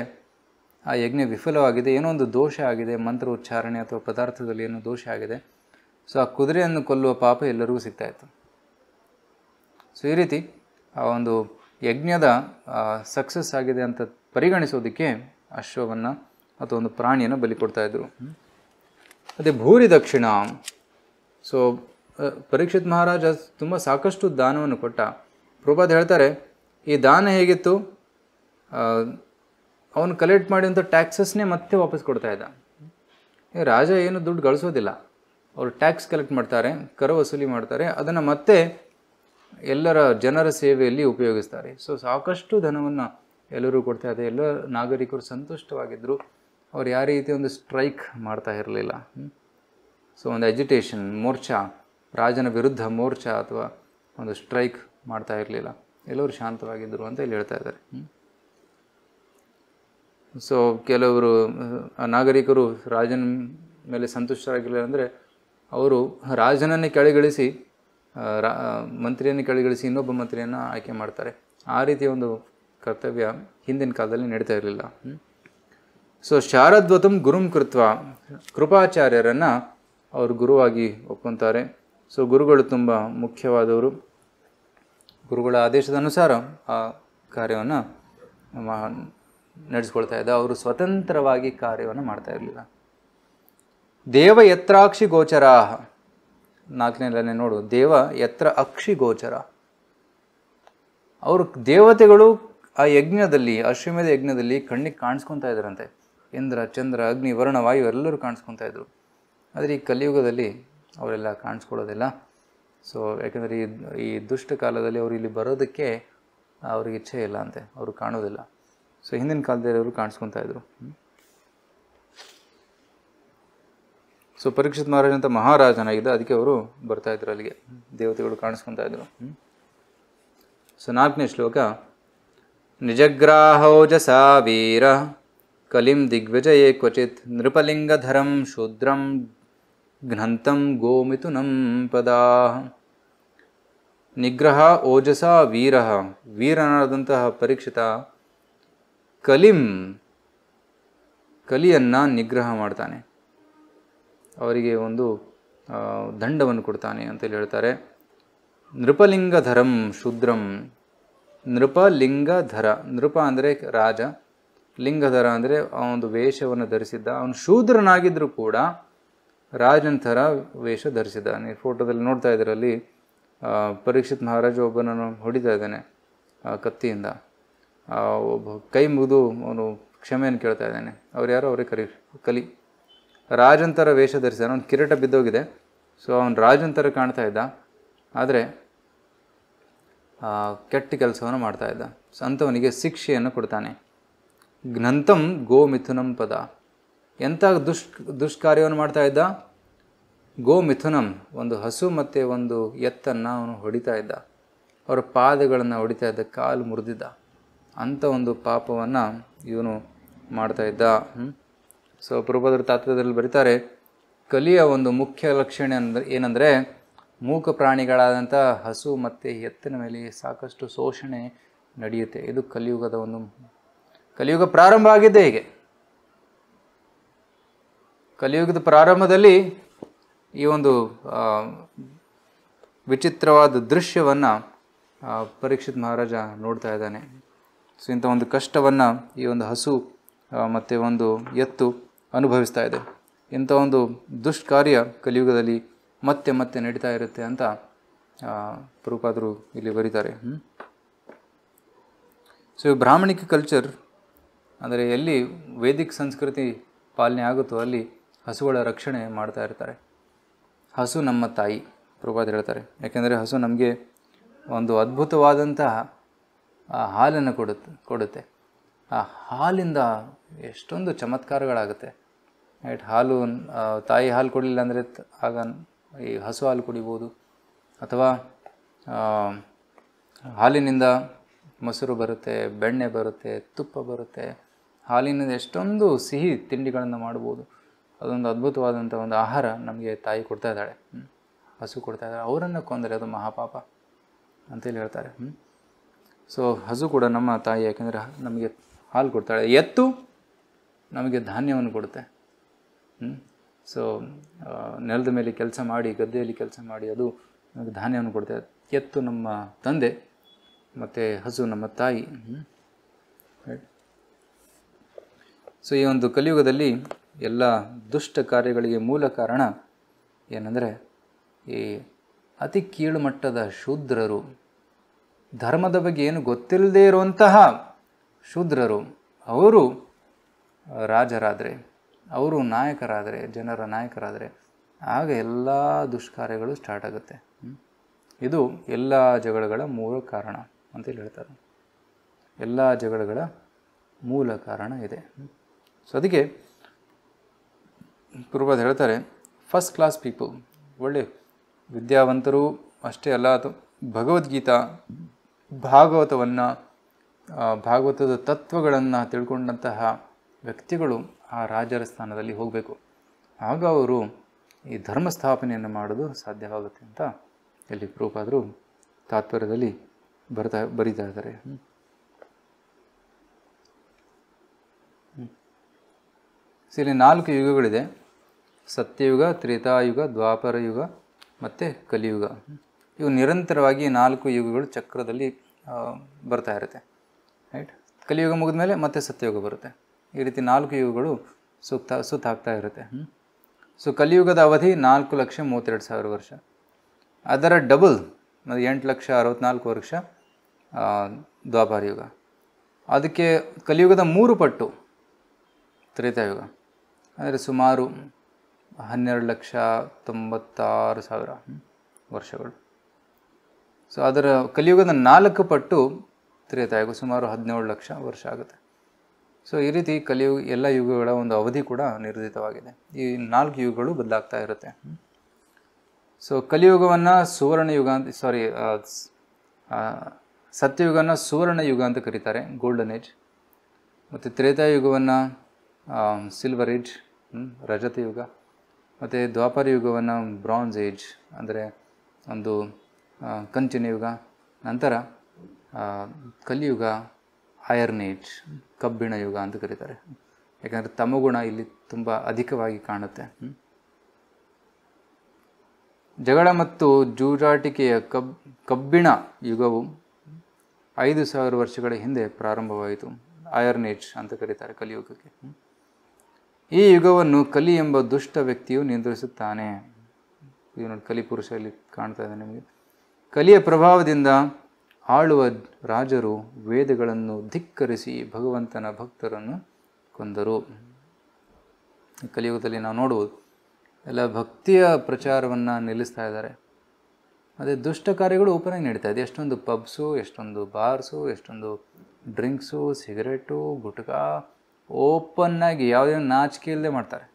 ಆ ಯಜ್ಞ ವಿಫಲವಾಗಿದೆ ಏನೋ ಒಂದು ದೋಷ ಆಗಿದೆ ಮಂತ್ರ ಉಚ್ಚಾರಣೆ ಅಥವಾ ಪದಾರ್ಥದಲ್ಲಿ ಏನೋ ದೋಷ ಆಗಿದೆ ಸೊ ಆ ಕುದುರೆಯನ್ನು ಕೊಲ್ಲುವ ಪಾಪ ಎಲ್ಲರಿಗೂ ಸಿಗ್ತಾಯಿತ್ತು ಸೊ ಈ ರೀತಿ ಆ ಒಂದು ಯಜ್ಞದ ಸಕ್ಸಸ್ ಆಗಿದೆ ಅಂತ ಪರಿಗಣಿಸೋದಕ್ಕೆ ಅಶ್ವವನ್ನು ಅಥವಾ ಒಂದು ಪ್ರಾಣಿಯನ್ನು ಬಲಿ ಕೊಡ್ತಾಯಿದ್ರು ಅದೇ ಭೂರಿ ದಕ್ಷಿಣ ಸೊ ಪರೀಕ್ಷಿತ್ ಮಹಾರಾಜ ತುಂಬ ಸಾಕಷ್ಟು ದಾನವನ್ನು ಕೊಟ್ಟ ಪ್ರಭಾತ್ ಹೇಳ್ತಾರೆ ಈ ದಾನ ಹೇಗಿತ್ತು ಅವನು ಕಲೆಕ್ಟ್ ಮಾಡಿದಂಥ ಟ್ಯಾಕ್ಸಸ್ನೇ ಮತ್ತೆ ವಾಪಸ್ ಕೊಡ್ತಾ ಇದ್ದ ರಾಜ ಏನು ದುಡ್ಡು ಗಳಿಸೋದಿಲ್ಲ ಅವರು ಟ್ಯಾಕ್ಸ್ ಕಲೆಕ್ಟ್ ಮಾಡ್ತಾರೆ ಕರ ವಸೂಲಿ ಮಾಡ್ತಾರೆ ಅದನ್ನು ಮತ್ತೆ ಎಲ್ಲರ ಜನರ ಸೇವೆಯಲ್ಲಿ ಉಪಯೋಗಿಸ್ತಾರೆ ಸೊ ಸಾಕಷ್ಟು ಧನವನ್ನು ಎಲ್ಲರೂ ಕೊಡ್ತಾ ಇದೆ ಎಲ್ಲ ನಾಗರಿಕರು ಸಂತುಷ್ಟವಾಗಿದ್ದರು ಅವ್ರು ಯಾವ ರೀತಿ ಒಂದು ಸ್ಟ್ರೈಕ್ ಮಾಡ್ತಾ ಇರಲಿಲ್ಲ ಸೊ ಒಂದು ಎಜುಟೇಷನ್ ಮೋರ್ಚಾ ರಾಜನ ವಿರುದ್ಧ ಮೋರ್ಚಾ ಅಥವಾ ಒಂದು ಸ್ಟ್ರೈಕ್ ಮಾಡ್ತಾ ಇರಲಿಲ್ಲ ಎಲ್ಲರೂ ಶಾಂತವಾಗಿದ್ದರು ಅಂತ ಇಲ್ಲಿ ಹೇಳ್ತಾ ಇದ್ದಾರೆ ಸೊ ಕೆಲವರು ನಾಗರಿಕರು ರಾಜನ ಮೇಲೆ ಸಂತುಷ್ಟರಾಗಿಲ್ಲ ಅಂದರೆ ಅವರು ರಾಜನನ್ನೇ ಕೆಳಗಿಳಿಸಿ ರಾ ಮಂತ್ರಿಯನ್ನು ಕೆಳಗಿಳಿಸಿ ಇನ್ನೊಬ್ಬ ಮಂತ್ರಿಯನ್ನು ಆಯ್ಕೆ ಮಾಡ್ತಾರೆ ಆ ರೀತಿಯ ಒಂದು ಕರ್ತವ್ಯ ಹಿಂದಿನ ಕಾಲದಲ್ಲಿ ನಡೀತಾ ಇರಲಿಲ್ಲ ಸೊ ಶಾರದ್ವತಂ ಗುರುಂ ಕೃತ್ವ ಕೃಪಾಚಾರ್ಯರನ್ನು ಅವರು ಗುರುವಾಗಿ ಒಪ್ಕೊತಾರೆ ಸೊ ಗುರುಗಳು ತುಂಬ ಮುಖ್ಯವಾದವರು ಗುರುಗಳ ಆದೇಶದ ಅನುಸಾರ ಆ ಕಾರ್ಯವನ್ನು ನಡೆಸ್ಕೊಳ್ತಾ ಇದ್ದ ಅವರು ಸ್ವತಂತ್ರವಾಗಿ ಕಾರ್ಯವನ್ನು ಮಾಡ್ತಾ ಇರಲಿಲ್ಲ ದೇವ ಯತ್ರಾಕ್ಷಿ ಗೋಚರ ನಾಲ್ಕನೇ ನೋಡು ದೇವ ಯತ್ರ ಅಕ್ಷಿ ಗೋಚರ ಅವರು ದೇವತೆಗಳು ಆ ಯಜ್ಞದಲ್ಲಿ ಅಶ್ವಮೇಧ ಯಜ್ಞದಲ್ಲಿ ಕಣ್ಣಿಗೆ ಕಾಣಿಸ್ಕೊತಾ ಇದ್ರಂತೆ ಇಂದ್ರ ಚಂದ್ರ ಅಗ್ನಿ ವರ್ಣ ವಾಯು ಎಲ್ಲರೂ ಕಾಣಿಸ್ಕೊತಾ ಇದ್ರು ಆದರೆ ಈ ಕಲಿಯುಗದಲ್ಲಿ ಅವರೆಲ್ಲ ಕಾಣಿಸ್ಕೊಳ್ಳೋದಿಲ್ಲ ಸೊ ಯಾಕೆಂದರೆ ಈ ಈ ದುಷ್ಟ ಕಾಲದಲ್ಲಿ ಅವರು ಇಲ್ಲಿ ಬರೋದಕ್ಕೆ ಅವ್ರಿಗೆ ಇಚ್ಛೆ ಇಲ್ಲ ಅಂತೆ ಅವರು ಕಾಣೋದಿಲ್ಲ ಸೊ ಹಿಂದಿನ ಕಾಲದಲ್ಲಿ ಅವರು ಕಾಣಿಸ್ಕೊತಾ ಇದ್ರು ಸೊ ಪರೀಕ್ಷಿತ್ ಮಹಾರಾಜ ಅಂತ ಮಹಾರಾಜನಾಗಿದ್ದ ಅದಕ್ಕೆ ಅವರು ಬರ್ತಾ ಇದ್ರು ಅಲ್ಲಿಗೆ ದೇವತೆಗಳು ಕಾಣಿಸ್ಕೊತಾ ಇದ್ರು ಸೊ ನಾಲ್ಕನೇ ಶ್ಲೋಕ ನಿಜಗ್ರಾಹೋಜಸಾ ವೀರ ಕಲಿಂ ದಿಗ್ವಿಜಯೇ ಕ್ವಚಿತ್ ನೃಪಲಿಂಗಧರಂ ಶೂದ್ರಂ ಘ್ನಂತಂ ಗೋಮಿಥುನಂ ಪದಾ ನಿಗ್ರಹ ಓಜಸ ವೀರ ವೀರನಾದಂತಹ ಪರೀಕ್ಷಿತ ಕಲಿಂ ಕಲಿಯನ್ನು ನಿಗ್ರಹ ಮಾಡ್ತಾನೆ ಅವರಿಗೆ ಒಂದು ದಂಡವನ್ನು ಕೊಡ್ತಾನೆ ಅಂತೇಳಿ ಹೇಳ್ತಾರೆ ನೃಪಲಿಂಗಧರಂ ಶೂದ್ರಂ ನೃಪ ಲಿಂಗಧರ ನೃಪ ಅಂದರೆ ರಾಜ ಲಿಂಗಧರ ಅಂದರೆ ಒಂದು ವೇಷವನ್ನು ಧರಿಸಿದ್ದ ಅವನು ಶೂದ್ರನಾಗಿದ್ದರೂ ಕೂಡ ರಾಜನ ಥರ ವೇಷ ಧರಿಸಿದ್ದ ನೀವು ಫೋಟೋದಲ್ಲಿ ನೋಡ್ತಾ ಇದ್ರಲ್ಲಿ ಪರೀಕ್ಷಿತ್ ಮಹಾರಾಜ ಒಬ್ಬನನ್ನು ಹೊಡಿತಾ ಇದ್ದಾನೆ ಕತ್ತಿಯಿಂದ ಒಬ್ಬ ಕೈ ಮುಗಿದು ಅವನು ಕ್ಷಮೆಯನ್ನು ಕೇಳ್ತಾ ಇದ್ದಾನೆ ಅವ್ರು ಯಾರೋ ಅವರೇ ಕರಿ ಕಲಿ ರಾಜನ ಥರ ವೇಷ ಧರಿಸಿದ ಅವನು ಕಿರೀಟ ಬಿದ್ದೋಗಿದೆ ಸೊ ಅವನು ರಾಜನ ಥರ ಕಾಣ್ತಾ ಇದ್ದ ಆದರೆ ಕೆಟ್ಟ ಕೆಲಸವನ್ನು ಮಾಡ್ತಾಯಿದ್ದ ಅಂಥವನಿಗೆ ಶಿಕ್ಷೆಯನ್ನು ಕೊಡ್ತಾನೆ ಘ್ನಂತಂ ಗೋಮಿಥುನಂ ಪದ ಎಂಥ ದುಷ್ ದುಷ್ಕಾರ್ಯವನ್ನು ಮಾಡ್ತಾ ಇದ್ದ ಗೋಮಿಥುನಂ ಒಂದು ಹಸು ಮತ್ತು ಒಂದು ಎತ್ತನ್ನು ಅವನು ಹೊಡಿತಾ ಇದ್ದ ಅವರ ಪಾದಗಳನ್ನು ಹೊಡಿತಾ ಇದ್ದ ಕಾಲು ಮುರಿದಿದ್ದ ಅಂಥ ಒಂದು ಪಾಪವನ್ನು ಇವನು ಮಾಡ್ತಾ ಇದ್ದ ಸೊ ಪ್ರಭದ್ರ ತಾತ್ವದಲ್ಲಿ ಬರೀತಾರೆ ಕಲಿಯ ಒಂದು ಮುಖ್ಯ ಲಕ್ಷಣ ಅಂದರೆ ಏನಂದರೆ ಮೂಕ ಪ್ರಾಣಿಗಳಾದಂಥ ಹಸು ಮತ್ತು ಎತ್ತಿನ ಮೇಲೆ ಸಾಕಷ್ಟು ಶೋಷಣೆ ನಡೆಯುತ್ತೆ ಇದು ಕಲಿಯುಗದ ಒಂದು ಕಲಿಯುಗ ಪ್ರಾರಂಭ ಆಗಿದ್ದೇ ಹೀಗೆ ಕಲಿಯುಗದ ಪ್ರಾರಂಭದಲ್ಲಿ ಈ ಒಂದು ವಿಚಿತ್ರವಾದ ದೃಶ್ಯವನ್ನು ಪರೀಕ್ಷಿತ್ ಮಹಾರಾಜ ನೋಡ್ತಾ ಇದ್ದಾನೆ ಸೊ ಇಂಥ ಒಂದು ಕಷ್ಟವನ್ನು ಈ ಒಂದು ಹಸು ಮತ್ತು ಒಂದು ಎತ್ತು ಅನುಭವಿಸ್ತಾ ಇದೆ ಇಂಥ ಒಂದು ದುಷ್ಕಾರ್ಯ ಕಲಿಯುಗದಲ್ಲಿ ಮತ್ತೆ ಮತ್ತೆ ನಡೀತಾ ಇರುತ್ತೆ ಅಂತ ಪ್ರೂಪಾದರು ಇಲ್ಲಿ ಬರೀತಾರೆ ಸೊ ಬ್ರಾಹ್ಮಣಿಕ ಕಲ್ಚರ್ ಅಂದರೆ ಎಲ್ಲಿ ವೇದಿಕ್ ಸಂಸ್ಕೃತಿ ಪಾಲನೆ ಆಗುತ್ತೋ ಅಲ್ಲಿ ಹಸುಗಳ ರಕ್ಷಣೆ ಮಾಡ್ತಾ ಇರ್ತಾರೆ ಹಸು ನಮ್ಮ ತಾಯಿ ಪ್ರಭಾತ್ ಹೇಳ್ತಾರೆ ಯಾಕೆಂದರೆ ಹಸು ನಮಗೆ ಒಂದು ಅದ್ಭುತವಾದಂತಹ ಹಾಲನ್ನು ಕೊಡುತ್ತೆ ಕೊಡುತ್ತೆ ಆ ಹಾಲಿಂದ ಎಷ್ಟೊಂದು ಚಮತ್ಕಾರಗಳಾಗುತ್ತೆ ರೈಟ್ ಹಾಲು ತಾಯಿ ಹಾಲು ಕೊಡಲಿಲ್ಲ ಅಂದರೆ ಆಗ ಈ ಹಸು ಹಾಲು ಕುಡಿಬೋದು ಅಥವಾ ಹಾಲಿನಿಂದ ಮೊಸರು ಬರುತ್ತೆ ಬೆಣ್ಣೆ ಬರುತ್ತೆ ತುಪ್ಪ ಬರುತ್ತೆ ಹಾಲಿನಿಂದ ಎಷ್ಟೊಂದು ಸಿಹಿ ತಿಂಡಿಗಳನ್ನು ಮಾಡ್ಬೋದು ಅದೊಂದು ಅದ್ಭುತವಾದಂಥ ಒಂದು ಆಹಾರ ನಮಗೆ ತಾಯಿ ಕೊಡ್ತಾ ಇದ್ದಾಳೆ ಹಸು ಕೊಡ್ತಾ ಇದ್ದಾಳೆ ಅವರನ್ನು ಕೊಂದರೆ ಅದು ಮಹಾಪಾಪ ಅಂತೇಳಿ ಹೇಳ್ತಾರೆ ಸೊ ಹಸು ಕೂಡ ನಮ್ಮ ತಾಯಿ ಯಾಕೆಂದರೆ ನಮಗೆ ಹಾಲು ಕೊಡ್ತಾಳೆ ಎತ್ತು ನಮಗೆ ಧಾನ್ಯವನ್ನು ಕೊಡುತ್ತೆ ಹ್ಞೂ ಸೊ ನೆಲದ ಮೇಲೆ ಕೆಲಸ ಮಾಡಿ ಗದ್ದೆಯಲ್ಲಿ ಕೆಲಸ ಮಾಡಿ ಅದು ಧಾನ್ಯವನ್ನು ಕೊಡ್ತಾರೆ ಎತ್ತು ನಮ್ಮ ತಂದೆ ಮತ್ತು ಹಸು ನಮ್ಮ ತಾಯಿ ಸೊ ಈ ಒಂದು ಕಲಿಯುಗದಲ್ಲಿ ಎಲ್ಲ ದುಷ್ಟ ಕಾರ್ಯಗಳಿಗೆ ಮೂಲ ಕಾರಣ ಏನಂದರೆ ಈ ಅತಿ ಕೀಳುಮಟ್ಟದ ಶೂದ್ರರು ಧರ್ಮದ ಬಗ್ಗೆ ಏನು ಗೊತ್ತಿಲ್ಲದೇ ಇರುವಂತಹ ಶೂದ್ರರು ಅವರು ರಾಜರಾದರೆ ಅವರು ನಾಯಕರಾದರೆ ಜನರ ನಾಯಕರಾದರೆ ಆಗ ಎಲ್ಲ ದುಷ್ಕಾರ್ಯಗಳು ಸ್ಟಾರ್ಟ್ ಆಗುತ್ತೆ ಇದು ಎಲ್ಲ ಜಗಳಗಳ ಮೂಲ ಕಾರಣ ಅಂತೇಳಿ ಹೇಳ್ತಾರೆ ಎಲ್ಲ ಜಗಳಗಳ ಮೂಲ ಕಾರಣ ಇದೆ ಸೊ ಅದಕ್ಕೆ ಪೂರ್ವದ ಹೇಳ್ತಾರೆ ಫಸ್ಟ್ ಕ್ಲಾಸ್ ಪೀಪಲ್ ಒಳ್ಳೆ ವಿದ್ಯಾವಂತರು ಅಷ್ಟೇ ಅಲ್ಲ ಅಥವಾ ಭಗವದ್ಗೀತಾ ಭಾಗವತವನ್ನು ಭಾಗವತದ ತತ್ವಗಳನ್ನು ತಿಳ್ಕೊಂಡಂತಹ ವ್ಯಕ್ತಿಗಳು ಆ ರಾಜರ ಸ್ಥಾನದಲ್ಲಿ ಹೋಗಬೇಕು ಆಗ ಅವರು ಈ ಧರ್ಮ ಸ್ಥಾಪನೆಯನ್ನು ಮಾಡೋದು ಸಾಧ್ಯವಾಗುತ್ತೆ ಅಂತ ಇಲ್ಲಿ ಪ್ರೂಪಾದರೂ ತಾತ್ಪರ್ಯದಲ್ಲಿ ಬರ್ತಾ ಬರೀತಾ ಇದ್ದಾರೆ ಇಲ್ಲಿ ನಾಲ್ಕು ಯುಗಗಳಿದೆ ಸತ್ಯಯುಗ ತ್ರೇತಾಯುಗ ದ್ವಾಪರ ಯುಗ ಮತ್ತು ಕಲಿಯುಗ ಇವು ನಿರಂತರವಾಗಿ ನಾಲ್ಕು ಯುಗಗಳು ಚಕ್ರದಲ್ಲಿ ಬರ್ತಾ ಇರುತ್ತೆ ರೈಟ್ ಕಲಿಯುಗ ಮುಗಿದ ಮೇಲೆ ಮತ್ತೆ ಸತ್ಯಯುಗ ಬರುತ್ತೆ ಈ ರೀತಿ ನಾಲ್ಕು ಯುಗಗಳು ಸುತ್ತ ಸುತ್ತಾಗ್ತಾ ಇರುತ್ತೆ ಸೊ ಕಲಿಯುಗದ ಅವಧಿ ನಾಲ್ಕು ಲಕ್ಷ ಮೂವತ್ತೆರಡು ಸಾವಿರ ವರ್ಷ ಅದರ ಡಬಲ್ ಎಂಟು ಲಕ್ಷ ಅರವತ್ತ್ನಾಲ್ಕು ವರ್ಷ ದ್ವಾಪಾರ ಯುಗ ಅದಕ್ಕೆ ಕಲಿಯುಗದ ಮೂರು ಪಟ್ಟು ತ್ರೇತಾಯುಗ ಅಂದರೆ ಸುಮಾರು ಹನ್ನೆರಡು ಲಕ್ಷ ತೊಂಬತ್ತಾರು ಸಾವಿರ ವರ್ಷಗಳು ಸೊ ಅದರ ಕಲಿಯುಗದ ನಾಲ್ಕು ಪಟ್ಟು ತ್ರೇತಾಯುಗ ಸುಮಾರು ಹದಿನೇಳು ಲಕ್ಷ ವರ್ಷ ಆಗುತ್ತೆ ಸೊ ಈ ರೀತಿ ಕಲಿಯುಗ ಎಲ್ಲ ಯುಗಗಳ ಒಂದು ಅವಧಿ ಕೂಡ ನಿರ್ದಿತವಾಗಿದೆ ಈ ನಾಲ್ಕು ಯುಗಗಳು ಬದಲಾಗ್ತಾ ಇರುತ್ತೆ ಸೊ ಕಲಿಯುಗವನ್ನು ಸುವರ್ಣ ಯುಗ ಅಂತ ಸಾರಿ ಸತ್ಯಯುಗನ ಸುವರ್ಣ ಯುಗ ಅಂತ ಕರೀತಾರೆ ಗೋಲ್ಡನ್ ಏಜ್ ಮತ್ತು ತ್ರೇತಾಯುಗವನ್ನು ಸಿಲ್ವರ್ ಏಜ್ ರಜತ ಯುಗ ಮತ್ತು ದ್ವಾಪರ ಯುಗವನ್ನು ಬ್ರಾಂಜ್ ಏಜ್ ಅಂದರೆ ಒಂದು ಕಂಚಿನ ಯುಗ ನಂತರ ಕಲಿಯುಗ ಐರನ್ ಏಜ್ ಕಬ್ಬಿಣ ಯುಗ ಅಂತ ಕರೀತಾರೆ ಯಾಕಂದರೆ ತಮಗುಣ ಇಲ್ಲಿ ತುಂಬ ಅಧಿಕವಾಗಿ ಕಾಣುತ್ತೆ ಜಗಳ ಮತ್ತು ಜೂಜಾಟಿಕೆಯ ಕಬ್ ಕಬ್ಬಿಣ ಯುಗವು ಐದು ಸಾವಿರ ವರ್ಷಗಳ ಹಿಂದೆ ಪ್ರಾರಂಭವಾಯಿತು ಐರ್ನ್ ಏಜ್ ಅಂತ ಕರೀತಾರೆ ಕಲಿಯುಗಕ್ಕೆ ಈ ಯುಗವನ್ನು ಕಲಿ ಎಂಬ ದುಷ್ಟ ವ್ಯಕ್ತಿಯು ನಿಯಂತ್ರಿಸುತ್ತಾನೆ ಇದು ನೋಡಿ ಪುರುಷ ಇಲ್ಲಿ ಕಾಣ್ತಾ ಇದೆ ನಿಮಗೆ ಕಲಿಯ ಪ್ರಭಾವದಿಂದ ಆಳುವ ರಾಜರು ವೇದಗಳನ್ನು ಧಿಕ್ಕರಿಸಿ ಭಗವಂತನ ಭಕ್ತರನ್ನು ಕೊಂದರು ಕಲಿಯುಗದಲ್ಲಿ ನಾವು ನೋಡುವುದು ಎಲ್ಲ ಭಕ್ತಿಯ ಪ್ರಚಾರವನ್ನು ನಿಲ್ಲಿಸ್ತಾ ಇದ್ದಾರೆ ಅದೇ ದುಷ್ಟ ಕಾರ್ಯಗಳು ಆಗಿ ನಡೀತಾ ಇದೆ ಎಷ್ಟೊಂದು ಪಬ್ಸು ಎಷ್ಟೊಂದು ಬಾರ್ಸು ಎಷ್ಟೊಂದು ಡ್ರಿಂಕ್ಸು ಸಿಗರೇಟು ಗುಟ್ಕಾ ಓಪನ್ನಾಗಿ ಯಾವುದೇ ನಾಚಿಕೆ ಇಲ್ಲದೆ ಮಾಡ್ತಾರೆ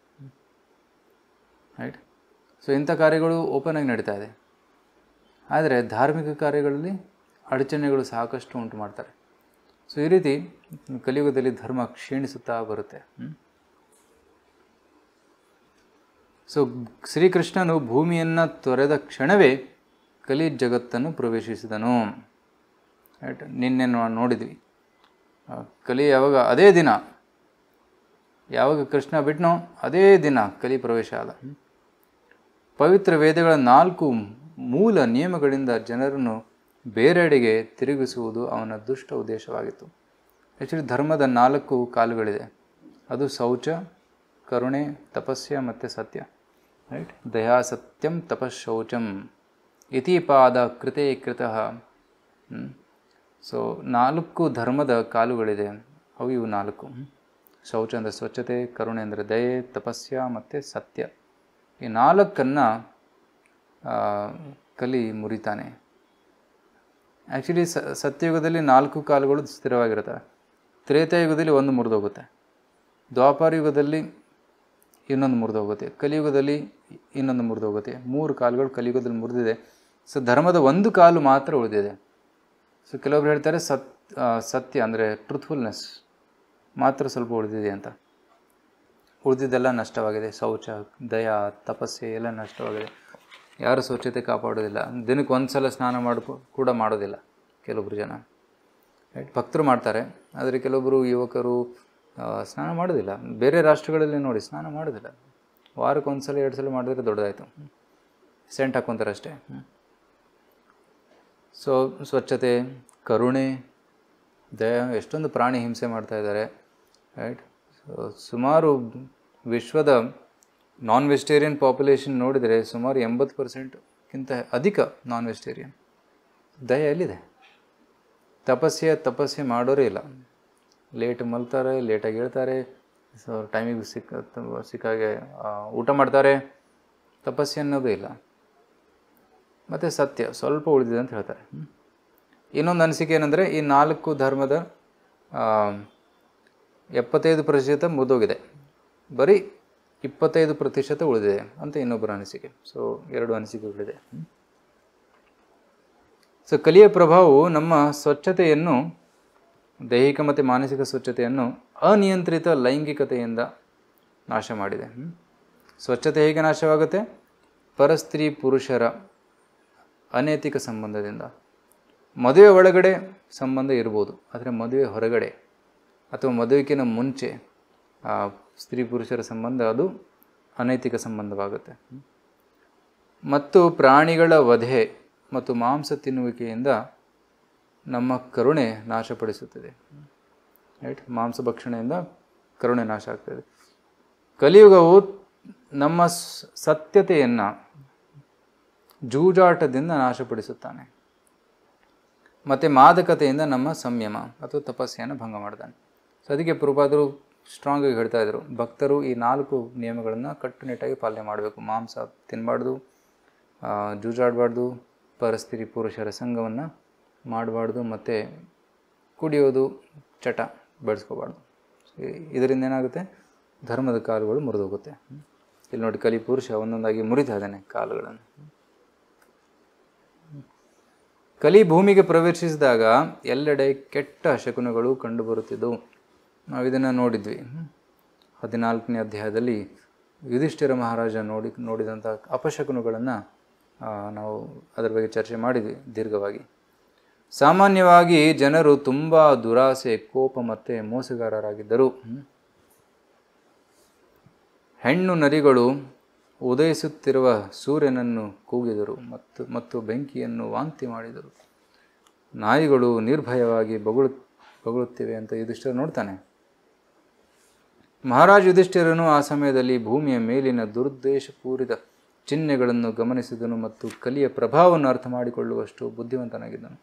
ರೈಟ್ ಸೊ ಇಂಥ ಕಾರ್ಯಗಳು ಓಪನ್ ಆಗಿ ನಡೀತಾ ಇದೆ ಆದರೆ ಧಾರ್ಮಿಕ ಕಾರ್ಯಗಳಲ್ಲಿ ಅಡಚಣೆಗಳು ಸಾಕಷ್ಟು ಉಂಟು ಮಾಡ್ತಾರೆ ಸೊ ಈ ರೀತಿ ಕಲಿಯುಗದಲ್ಲಿ ಧರ್ಮ ಕ್ಷೀಣಿಸುತ್ತಾ ಬರುತ್ತೆ ಸೊ ಶ್ರೀಕೃಷ್ಣನು ಭೂಮಿಯನ್ನು ತೊರೆದ ಕ್ಷಣವೇ ಕಲಿ ಜಗತ್ತನ್ನು ಪ್ರವೇಶಿಸಿದನು ನಿನ್ನೆ ನೋಡಿದ್ವಿ ಕಲಿ ಯಾವಾಗ ಅದೇ ದಿನ ಯಾವಾಗ ಕೃಷ್ಣ ಬಿಟ್ನೋ ಅದೇ ದಿನ ಕಲಿ ಪ್ರವೇಶ ಆದ ಪವಿತ್ರ ವೇದಗಳ ನಾಲ್ಕು ಮೂಲ ನಿಯಮಗಳಿಂದ ಜನರನ್ನು ಬೇರೆಡೆಗೆ ತಿರುಗಿಸುವುದು ಅವನ ದುಷ್ಟ ಉದ್ದೇಶವಾಗಿತ್ತು ಆ್ಯಕ್ಚುಲಿ ಧರ್ಮದ ನಾಲ್ಕು ಕಾಲುಗಳಿದೆ ಅದು ಶೌಚ ಕರುಣೆ ತಪಸ್ಯ ಮತ್ತು ಸತ್ಯ ರೈಟ್ ದಯಾ ಸತ್ಯಂ ತಪಶೌಚಂ ಪಾದ ಕೃತೆ ಕೃತಃ ಸೊ ನಾಲ್ಕು ಧರ್ಮದ ಕಾಲುಗಳಿದೆ ಅವು ಇವು ನಾಲ್ಕು ಶೌಚ ಅಂದರೆ ಸ್ವಚ್ಛತೆ ಕರುಣೆ ಅಂದರೆ ದಯೆ ತಪಸ್ಯ ಮತ್ತು ಸತ್ಯ ಈ ನಾಲ್ಕನ್ನು ಕಲಿ ಮುರಿತಾನೆ ಆ್ಯಕ್ಚುಲಿ ಸತ್ಯಯುಗದಲ್ಲಿ ನಾಲ್ಕು ಕಾಲುಗಳು ಸ್ಥಿರವಾಗಿರ್ತವೆ ತ್ರೇತಾಯುಗದಲ್ಲಿ ಒಂದು ಮುರಿದೋಗುತ್ತೆ ದ್ವಾಪಾರ ಯುಗದಲ್ಲಿ ಇನ್ನೊಂದು ಮುರಿದೋಗುತ್ತೆ ಕಲಿಯುಗದಲ್ಲಿ ಇನ್ನೊಂದು ಮುರಿದೋಗುತ್ತೆ ಮೂರು ಕಾಲುಗಳು ಕಲಿಯುಗದಲ್ಲಿ ಮುರಿದಿದೆ ಸೊ ಧರ್ಮದ ಒಂದು ಕಾಲು ಮಾತ್ರ ಉಳಿದಿದೆ ಸೊ ಕೆಲವೊಬ್ರು ಹೇಳ್ತಾರೆ ಸತ್ ಸತ್ಯ ಅಂದರೆ ಟ್ರುತ್ಫುಲ್ನೆಸ್ ಮಾತ್ರ ಸ್ವಲ್ಪ ಉಳಿದಿದೆ ಅಂತ ಉಳಿದಿದ್ದೆಲ್ಲ ನಷ್ಟವಾಗಿದೆ ಶೌಚ ದಯ ತಪಸ್ಸೆ ಎಲ್ಲ ನಷ್ಟವಾಗಿದೆ ಯಾರು ಸ್ವಚ್ಛತೆ ಕಾಪಾಡೋದಿಲ್ಲ ದಿನಕ್ಕೆ ಒಂದು ಸಲ ಸ್ನಾನ ಮಾಡ್ಕೊ ಕೂಡ ಮಾಡೋದಿಲ್ಲ ಕೆಲವೊಬ್ರು ಜನ ರೈಟ್ ಭಕ್ತರು ಮಾಡ್ತಾರೆ ಆದರೆ ಕೆಲವೊಬ್ಬರು ಯುವಕರು ಸ್ನಾನ ಮಾಡೋದಿಲ್ಲ ಬೇರೆ ರಾಷ್ಟ್ರಗಳಲ್ಲಿ ನೋಡಿ ಸ್ನಾನ ಮಾಡೋದಿಲ್ಲ ವಾರಕ್ಕೆ ಒಂದು ಸಲ ಎರಡು ಸಲ ಮಾಡಿದ್ರೆ ದೊಡ್ಡದಾಯಿತು ಸೆಂಟ್ ಹಾಕ್ಕೊತಾರೆ ಅಷ್ಟೇ ಸೊ ಸ್ವಚ್ಛತೆ ಕರುಣೆ ದಯ ಎಷ್ಟೊಂದು ಪ್ರಾಣಿ ಹಿಂಸೆ ಮಾಡ್ತಾಯಿದ್ದಾರೆ ರೈಟ್ ರೈಟ್ ಸುಮಾರು ವಿಶ್ವದ ನಾನ್ ವೆಜಿಟೇರಿಯನ್ ಪಾಪ್ಯುಲೇಷನ್ ನೋಡಿದರೆ ಸುಮಾರು ಎಂಬತ್ತು ಪರ್ಸೆಂಟ್ಗಿಂತ ಅಧಿಕ ನಾನ್ ವೆಜಿಟೇರಿಯನ್ ದಯ ಎಲ್ಲಿದೆ ತಪಸ್ಸೆ ತಪಸ್ಸೆ ಮಾಡೋರೇ ಇಲ್ಲ ಲೇಟ್ ಮಲ್ತಾರೆ ಲೇಟಾಗಿ ಹೇಳ್ತಾರೆ ಸೊ ಟೈಮಿಗೆ ಸಿಕ್ಕ ಸಿಕ್ಕಾಗೆ ಊಟ ಮಾಡ್ತಾರೆ ತಪಸ್ಸೆ ಅನ್ನೋದು ಇಲ್ಲ ಮತ್ತು ಸತ್ಯ ಸ್ವಲ್ಪ ಉಳಿದಿದೆ ಅಂತ ಹೇಳ್ತಾರೆ ಇನ್ನೊಂದು ಅನಿಸಿಕೆ ಏನಂದರೆ ಈ ನಾಲ್ಕು ಧರ್ಮದ ಎಪ್ಪತ್ತೈದು ಪ್ರತಿಶತ ಮುದೋಗಿದೆ ಬರೀ ಇಪ್ಪತ್ತೈದು ಪ್ರತಿಶತ ಉಳಿದಿದೆ ಅಂತ ಇನ್ನೊಬ್ಬರ ಅನಿಸಿಕೆ ಸೊ ಎರಡು ಅನಿಸಿಕೆಗಳಿದೆ ಸೊ ಕಲಿಯ ಪ್ರಭಾವವು ನಮ್ಮ ಸ್ವಚ್ಛತೆಯನ್ನು ದೈಹಿಕ ಮತ್ತು ಮಾನಸಿಕ ಸ್ವಚ್ಛತೆಯನ್ನು ಅನಿಯಂತ್ರಿತ ಲೈಂಗಿಕತೆಯಿಂದ ನಾಶ ಮಾಡಿದೆ ಸ್ವಚ್ಛತೆ ಹೇಗೆ ನಾಶವಾಗುತ್ತೆ ಪರಸ್ತ್ರೀ ಪುರುಷರ ಅನೈತಿಕ ಸಂಬಂಧದಿಂದ ಮದುವೆ ಒಳಗಡೆ ಸಂಬಂಧ ಇರ್ಬೋದು ಆದರೆ ಮದುವೆ ಹೊರಗಡೆ ಅಥವಾ ಮದುವೆಗಿನ ಮುಂಚೆ ಸ್ತ್ರೀ ಪುರುಷರ ಸಂಬಂಧ ಅದು ಅನೈತಿಕ ಸಂಬಂಧವಾಗುತ್ತೆ ಮತ್ತು ಪ್ರಾಣಿಗಳ ವಧೆ ಮತ್ತು ಮಾಂಸ ತಿನ್ನುವಿಕೆಯಿಂದ ನಮ್ಮ ಕರುಣೆ ನಾಶಪಡಿಸುತ್ತದೆ ರೈಟ್ ಮಾಂಸ ಭಕ್ಷಣೆಯಿಂದ ಕರುಣೆ ನಾಶ ಆಗ್ತದೆ ಕಲಿಯುಗವು ನಮ್ಮ ಸತ್ಯತೆಯನ್ನು ಜೂಜಾಟದಿಂದ ನಾಶಪಡಿಸುತ್ತಾನೆ ಮತ್ತು ಮಾದಕತೆಯಿಂದ ನಮ್ಮ ಸಂಯಮ ಅಥವಾ ತಪಸ್ಸೆಯನ್ನು ಭಂಗ ಮಾಡ್ತಾನೆ ಸೊ ಅದಕ್ಕೆ ಪ್ರಭಾದರು ಸ್ಟ್ರಾಂಗಾಗಿ ಇದ್ದರು ಭಕ್ತರು ಈ ನಾಲ್ಕು ನಿಯಮಗಳನ್ನು ಕಟ್ಟುನಿಟ್ಟಾಗಿ ಪಾಲನೆ ಮಾಡಬೇಕು ಮಾಂಸ ತಿನ್ನಬಾರ್ದು ಜೂಜಾಡಬಾರ್ದು ಪರಸ್ತ್ರೀ ಪುರುಷರ ಸಂಘವನ್ನು ಮಾಡಬಾರ್ದು ಮತ್ತು ಕುಡಿಯೋದು ಚಟ ಬೆಳೆಸ್ಕೋಬಾರ್ದು ಇದರಿಂದ ಏನಾಗುತ್ತೆ ಧರ್ಮದ ಕಾಲುಗಳು ಮುರಿದೋಗುತ್ತೆ ಇಲ್ಲಿ ನೋಡಿ ಕಲಿ ಪುರುಷ ಒಂದೊಂದಾಗಿ ಮುರಿದಾದಾನೆ ಕಾಲುಗಳನ್ನು ಕಲಿ ಭೂಮಿಗೆ ಪ್ರವೇಶಿಸಿದಾಗ ಎಲ್ಲೆಡೆ ಕೆಟ್ಟ ಶಕುನಗಳು ಕಂಡುಬರುತ್ತಿದ್ದವು ನಾವು ಇದನ್ನು ನೋಡಿದ್ವಿ ಹದಿನಾಲ್ಕನೇ ಅಧ್ಯಾಯದಲ್ಲಿ ಯುಧಿಷ್ಠಿರ ಮಹಾರಾಜ ನೋಡಿ ನೋಡಿದಂಥ ಅಪಶಕುನಗಳನ್ನು ನಾವು ಅದರ ಬಗ್ಗೆ ಚರ್ಚೆ ಮಾಡಿದ್ವಿ ದೀರ್ಘವಾಗಿ ಸಾಮಾನ್ಯವಾಗಿ ಜನರು ತುಂಬ ದುರಾಸೆ ಕೋಪ ಮತ್ತು ಮೋಸಗಾರರಾಗಿದ್ದರು ಹೆಣ್ಣು ನರಿಗಳು ಉದಯಿಸುತ್ತಿರುವ ಸೂರ್ಯನನ್ನು ಕೂಗಿದರು ಮತ್ತು ಮತ್ತು ಬೆಂಕಿಯನ್ನು ವಾಂತಿ ಮಾಡಿದರು ನಾಯಿಗಳು ನಿರ್ಭಯವಾಗಿ ಬಗಳು ಬಗಳುತ್ತಿವೆ ಅಂತ ಯುಧಿಷ್ಠರು ನೋಡ್ತಾನೆ ಮಹಾರಾಜ ಯುಧಿಷ್ಠಿರನು ಆ ಸಮಯದಲ್ಲಿ ಭೂಮಿಯ ಮೇಲಿನ ದುರುದ್ದೇಶಪೂರಿತ ಚಿಹ್ನೆಗಳನ್ನು ಗಮನಿಸಿದನು ಮತ್ತು ಕಲಿಯ ಪ್ರಭಾವವನ್ನು ಅರ್ಥ ಮಾಡಿಕೊಳ್ಳುವಷ್ಟು ಬುದ್ಧಿವಂತನಾಗಿದ್ದನು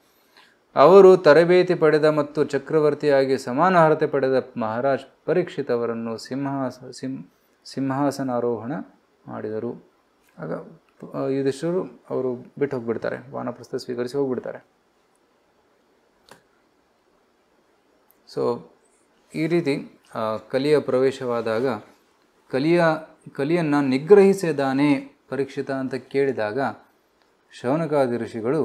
ಅವರು ತರಬೇತಿ ಪಡೆದ ಮತ್ತು ಚಕ್ರವರ್ತಿಯಾಗಿ ಸಮಾನಾರ್ಹತೆ ಪಡೆದ ಮಹಾರಾಜ್ ಪರೀಕ್ಷಿತ್ ಅವರನ್ನು ಸಿಂಹಾಸ ಸಿಂ ಸಿಂಹಾಸನಾರೋಹಣ ಮಾಡಿದರು ಆಗ ಯುಧಿಷ್ಠರು ಅವರು ಬಿಟ್ಟು ಹೋಗ್ಬಿಡ್ತಾರೆ ವಾನಪ್ರಸ್ಥ ಸ್ವೀಕರಿಸಿ ಹೋಗ್ಬಿಡ್ತಾರೆ ಸೊ ಈ ರೀತಿ ಕಲಿಯ ಪ್ರವೇಶವಾದಾಗ ಕಲಿಯ ಕಲಿಯನ್ನು ನಿಗ್ರಹಿಸಿದಾನೆ ಪರೀಕ್ಷಿತ ಅಂತ ಕೇಳಿದಾಗ ಶೌನಕಾದಿ ಋಷಿಗಳು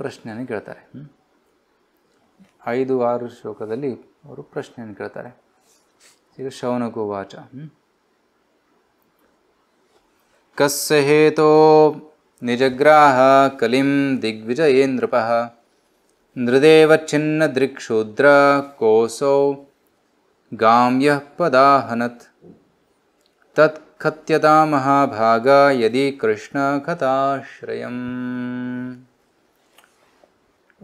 ಪ್ರಶ್ನೆಯನ್ನು ಕೇಳ್ತಾರೆ ಐದು ಆರು ಶ್ಲೋಕದಲ್ಲಿ ಅವರು ಪ್ರಶ್ನೆಯನ್ನು ಕೇಳ್ತಾರೆ ಈಗ ಶೌನಕೋ ವಾಚ ಕಸ್ಸಹೇತೋ ಹೇತೋ ನಿಜಗ್ರಾಹ ಕಲಿಂ ದಿಗ್ವಿಜಯೇಂದ್ರಪ ನೃದೇವ ಚಿನ್ನ ದೃಕ್ಷೂದ್ರ ಕೋಸೌ ಗಾಮ್ಯ ತತ್ पदाहनत् ಮಹಾಭಾಗ ಯದಿ ಕೃಷ್ಣ ಕಥಾಶ್ರಯ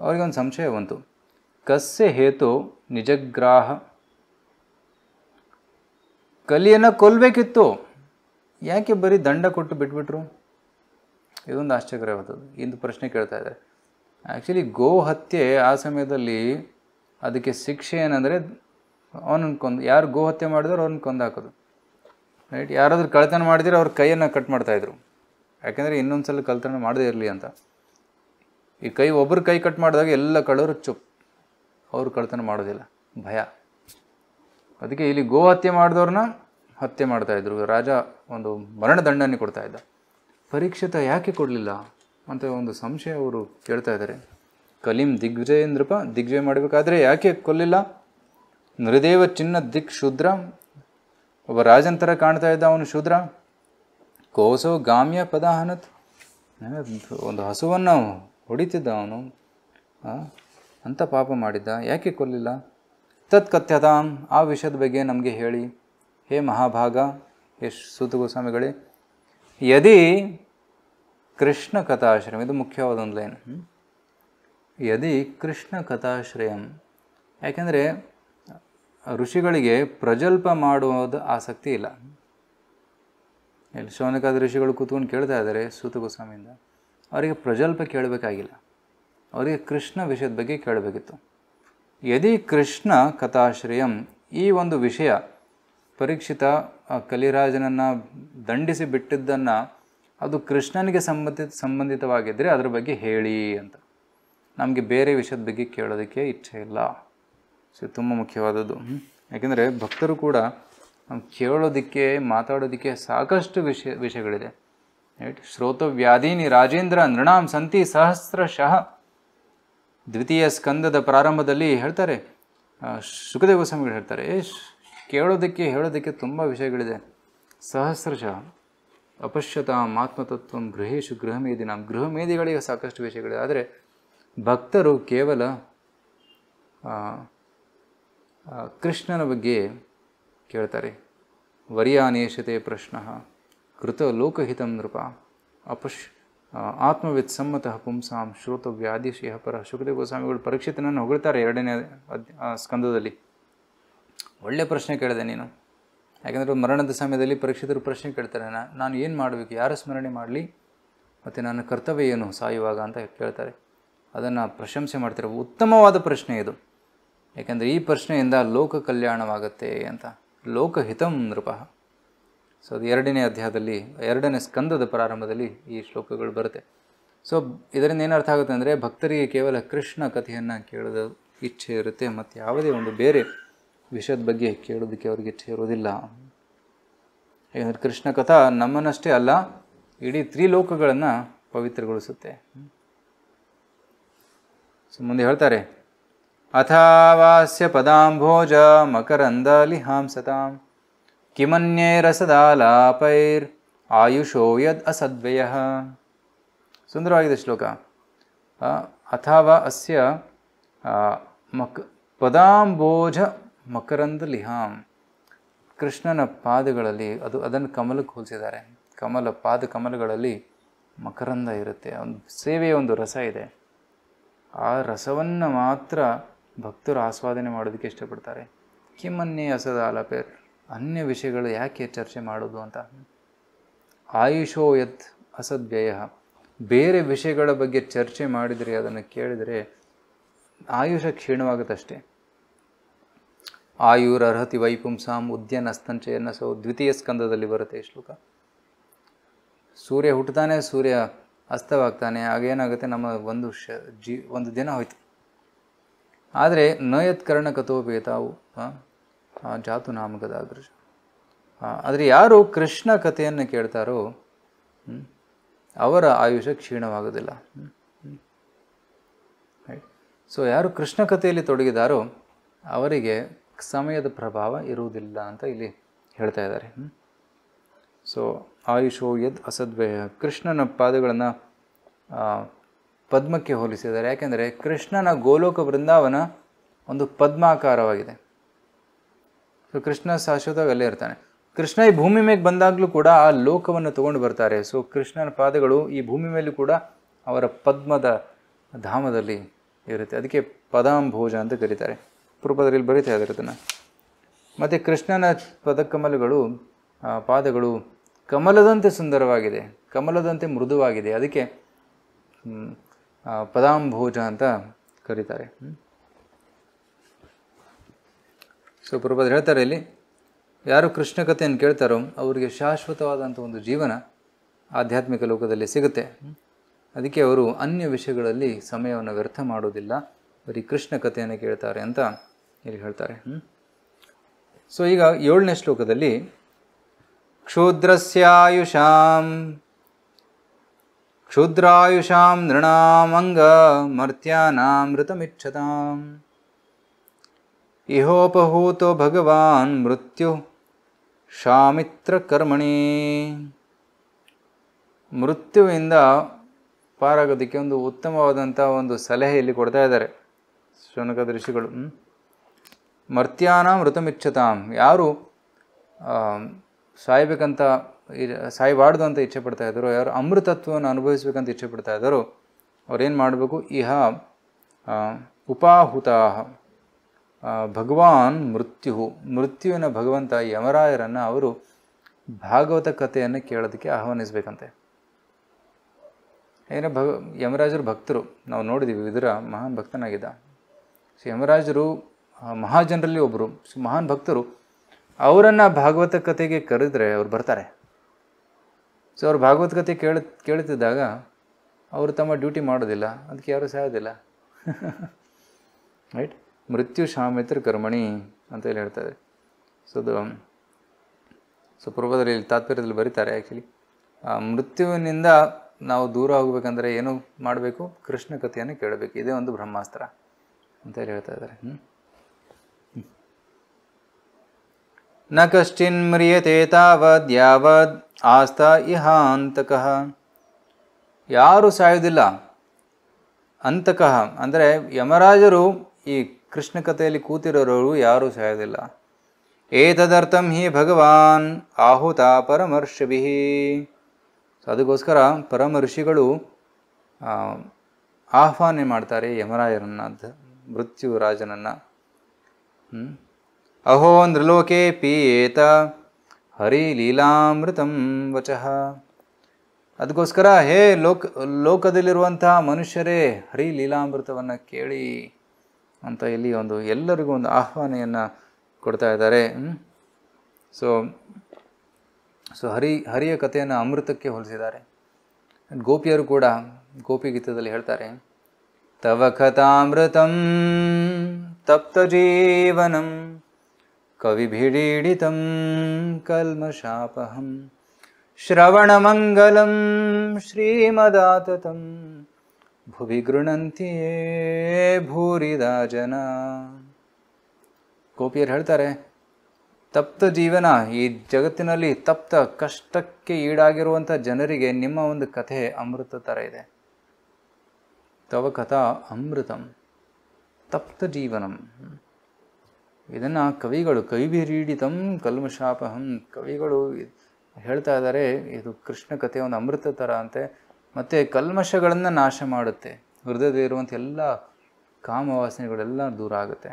ಅವ್ರಿಗೊಂದು ಸಂಶಯ ಬಂತು ಕಸ್ಯ ಹೇತು ನಿಜಗ್ರಾಹ ಕಲಿಯನ್ನು ಕೊಲ್ಲಬೇಕಿತ್ತು ಯಾಕೆ ಬರೀ ದಂಡ ಕೊಟ್ಟು ಬಿಟ್ಬಿಟ್ರು ಇದೊಂದು ಆಶ್ಚರ್ಯವಾದದ್ದು ಇಂದು ಪ್ರಶ್ನೆ ಕೇಳ್ತಾ ಇದ್ದಾರೆ ಆ್ಯಕ್ಚುಲಿ ಗೋ ಹತ್ಯೆ ಆ ಸಮಯದಲ್ಲಿ ಅದಕ್ಕೆ ಶಿಕ್ಷೆ ಏನಂದರೆ ಅವನನ್ನು ಕೊಂದು ಯಾರು ಗೋ ಹತ್ಯೆ ಮಾಡಿದ್ರು ಅವ್ರನ್ನ ಕೊಂದಾಕೋದು ಹಾಕೋದು ರೈಟ್ ಯಾರಾದರೂ ಕಳ್ತನ ಮಾಡಿದ್ರೆ ಅವ್ರ ಕೈಯನ್ನು ಕಟ್ ಮಾಡ್ತಾಯಿದ್ರು ಯಾಕೆಂದರೆ ಇನ್ನೊಂದು ಸಲ ಕಳ್ತನ ಮಾಡದೇ ಇರಲಿ ಅಂತ ಈ ಕೈ ಒಬ್ಬರು ಕೈ ಕಟ್ ಮಾಡಿದಾಗ ಎಲ್ಲ ಕಳ್ಳರು ಚುಪ್ ಅವರು ಕಳ್ತನ ಮಾಡೋದಿಲ್ಲ ಭಯ ಅದಕ್ಕೆ ಇಲ್ಲಿ ಗೋ ಹತ್ಯೆ ಮಾಡಿದವ್ರನ್ನ ಹತ್ಯೆ ಮಾಡ್ತಾಯಿದ್ರು ರಾಜ ಒಂದು ಮರಣದಂಡನೆ ಕೊಡ್ತಾ ಇದ್ದ ಪರೀಕ್ಷಿತ ಯಾಕೆ ಕೊಡಲಿಲ್ಲ ಅಂತ ಒಂದು ಸಂಶಯ ಅವರು ಕೇಳ್ತಾ ಇದ್ದಾರೆ ದಿಗ್ವಿಜಯ ಅಂದ್ರಪ್ಪ ದಿಗ್ವಿಜಯ ಮಾಡಬೇಕಾದ್ರೆ ಯಾಕೆ ಕೊಲ್ಲಿಲ್ಲ ನೃದೇವ ಚಿನ್ನ ದಿಕ್ ಶೂದ್ರ ಒಬ್ಬ ರಾಜನ ಥರ ಕಾಣ್ತಾ ಇದ್ದ ಅವನು ಶೂದ್ರ ಕೋಸೋ ಗಾಮ್ಯ ಅನತ್ ಒಂದು ಹಸುವನ್ನು ಹೊಡಿತಿದ್ದ ಅವನು ಅಂತ ಪಾಪ ಮಾಡಿದ್ದ ಯಾಕೆ ಕೊಲ್ಲಿಲ್ಲ ತತ್ ಕಥ್ಯತಾಂ ಆ ವಿಷಯದ ಬಗ್ಗೆ ನಮಗೆ ಹೇಳಿ ಹೇ ಮಹಾಭಾಗ ಹೇ ಸೂತು ಗೋಸ್ವಾಮಿಗಳೇ ಯದಿ ಕೃಷ್ಣ ಕಥಾಶ್ರಯಂ ಇದು ಮುಖ್ಯವಾದ ಒಂದು ಲೈನ್ ಯದಿ ಕೃಷ್ಣ ಕಥಾಶ್ರಯಂ ಯಾಕೆಂದರೆ ಋಷಿಗಳಿಗೆ ಪ್ರಜಲ್ಪ ಮಾಡುವುದು ಆಸಕ್ತಿ ಇಲ್ಲ ಇಲ್ಲಿ ಶೌನಕಾದ ಋಷಿಗಳು ಕೂತ್ಕೊಂಡು ಕೇಳ್ತಾ ಇದ್ದಾರೆ ಸೂತ ಗೋಸ್ವಾಮಿಯಿಂದ ಅವರಿಗೆ ಪ್ರಜಲ್ಪ ಕೇಳಬೇಕಾಗಿಲ್ಲ ಅವರಿಗೆ ಕೃಷ್ಣ ವಿಷಯದ ಬಗ್ಗೆ ಕೇಳಬೇಕಿತ್ತು ಯದಿ ಕೃಷ್ಣ ಕಥಾಶ್ರಯಂ ಈ ಒಂದು ವಿಷಯ ಪರೀಕ್ಷಿತ ಕಲಿರಾಜನನ್ನು ದಂಡಿಸಿ ಬಿಟ್ಟಿದ್ದನ್ನು ಅದು ಕೃಷ್ಣನಿಗೆ ಸಂಬಂಧಿತ ಸಂಬಂಧಿತವಾಗಿದ್ದರೆ ಅದರ ಬಗ್ಗೆ ಹೇಳಿ ಅಂತ ನಮಗೆ ಬೇರೆ ವಿಷಯದ ಬಗ್ಗೆ ಕೇಳೋದಕ್ಕೆ ಇಚ್ಛೆ ಇಲ್ಲ ಸೊ ತುಂಬ ಮುಖ್ಯವಾದದ್ದು ಯಾಕೆಂದರೆ ಭಕ್ತರು ಕೂಡ ಕೇಳೋದಕ್ಕೆ ಮಾತಾಡೋದಕ್ಕೆ ಸಾಕಷ್ಟು ವಿಷಯ ವಿಷಯಗಳಿದೆ ರೈಟ್ ಶ್ರೋತವ್ಯಾಧೀನಿ ರಾಜೇಂದ್ರ ನೃಣಾಮ್ ಸಂತಿ ಸಹಸ್ರಶಃ ದ್ವಿತೀಯ ಸ್ಕಂದದ ಪ್ರಾರಂಭದಲ್ಲಿ ಹೇಳ್ತಾರೆ ಸುಖದೇವ ಸ್ವಾಮಿಗಳು ಹೇಳ್ತಾರೆ ಕೇಳೋದಕ್ಕೆ ಹೇಳೋದಕ್ಕೆ ತುಂಬ ವಿಷಯಗಳಿದೆ ಸಹಸ್ರಶಃ ಅಪಶ್ಯತಾಂ ಆತ್ಮತತ್ವ ಗೃಹೇಶು ಗೃಹಮೇದಿ ನಮ್ಮ ಗೃಹಮೇದಿಗಳಿಗೆ ಸಾಕಷ್ಟು ವಿಷಯಗಳಿದೆ ಆದರೆ ಭಕ್ತರು ಕೇವಲ ಕೃಷ್ಣನ ಬಗ್ಗೆ ಕೇಳ್ತಾರೆ ವರಿಯಾನೇಶತೆ ಪ್ರಶ್ನ ಕೃತ ಲೋಕಹಿತ ನೃಪ ಅಪಶ್ ಆತ್ಮವಿತ್ ಸಮ್ಮತಃ ಪುಂಸಾಂ ಶ್ರೋತವ್ಯಾದಿಶೇಹ ಪರ ಸುಖದೇವ ಗೋಸ್ವಾಮಿಗಳು ಪರೀಕ್ಷಿತನನ್ನು ಹೊಗಳ್ತಾರೆ ಎರಡನೇ ಸ್ಕಂದದಲ್ಲಿ ಒಳ್ಳೆ ಪ್ರಶ್ನೆ ಕೇಳಿದೆ ನೀನು ಯಾಕೆಂದರೆ ಮರಣದ ಸಮಯದಲ್ಲಿ ಪರೀಕ್ಷಿತರು ಪ್ರಶ್ನೆ ಕೇಳ್ತಾರೆ ನಾನು ಏನು ಮಾಡಬೇಕು ಯಾರು ಸ್ಮರಣೆ ಮಾಡಲಿ ಮತ್ತು ನನ್ನ ಕರ್ತವ್ಯ ಏನು ಸಾಯುವಾಗ ಅಂತ ಕೇಳ್ತಾರೆ ಅದನ್ನು ಪ್ರಶಂಸೆ ಮಾಡ್ತಾರೆ ಉತ್ತಮವಾದ ಪ್ರಶ್ನೆ ಇದು ಯಾಕೆಂದರೆ ಈ ಪ್ರಶ್ನೆಯಿಂದ ಲೋಕ ಕಲ್ಯಾಣವಾಗುತ್ತೆ ಅಂತ ಲೋಕಹಿತಂ ನೃಪ ಸೊ ಅದು ಎರಡನೇ ಅಧ್ಯಾಯದಲ್ಲಿ ಎರಡನೇ ಸ್ಕಂದದ ಪ್ರಾರಂಭದಲ್ಲಿ ಈ ಶ್ಲೋಕಗಳು ಬರುತ್ತೆ ಸೊ ಇದರಿಂದ ಏನರ್ಥ ಆಗುತ್ತೆ ಅಂದರೆ ಭಕ್ತರಿಗೆ ಕೇವಲ ಕೃಷ್ಣ ಕಥೆಯನ್ನು ಕೇಳೋದು ಇಚ್ಛೆ ಇರುತ್ತೆ ಮತ್ತು ಯಾವುದೇ ಒಂದು ಬೇರೆ ವಿಷಯದ ಬಗ್ಗೆ ಕೇಳೋದಕ್ಕೆ ಅವ್ರಿಗೆ ಇಚ್ಛೆ ಇರೋದಿಲ್ಲ ಯಾಕಂದರೆ ಕೃಷ್ಣ ಕಥಾ ನಮ್ಮನ್ನಷ್ಟೇ ಅಲ್ಲ ಇಡೀ ತ್ರಿಲೋಕಗಳನ್ನು ಪವಿತ್ರಗೊಳಿಸುತ್ತೆ ಸೊ ಮುಂದೆ ಹೇಳ್ತಾರೆ ಅಥಾವಾಸ್ಯ ಪದಾಂಭೋಜ ಸತಾಂ ಕಿಮನ್ಯೇ ರಸದಾಲಾಪೈರ್ ಆಯುಷೋ ಯದ್ ಅಸದ್ವಯ ಸುಂದರವಾಗಿದೆ ಶ್ಲೋಕ ಅಥವಾ ಅಸ್ಯ ಮಕ್ ಪದಾಂಬೋಜ ಮಕರಂದ ಲಿಹಾಂ ಕೃಷ್ಣನ ಪಾದಗಳಲ್ಲಿ ಅದು ಅದನ್ನು ಕಮಲಕ್ಕೆ ಹೋಲಿಸಿದ್ದಾರೆ ಕಮಲ ಪಾದ ಕಮಲಗಳಲ್ಲಿ ಮಕರಂದ ಇರುತ್ತೆ ಒಂದು ಸೇವೆಯ ಒಂದು ರಸ ಇದೆ ಆ ರಸವನ್ನು ಮಾತ್ರ ಭಕ್ತರು ಆಸ್ವಾದನೆ ಮಾಡೋದಕ್ಕೆ ಇಷ್ಟಪಡ್ತಾರೆ ಕಿಮ್ಮನ್ನೇ ಅಸದ ಆಲಪೇರ್ ಅನ್ಯ ವಿಷಯಗಳು ಯಾಕೆ ಚರ್ಚೆ ಮಾಡೋದು ಅಂತ ಆಯುಷೋ ಯತ್ ಅಸದ್ವ್ಯಯ ಬೇರೆ ವಿಷಯಗಳ ಬಗ್ಗೆ ಚರ್ಚೆ ಮಾಡಿದರೆ ಅದನ್ನು ಕೇಳಿದರೆ ಆಯುಷ ಕ್ಷೀಣವಾಗುತ್ತಷ್ಟೇ ಅರ್ಹತಿ ವೈಪುಂಸಾಂ ಉದ್ಯನಸ್ತಂಚೆಯನ್ನು ಸೌ ದ್ವಿತೀಯ ಸ್ಕಂದದಲ್ಲಿ ಬರುತ್ತೆ ಶ್ಲೋಕ ಸೂರ್ಯ ಹುಟ್ಟುತ್ತಾನೆ ಸೂರ್ಯ ಅಸ್ತವಾಗ್ತಾನೆ ಆಗೇನಾಗುತ್ತೆ ನಮ್ಮ ಒಂದು ಶ ಜೀ ಒಂದು ದಿನ ಹೋಯ್ತು ಆದರೆ ಹಾಂ ಜಾತು ನಾಮಕದ ಅದೃಶ್ಯ ಆದರೆ ಯಾರು ಕೃಷ್ಣ ಕಥೆಯನ್ನು ಕೇಳ್ತಾರೋ ಅವರ ಆಯುಷ್ಯ ಕ್ಷೀಣವಾಗೋದಿಲ್ಲ ಸೊ ಯಾರು ಕೃಷ್ಣ ಕಥೆಯಲ್ಲಿ ತೊಡಗಿದಾರೋ ಅವರಿಗೆ ಸಮಯದ ಪ್ರಭಾವ ಇರುವುದಿಲ್ಲ ಅಂತ ಇಲ್ಲಿ ಹೇಳ್ತಾ ಇದ್ದಾರೆ ಸೊ ಆಯುಷೋ ಯದ್ ಅಸದ್ವಯ ಕೃಷ್ಣನ ಪಾದಗಳನ್ನು ಪದ್ಮಕ್ಕೆ ಹೋಲಿಸಿದ್ದಾರೆ ಯಾಕೆಂದರೆ ಕೃಷ್ಣನ ಗೋಲೋಕ ಬೃಂದಾವನ ಒಂದು ಪದ್ಮಾಕಾರವಾಗಿದೆ ಸೊ ಕೃಷ್ಣ ಶಾಶ್ವತವಾಗಿ ಅಲ್ಲೇ ಇರ್ತಾನೆ ಕೃಷ್ಣ ಈ ಭೂಮಿ ಮೇಲೆ ಬಂದಾಗಲೂ ಕೂಡ ಆ ಲೋಕವನ್ನು ತೊಗೊಂಡು ಬರ್ತಾರೆ ಸೊ ಕೃಷ್ಣನ ಪಾದಗಳು ಈ ಭೂಮಿ ಮೇಲೂ ಕೂಡ ಅವರ ಪದ್ಮದ ಧಾಮದಲ್ಲಿ ಇರುತ್ತೆ ಅದಕ್ಕೆ ಪದಾಂಭೋಜ ಅಂತ ಕರೀತಾರೆ ಪೂರ್ವದಲ್ಲಿ ಬರೀತಾ ಇದ್ದಾರೆ ಮತ್ತು ಕೃಷ್ಣನ ಪದಕಮಲಗಳು ಪಾದಗಳು ಕಮಲದಂತೆ ಸುಂದರವಾಗಿದೆ ಕಮಲದಂತೆ ಮೃದುವಾಗಿದೆ ಅದಕ್ಕೆ ಪದಾಂಭೋಜ ಅಂತ ಕರೀತಾರೆ ಸೊ ಪ್ರಭಾತ್ ಹೇಳ್ತಾರೆ ಇಲ್ಲಿ ಯಾರು ಕೃಷ್ಣ ಕಥೆಯನ್ನು ಕೇಳ್ತಾರೋ ಅವರಿಗೆ ಶಾಶ್ವತವಾದಂಥ ಒಂದು ಜೀವನ ಆಧ್ಯಾತ್ಮಿಕ ಲೋಕದಲ್ಲಿ ಸಿಗುತ್ತೆ ಅದಕ್ಕೆ ಅವರು ಅನ್ಯ ವಿಷಯಗಳಲ್ಲಿ ಸಮಯವನ್ನು ವ್ಯರ್ಥ ಮಾಡೋದಿಲ್ಲ ಬರೀ ಕೃಷ್ಣ ಕಥೆಯನ್ನು ಕೇಳ್ತಾರೆ ಅಂತ ಇಲ್ಲಿ ಹೇಳ್ತಾರೆ ಸೊ ಈಗ ಏಳನೇ ಶ್ಲೋಕದಲ್ಲಿ ಕ್ಷುದ್ರಸ್ಯಾಯುಷಾಂ ಕ್ಷುದ್ರಾಯುಷಾಂ ನೃಣಾಮಂಗ ಮರ್ತ್ಯಾನಾಮೃತಮಿಚ್ಛತಾಂ ಇಹೋಪಹೂತೋ ಭಗವಾನ್ ಮೃತ್ಯು ಶಾಮಿತ್ರ ಕರ್ಮಣಿ ಮೃತ್ಯುವಿಂದ ಪಾರಾಗೋದಕ್ಕೆ ಒಂದು ಉತ್ತಮವಾದಂಥ ಒಂದು ಸಲಹೆ ಇಲ್ಲಿ ಕೊಡ್ತಾ ಇದ್ದಾರೆ ಶುನಕ ಋಷಿಗಳು ಮರ್ತ್ಯಾನ ಮೃತಮಿಚ್ಛತಾಂ ಯಾರು ಸಾಯಬೇಕಂತ ಸಾಯಬಾರ್ದು ಅಂತ ಇಚ್ಛೆ ಪಡ್ತಾ ಇದ್ದರು ಯಾರು ಅಮೃತತ್ವವನ್ನು ಅನುಭವಿಸಬೇಕಂತ ಇಚ್ಛೆ ಪಡ್ತಾ ಇದ್ದರು ಅವ್ರೇನು ಮಾಡಬೇಕು ಇಹ ಉಪಾಹುತಾ ಭಗವಾನ್ ಮೃತ್ಯು ಮೃತ್ಯುವಿನ ಭಗವಂತ ಯಮರಾಯರನ್ನು ಅವರು ಭಾಗವತ ಕಥೆಯನ್ನು ಕೇಳೋದಕ್ಕೆ ಆಹ್ವಾನಿಸಬೇಕಂತೆ ಏನೋ ಭಗ ಯಮರಾಜರು ಭಕ್ತರು ನಾವು ನೋಡಿದ್ದೀವಿ ಇದರ ಮಹಾನ್ ಭಕ್ತನಾಗಿದ್ದ ಸೊ ಯಮರಾಜರು ಮಹಾಜನರಲ್ಲಿ ಒಬ್ಬರು ಸೊ ಮಹಾನ್ ಭಕ್ತರು ಅವರನ್ನು ಭಾಗವತ ಕಥೆಗೆ ಕರೆದರೆ ಅವ್ರು ಬರ್ತಾರೆ ಸೊ ಭಾಗವತ್ ಕಥೆ ಕೇಳ ಕೇಳುತ್ತಿದ್ದಾಗ ಅವರು ತಮ್ಮ ಡ್ಯೂಟಿ ಮಾಡೋದಿಲ್ಲ ಅದಕ್ಕೆ ಯಾರೂ ಸಾಯೋದಿಲ್ಲ ರೈಟ್ ಮೃತ್ಯು ಶಾಮಿತ್ರ ಕರ್ಮಣಿ ಅಂತ ಹೇಳಿ ಹೇಳ್ತಾರೆ ಸೊ ಅದು ಸೊ ಪೂರ್ವದಲ್ಲಿ ತಾತ್ಪರ್ಯದಲ್ಲಿ ಬರೀತಾರೆ ಆ್ಯಕ್ಚುಲಿ ಮೃತ್ಯುವಿನಿಂದ ನಾವು ದೂರ ಹೋಗ್ಬೇಕಂದ್ರೆ ಏನು ಮಾಡಬೇಕು ಕೃಷ್ಣ ಕಥೆಯನ್ನು ಕೇಳಬೇಕು ಇದೇ ಒಂದು ಬ್ರಹ್ಮಾಸ್ತ್ರ ಅಂತ ಹೇಳಿ ಹೇಳ್ತಾ ಇದ್ದಾರೆ ಹ್ಞೂ ನ ಕಶ್ಚಿನ್ ಮ್ರಿಯತೆ ತಾವದ್ ಯಾವದ್ ಇಹ ಅಂತಕಃ ಯಾರು ಸಾಯುವುದಿಲ್ಲ ಅಂತಕಃ ಅಂದರೆ ಯಮರಾಜರು ಈ ಕೃಷ್ಣ ಕಥೆಯಲ್ಲಿ ಕೂತಿರೋರು ಯಾರೂ ಸಾಯೋದಿಲ್ಲ ಏತದರ್ಥಂ ಹಿ ಭಗವಾನ್ ಆಹುತ ಪರಮರ್ಷಿಭಿ ಸೊ ಅದಕ್ಕೋಸ್ಕರ ಪರಮಋಷಿಗಳು ಆಹ್ವಾನ ಮಾಡ್ತಾರೆ ಯಮರಾಜರನ್ನು ಮೃತ್ಯು ರಾಜನನ್ನು ಅಹೋ ನೃಲೋಕೆ ಪೀಯೇತ ಹರಿಲೀಲಾಮೃತಂ ವಚಃ ಅದಕ್ಕೋಸ್ಕರ ಹೇ ಲೋಕ ಲೋಕದಲ್ಲಿರುವಂತಹ ಮನುಷ್ಯರೇ ಹರಿ ಲೀಲಾಮೃತವನ್ನು ಕೇಳಿ ಅಂತ ಇಲ್ಲಿ ಒಂದು ಎಲ್ಲರಿಗೂ ಒಂದು ಆಹ್ವಾನೆಯನ್ನು ಕೊಡ್ತಾ ಇದ್ದಾರೆ ಸೊ ಸೊ ಹರಿ ಹರಿಯ ಕಥೆಯನ್ನು ಅಮೃತಕ್ಕೆ ಹೋಲಿಸಿದ್ದಾರೆ ಗೋಪಿಯರು ಕೂಡ ಗೋಪಿಗೀತದಲ್ಲಿ ಹೇಳ್ತಾರೆ ತವ ಕಥಾಮೃತಂ ತಪ್ತ ಜೀವನಂ ಕವಿಭಿಡೀಡಿತಂ ಕಲ್ಮಶಾಪಹಂ ಶ್ರವಣಮಂಗಲಂ ಶ್ರೀಮದಾತತಂ भुवि ಗೃಣಂತಿಯೇ ಭೂರಿದ ಜನ ಗೋಪಿಯರು ಹೇಳ್ತಾರೆ ತಪ್ತ ಜೀವನ ಈ ಜಗತ್ತಿನಲ್ಲಿ ತಪ್ತ ಕಷ್ಟಕ್ಕೆ ಈಡಾಗಿರುವಂಥ ಜನರಿಗೆ ನಿಮ್ಮ ಒಂದು ಕಥೆ ಅಮೃತ ಥರ ಇದೆ ತವ ಕಥಾ ಅಮೃತಂ ತಪ್ತ ಜೀವನಂ ಇದನ್ನು ಕವಿಗಳು ಕವಿಭಿರೀಡಿತಂ ಕಲ್ಮಶಾಪಹಂ ಕವಿಗಳು ಹೇಳ್ತಾ ಇದ್ದಾರೆ ಇದು ಕೃಷ್ಣ ಕಥೆ ಒಂದು ಅಮೃತ ಥರ ಅಂತೆ ಮತ್ತು ಕಲ್ಮಶಗಳನ್ನು ನಾಶ ಮಾಡುತ್ತೆ ಹೃದಯದ ಇರುವಂಥ ಎಲ್ಲ ಕಾಮವಾಸನೆಗಳೆಲ್ಲ ದೂರ ಆಗುತ್ತೆ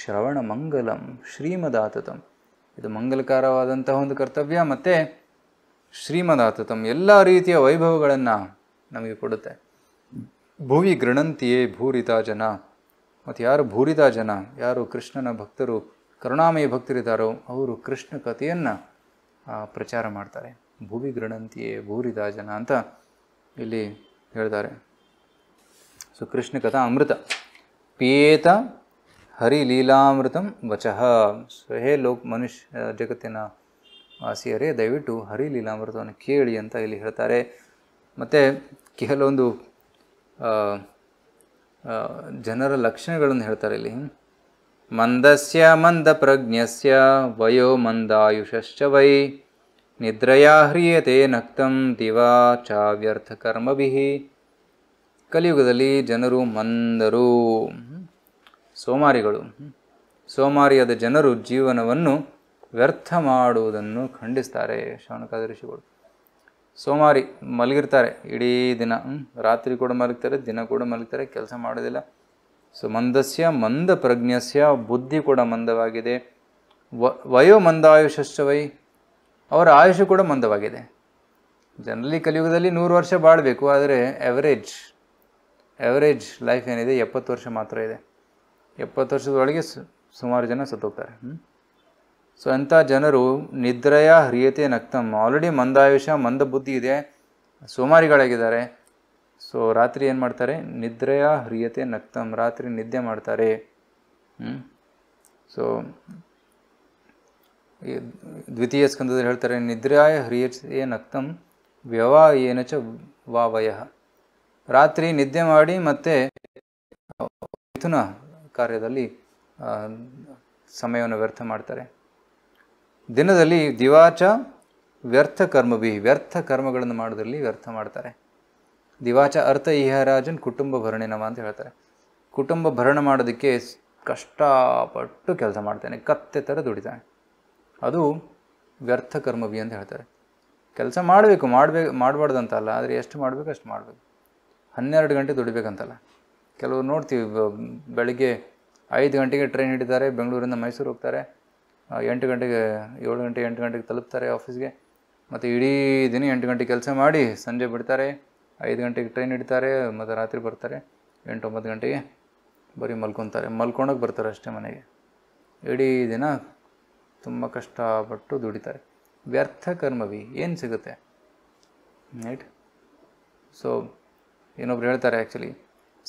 ಶ್ರವಣ ಮಂಗಲಂ ಶ್ರೀಮದಾತತಂ ಇದು ಮಂಗಲಕಾರವಾದಂತಹ ಒಂದು ಕರ್ತವ್ಯ ಮತ್ತು ಶ್ರೀಮದಾತತಂ ಎಲ್ಲ ರೀತಿಯ ವೈಭವಗಳನ್ನು ನಮಗೆ ಕೊಡುತ್ತೆ ಭುವಿ ಗೃಣಂತಿಯೇ ಭೂರಿತ ಜನ ಮತ್ತು ಯಾರು ಭೂರಿದ ಜನ ಯಾರು ಕೃಷ್ಣನ ಭಕ್ತರು ಕರುಣಾಮಯ ಭಕ್ತರಿದ್ದಾರೋ ಅವರು ಕೃಷ್ಣ ಕಥೆಯನ್ನು ಪ್ರಚಾರ ಮಾಡ್ತಾರೆ ಭೂವಿ ಗೃಣಂತಿಯೇ ಭೂರಿದ ಜನ ಅಂತ ಇಲ್ಲಿ ಹೇಳ್ತಾರೆ ಸೊ ಕೃಷ್ಣ ಕಥಾ ಅಮೃತ ಪಿಯೇತ ಹರಿಲೀಲಾಮೃತಂ ವಚಃ ಸೊ ಹೇ ಲೋಕ್ ಮನುಷ್ಯ ಜಗತ್ತಿನ ವಾಸಿಯರೇ ದಯವಿಟ್ಟು ಹರಿಲೀಲಾಮೃತವನ್ನು ಕೇಳಿ ಅಂತ ಇಲ್ಲಿ ಹೇಳ್ತಾರೆ ಮತ್ತು ಕೆಲವೊಂದು ಜನರ ಲಕ್ಷಣಗಳನ್ನು ಹೇಳ್ತಾರೆ ಇಲ್ಲಿ ಮಂದಸ್ಯ ಮಂದ ಪ್ರಜ್ಞಸ್ಯ ವಯೋ ಮಂದಾಯುಷಶ್ಚ ವೈ ನಿದ್ರಯಾ ಹ್ರಿಯತೆ ನಕ್ತಂ ದಿವಾ ಚಾವ್ಯರ್ಥ ಕರ್ಮಭಿ ಕಲಿಯುಗದಲ್ಲಿ ಜನರು ಮಂದರು ಸೋಮಾರಿಗಳು ಸೋಮಾರಿಯಾದ ಜನರು ಜೀವನವನ್ನು ವ್ಯರ್ಥ ಮಾಡುವುದನ್ನು ಖಂಡಿಸ್ತಾರೆ ಶ್ರವಣಕಾದ ಋಷಿಗಳು ಸೋಮಾರಿ ಮಲಗಿರ್ತಾರೆ ಇಡೀ ದಿನ ರಾತ್ರಿ ಕೂಡ ಮಲಗ್ತಾರೆ ದಿನ ಕೂಡ ಮಲಗ್ತಾರೆ ಕೆಲಸ ಮಾಡೋದಿಲ್ಲ ಸೊ ಮಂದಸ್ಯ ಮಂದ ಪ್ರಜ್ಞಸ್ಯ ಬುದ್ಧಿ ಕೂಡ ಮಂದವಾಗಿದೆ ವ ವಯೋ ಮಂದಾಯುಷಶ್ಚ ವೈ ಅವರ ಆಯುಷ್ಯ ಕೂಡ ಮಂದವಾಗಿದೆ ಜನರಲಿ ಕಲಿಯುಗದಲ್ಲಿ ನೂರು ವರ್ಷ ಬಾಳಬೇಕು ಆದರೆ ಎವರೇಜ್ ಎವರೇಜ್ ಲೈಫ್ ಏನಿದೆ ಎಪ್ಪತ್ತು ವರ್ಷ ಮಾತ್ರ ಇದೆ ಎಪ್ಪತ್ತು ವರ್ಷದೊಳಗೆ ಸುಮಾರು ಜನ ಸತ್ತೋಗ್ತಾರೆ ಹ್ಞೂ ಸೊ ಅಂಥ ಜನರು ನಿದ್ರೆಯ ಹ್ರಿಯತೆ ನಕ್ತಮ್ ಆಲ್ರೆಡಿ ಮಂದಾಯುಷ ಮಂದಬುದ್ಧಿ ಇದೆ ಸೋಮಾರಿಗಳಾಗಿದ್ದಾರೆ ಸೊ ರಾತ್ರಿ ಏನು ಮಾಡ್ತಾರೆ ನಿದ್ರೆಯ ಹ್ರಿಯತೆ ನಕ್ತಮ್ ರಾತ್ರಿ ನಿದ್ದೆ ಮಾಡ್ತಾರೆ ಸೊ ದ್ವಿತೀಯ ಸ್ಕಂದದಲ್ಲಿ ಹೇಳ್ತಾರೆ ನಿದ್ರಾಯ ಹ್ರಿಯತೆಯ ನಕ್ತಂ ವ್ಯವಾ ಏನಚ ವಾವಯ ರಾತ್ರಿ ನಿದ್ದೆ ಮಾಡಿ ಮತ್ತೆ ಮಿಥುನ ಕಾರ್ಯದಲ್ಲಿ ಸಮಯವನ್ನು ವ್ಯರ್ಥ ಮಾಡ್ತಾರೆ ದಿನದಲ್ಲಿ ದಿವಾಚ ವ್ಯರ್ಥ ಕರ್ಮಭಿ ವ್ಯರ್ಥ ಕರ್ಮಗಳನ್ನು ಮಾಡೋದ್ರಲ್ಲಿ ವ್ಯರ್ಥ ಮಾಡ್ತಾರೆ ದಿವಾಚ ಅರ್ಥ ಇಹರಾಜನ್ ಕುಟುಂಬ ಭರಣಿನವ ಅಂತ ಹೇಳ್ತಾರೆ ಕುಟುಂಬ ಭರಣ ಮಾಡೋದಕ್ಕೆ ಕಷ್ಟಪಟ್ಟು ಕೆಲಸ ಮಾಡ್ತಾನೆ ಕತ್ತೆ ಥರ ದುಡಿತಾನೆ ಅದು ವ್ಯರ್ಥ ಕರ್ಮಭಿ ಅಂತ ಹೇಳ್ತಾರೆ ಕೆಲಸ ಮಾಡಬೇಕು ಮಾಡಬೇಕು ಅಂತಲ್ಲ ಆದರೆ ಎಷ್ಟು ಮಾಡಬೇಕು ಅಷ್ಟು ಮಾಡಬೇಕು ಹನ್ನೆರಡು ಗಂಟೆ ದುಡಿಬೇಕಂತಲ್ಲ ಕೆಲವರು ನೋಡ್ತೀವಿ ಬೆಳಗ್ಗೆ ಐದು ಗಂಟೆಗೆ ಟ್ರೈನ್ ಹಿಡಿತಾರೆ ಬೆಂಗಳೂರಿಂದ ಮೈಸೂರು ಹೋಗ್ತಾರೆ ಎಂಟು ಗಂಟೆಗೆ ಏಳು ಗಂಟೆ ಎಂಟು ಗಂಟೆಗೆ ತಲುಪ್ತಾರೆ ಆಫೀಸ್ಗೆ ಮತ್ತು ಇಡೀ ದಿನ ಎಂಟು ಗಂಟೆಗೆ ಕೆಲಸ ಮಾಡಿ ಸಂಜೆ ಬಿಡ್ತಾರೆ ಐದು ಗಂಟೆಗೆ ಟ್ರೈನ್ ಇಡ್ತಾರೆ ಮತ್ತು ರಾತ್ರಿ ಬರ್ತಾರೆ ಎಂಟು ಒಂಬತ್ತು ಗಂಟೆಗೆ ಬರೀ ಮಲ್ಕೊತಾರೆ ಮಲ್ಕೊಂಡೋಗಿ ಬರ್ತಾರೆ ಅಷ್ಟೇ ಮನೆಗೆ ಇಡೀ ದಿನ ತುಂಬ ಕಷ್ಟಪಟ್ಟು ದುಡಿತಾರೆ ವ್ಯರ್ಥ ಕರ್ಮವಿ ಏನು ಸಿಗುತ್ತೆ ರೈಟ್ ಸೊ ಇನ್ನೊಬ್ರು ಹೇಳ್ತಾರೆ actually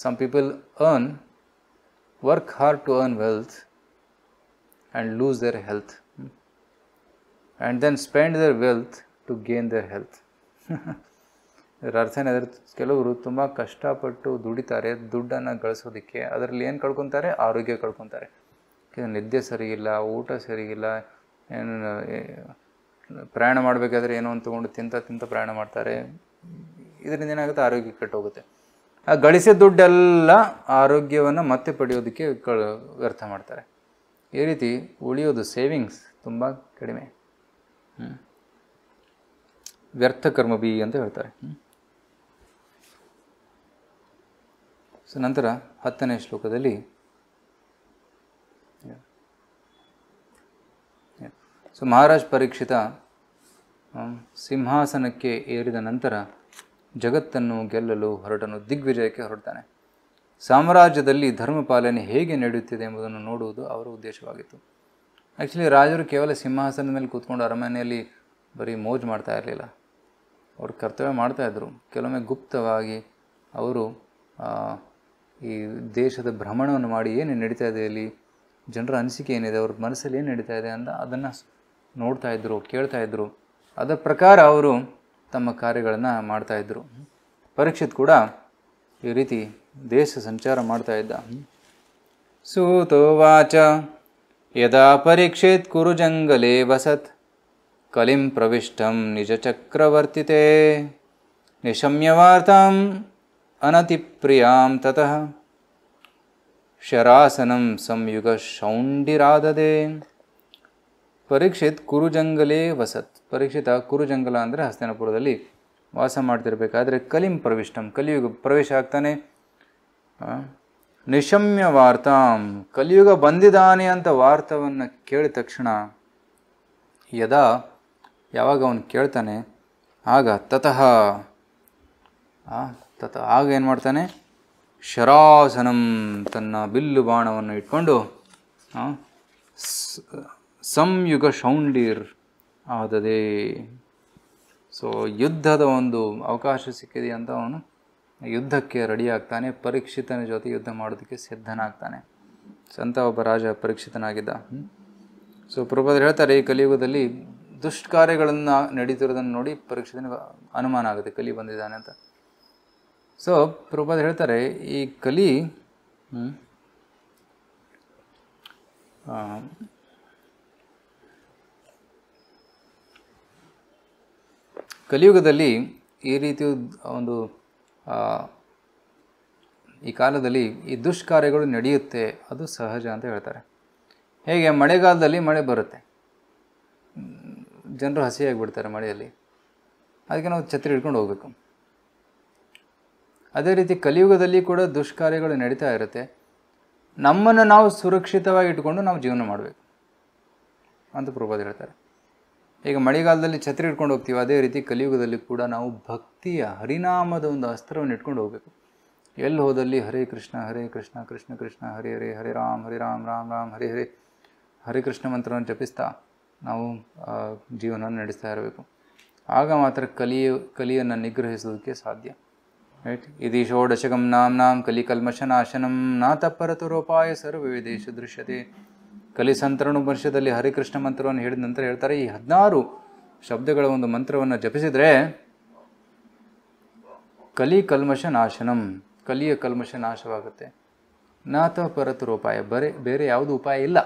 some people earn work hard to earn wealth and lose their health and then spend their wealth to gain their health ಇದರ ಅರ್ಥ ಏನಾದರೆ ಕೆಲವರು ತುಂಬ ಕಷ್ಟಪಟ್ಟು ದುಡಿತಾರೆ ದುಡ್ಡನ್ನು ಗಳಿಸೋದಕ್ಕೆ ಅದರಲ್ಲಿ ಏನು ಕಳ್ಕೊತಾರೆ ಆರೋಗ್ಯ ಕಳ್ಕೊತಾರೆ ನಿದ್ದೆ ಸರಿಗಿಲ್ಲ ಊಟ ಸರಿಗಿಲ್ಲ ಏನು ಪ್ರಯಾಣ ಮಾಡಬೇಕಾದ್ರೆ ಏನೋ ಒಂದು ತೊಗೊಂಡು ತಿಂತ ತಿಂತ ಪ್ರಯಾಣ ಮಾಡ್ತಾರೆ ಇದರಿಂದ ಏನಾಗುತ್ತೆ ಆರೋಗ್ಯ ಕೆಟ್ಟೋಗುತ್ತೆ ಆ ಗಳಿಸಿದ ದುಡ್ಡೆಲ್ಲ ಆರೋಗ್ಯವನ್ನು ಮತ್ತೆ ಪಡೆಯೋದಕ್ಕೆ ವ್ಯರ್ಥ ಮಾಡ್ತಾರೆ ಈ ರೀತಿ ಉಳಿಯೋದು ಸೇವಿಂಗ್ಸ್ ತುಂಬ ಕಡಿಮೆ ವ್ಯರ್ಥ ಕರ್ಮ ಬಿ ಅಂತ ಹೇಳ್ತಾರೆ ಸೊ ನಂತರ ಹತ್ತನೇ ಶ್ಲೋಕದಲ್ಲಿ ಸೊ ಮಹಾರಾಜ್ ಪರೀಕ್ಷಿತ ಸಿಂಹಾಸನಕ್ಕೆ ಏರಿದ ನಂತರ ಜಗತ್ತನ್ನು ಗೆಲ್ಲಲು ಹೊರಟನು ದಿಗ್ವಿಜಯಕ್ಕೆ ಹೊರಡ್ತಾನೆ ಸಾಮ್ರಾಜ್ಯದಲ್ಲಿ ಧರ್ಮ ಪಾಲನೆ ಹೇಗೆ ನಡೆಯುತ್ತಿದೆ ಎಂಬುದನ್ನು ನೋಡುವುದು ಅವರ ಉದ್ದೇಶವಾಗಿತ್ತು ಆ್ಯಕ್ಚುಲಿ ರಾಜರು ಕೇವಲ ಸಿಂಹಾಸನದ ಮೇಲೆ ಕೂತ್ಕೊಂಡು ಅರಮನೆಯಲ್ಲಿ ಬರೀ ಮೋಜು ಮಾಡ್ತಾ ಇರಲಿಲ್ಲ ಅವರು ಕರ್ತವ್ಯ ಮಾಡ್ತಾಯಿದ್ರು ಕೆಲವೊಮ್ಮೆ ಗುಪ್ತವಾಗಿ ಅವರು ಈ ದೇಶದ ಭ್ರಮಣವನ್ನು ಮಾಡಿ ಏನು ನಡೀತಾ ಇದೆ ಇಲ್ಲಿ ಜನರ ಅನಿಸಿಕೆ ಏನಿದೆ ಅವ್ರ ಮನಸ್ಸಲ್ಲಿ ಏನು ನಡೀತಾ ಇದೆ ಅಂತ ಅದನ್ನು ಕೇಳ್ತಾ ಕೇಳ್ತಾಯಿದ್ರು ಅದರ ಪ್ರಕಾರ ಅವರು ತಮ್ಮ ಕಾರ್ಯಗಳನ್ನು ಮಾಡ್ತಾಯಿದ್ರು ಪರೀಕ್ಷಿತ್ ಕೂಡ ಈ ರೀತಿ ದೇಶ ಸಂಚಾರ ಮಾಡ್ತಾ ಇದ್ದ ಸೂತೋವಾಚ ಯದಾ ಪರೀಕ್ಷಿತ್ ಕುರು ವಸತ್ ಕಲಿಂ ಪ್ರವಿಷ್ಟಂ ನಿಜಚಕ್ರವರ್ತಿತೆ ನಿಶಮ್ಯವಾರ್ತಾಂ ಅನತಿಪ್ರಿಯಾಂ ತತಃ ಶರಾಸನಂ ಸಂಯುಗ ಶೌಂಡಿರಾದದೆ ಪರೀಕ್ಷಿತ್ ಕುರುಜಂಗಲೇ ವಸತ್ ಪರೀಕ್ಷಿತ ಕುರುಜಂಗಲ ಅಂದರೆ ಹಸ್ತಿನಪುರದಲ್ಲಿ ವಾಸ ಮಾಡ್ತಿರಬೇಕಾದ್ರೆ ಕಲಿಂ ಪ್ರವಿಷ್ಟಂ ಕಲಿಯುಗ ಪ್ರವೇಶ ಆಗ್ತಾನೆ ನಿಶಮ್ಯ ವಾರ್ತಾಂ ಕಲಿಯುಗ ಬಂದಿದ್ದಾನೆ ಅಂತ ವಾರ್ತವನ್ನು ಕೇಳಿದ ತಕ್ಷಣ ಯದ ಯಾವಾಗ ಅವನು ಕೇಳ್ತಾನೆ ಆಗ ತತಃ ತತ ಆಗ ಏನು ಮಾಡ್ತಾನೆ ಶರಾಸನಂ ತನ್ನ ಬಿಲ್ಲು ಬಾಣವನ್ನು ಇಟ್ಕೊಂಡು ಸಂಯುಗ ಶೌಂಡೀರ್ ಆದದೆ ಸೊ ಯುದ್ಧದ ಒಂದು ಅವಕಾಶ ಸಿಕ್ಕಿದೆ ಅಂತ ಅವನು ಯುದ್ಧಕ್ಕೆ ರೆಡಿಯಾಗ್ತಾನೆ ಪರೀಕ್ಷಿತನ ಜೊತೆ ಯುದ್ಧ ಮಾಡೋದಕ್ಕೆ ಸಿದ್ಧನಾಗ್ತಾನೆ ಸಂತ ಒಬ್ಬ ರಾಜ ಪರೀಕ್ಷಿತನಾಗಿದ್ದ ಸೊ ಪ್ರಭಾದ್ರು ಹೇಳ್ತಾರೆ ಈ ಕಲಿಯುಗದಲ್ಲಿ ದುಷ್ಕಾರ್ಯಗಳನ್ನು ನಡೀತಿರೋದನ್ನು ನೋಡಿ ಪರೀಕ್ಷಿತನಿಗೆ ಅನುಮಾನ ಆಗುತ್ತೆ ಕಲಿ ಬಂದಿದ್ದಾನೆ ಅಂತ ಸೊ ಪ್ರಭಾದ್ರು ಹೇಳ್ತಾರೆ ಈ ಕಲಿ ಕಲಿಯುಗದಲ್ಲಿ ಈ ರೀತಿಯ ಒಂದು ಈ ಕಾಲದಲ್ಲಿ ಈ ದುಷ್ಕಾರ್ಯಗಳು ನಡೆಯುತ್ತೆ ಅದು ಸಹಜ ಅಂತ ಹೇಳ್ತಾರೆ ಹೇಗೆ ಮಳೆಗಾಲದಲ್ಲಿ ಮಳೆ ಬರುತ್ತೆ ಜನರು ಹಸಿಯಾಗಿಬಿಡ್ತಾರೆ ಮಳೆಯಲ್ಲಿ ಅದಕ್ಕೆ ನಾವು ಛತ್ರಿ ಹಿಡ್ಕೊಂಡು ಹೋಗಬೇಕು ಅದೇ ರೀತಿ ಕಲಿಯುಗದಲ್ಲಿ ಕೂಡ ದುಷ್ಕಾರ್ಯಗಳು ನಡೀತಾ ಇರುತ್ತೆ ನಮ್ಮನ್ನು ನಾವು ಸುರಕ್ಷಿತವಾಗಿ ಇಟ್ಕೊಂಡು ನಾವು ಜೀವನ ಮಾಡಬೇಕು ಅಂತ ಪ್ರಭಾದ ಹೇಳ್ತಾರೆ ಈಗ ಮಳೆಗಾಲದಲ್ಲಿ ಛತ್ರಿ ಇಟ್ಕೊಂಡು ಹೋಗ್ತೀವಿ ಅದೇ ರೀತಿ ಕಲಿಯುಗದಲ್ಲಿ ಕೂಡ ನಾವು ಭಕ್ತಿಯ ಹರಿನಾಮದ ಒಂದು ಅಸ್ತ್ರವನ್ನು ಇಟ್ಕೊಂಡು ಹೋಗಬೇಕು ಎಲ್ಲಿ ಹೋದಲ್ಲಿ ಹರೇ ಕೃಷ್ಣ ಹರೇ ಕೃಷ್ಣ ಕೃಷ್ಣ ಕೃಷ್ಣ ಹರಿ ಹರೇ ಹರಿ ರಾಮ್ ಹರಿ ರಾಮ್ ರಾಮ್ ರಾಮ್ ಹರಿ ಹರಿ ಹರಿ ಕೃಷ್ಣ ಮಂತ್ರವನ್ನು ಜಪಿಸ್ತಾ ನಾವು ಜೀವನವನ್ನು ನಡೆಸ್ತಾ ಇರಬೇಕು ಆಗ ಮಾತ್ರ ಕಲಿಯ ಕಲಿಯನ್ನು ನಿಗ್ರಹಿಸೋದಕ್ಕೆ ಸಾಧ್ಯ ರೈಟ್ ಇದಿ ಷೋಡಶಕಂ ನಾಂ ಕಲಿಕಲ್ಮಶನಾಶನಂ ಕಲಿ ಕಲ್ಮಶನಾಶನಂ ನಾತಪರತುರೋಪಾಯ ಸರ್ವ ವಿದೇಶ ದೃಶ್ಯತೆ ಕಲಿಸಂತರಣ ವರ್ಷದಲ್ಲಿ ಹರಿಕೃಷ್ಣ ಮಂತ್ರವನ್ನು ಹೇಳಿದ ನಂತರ ಹೇಳ್ತಾರೆ ಈ ಹದಿನಾರು ಶಬ್ದಗಳ ಒಂದು ಮಂತ್ರವನ್ನು ಜಪಿಸಿದರೆ ಕಲಿ ಕಲ್ಮಶ ನಾಶನಂ ಕಲಿಯ ಕಲ್ಮಶ ನಾಶವಾಗುತ್ತೆ ನಾಥ ಪರತರೋಪಾಯ ಬರೇ ಬೇರೆ ಯಾವುದು ಉಪಾಯ ಇಲ್ಲ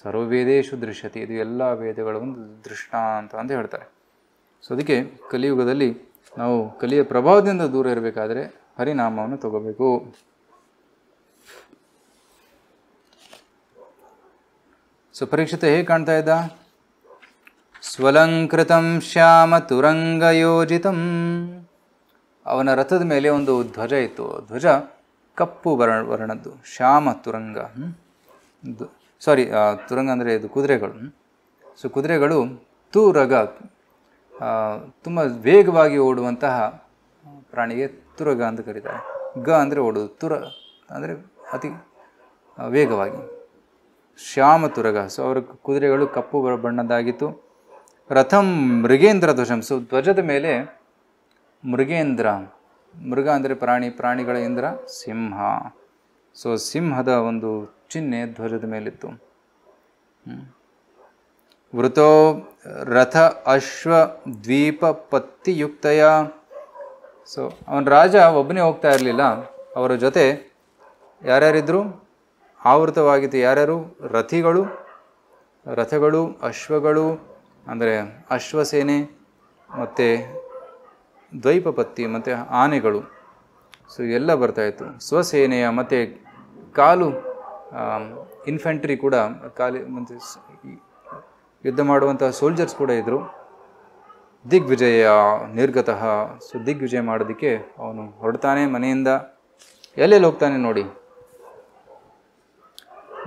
ಸರ್ವವೇದೇಶು ದೃಶ್ಯತೆ ಇದು ಎಲ್ಲ ವೇದಗಳ ಒಂದು ದೃಷ್ಟಾಂತ ಅಂತ ಹೇಳ್ತಾರೆ ಸೊ ಅದಕ್ಕೆ ಕಲಿಯುಗದಲ್ಲಿ ನಾವು ಕಲಿಯ ಪ್ರಭಾವದಿಂದ ದೂರ ಇರಬೇಕಾದರೆ ಹರಿನಾಮವನ್ನು ತಗೋಬೇಕು ಸೊ ಪರೀಕ್ಷಿತ ಹೇಗೆ ಕಾಣ್ತಾ ಇದ್ದ ಸ್ವಲಂಕೃತ ಶ್ಯಾಮ ತುರಂಗಯೋಜಿತಂ ಅವನ ರಥದ ಮೇಲೆ ಒಂದು ಧ್ವಜ ಇತ್ತು ಧ್ವಜ ಕಪ್ಪು ವರ್ಣ ವರ್ಣದ್ದು ಶ್ಯಾಮ ತುರಂಗ ಸಾರಿ ತುರಂಗ ಅಂದರೆ ಇದು ಕುದುರೆಗಳು ಸೊ ಕುದುರೆಗಳು ತುರಗ ತುಂಬ ವೇಗವಾಗಿ ಓಡುವಂತಹ ಪ್ರಾಣಿಗೆ ತುರಗ ಅಂತ ಕರೀತಾರೆ ಗ ಅಂದರೆ ಓಡೋದು ತುರ ಅಂದರೆ ಅತಿ ವೇಗವಾಗಿ ಶ್ಯಾಮ ಸೊ ಅವ್ರ ಕುದುರೆಗಳು ಕಪ್ಪು ಬಣ್ಣದ್ದಾಗಿತ್ತು ರಥಂ ಮೃಗೇಂದ್ರ ಧ್ವಜಂ ಸೊ ಧ್ವಜದ ಮೇಲೆ ಮೃಗೇಂದ್ರ ಮೃಗ ಅಂದರೆ ಪ್ರಾಣಿ ಪ್ರಾಣಿಗಳ ಇಂದ್ರ ಸಿಂಹ ಸೊ ಸಿಂಹದ ಒಂದು ಚಿಹ್ನೆ ಧ್ವಜದ ಮೇಲಿತ್ತು ವೃತೋ ರಥ ಅಶ್ವ ದ್ವೀಪ ಪತ್ತಿಯುಕ್ತಯ ಸೊ ಅವನ ರಾಜ ಒಬ್ಬನೇ ಹೋಗ್ತಾ ಇರಲಿಲ್ಲ ಅವರ ಜೊತೆ ಯಾರ್ಯಾರಿದ್ರು ಆವೃತವಾಗಿತ್ತು ಯಾರ್ಯಾರು ರಥಿಗಳು ರಥಗಳು ಅಶ್ವಗಳು ಅಂದರೆ ಅಶ್ವಸೇನೆ ಮತ್ತು ದ್ವೈಪಪತ್ತಿ ಮತ್ತು ಆನೆಗಳು ಸೊ ಎಲ್ಲ ಬರ್ತಾಯಿತ್ತು ಸ್ವಸೇನೆಯ ಮತ್ತು ಕಾಲು ಇನ್ಫೆಂಟ್ರಿ ಕೂಡ ಕಾಲಿ ಮತ್ತು ಯುದ್ಧ ಮಾಡುವಂತಹ ಸೋಲ್ಜರ್ಸ್ ಕೂಡ ಇದ್ದರು ದಿಗ್ವಿಜಯ ನಿರ್ಗತಃ ಸೊ ದಿಗ್ವಿಜಯ ಮಾಡೋದಕ್ಕೆ ಅವನು ಹೊರಡ್ತಾನೆ ಮನೆಯಿಂದ ಎಲ್ಲೆಲ್ಲಿ ಹೋಗ್ತಾನೆ ನೋಡಿ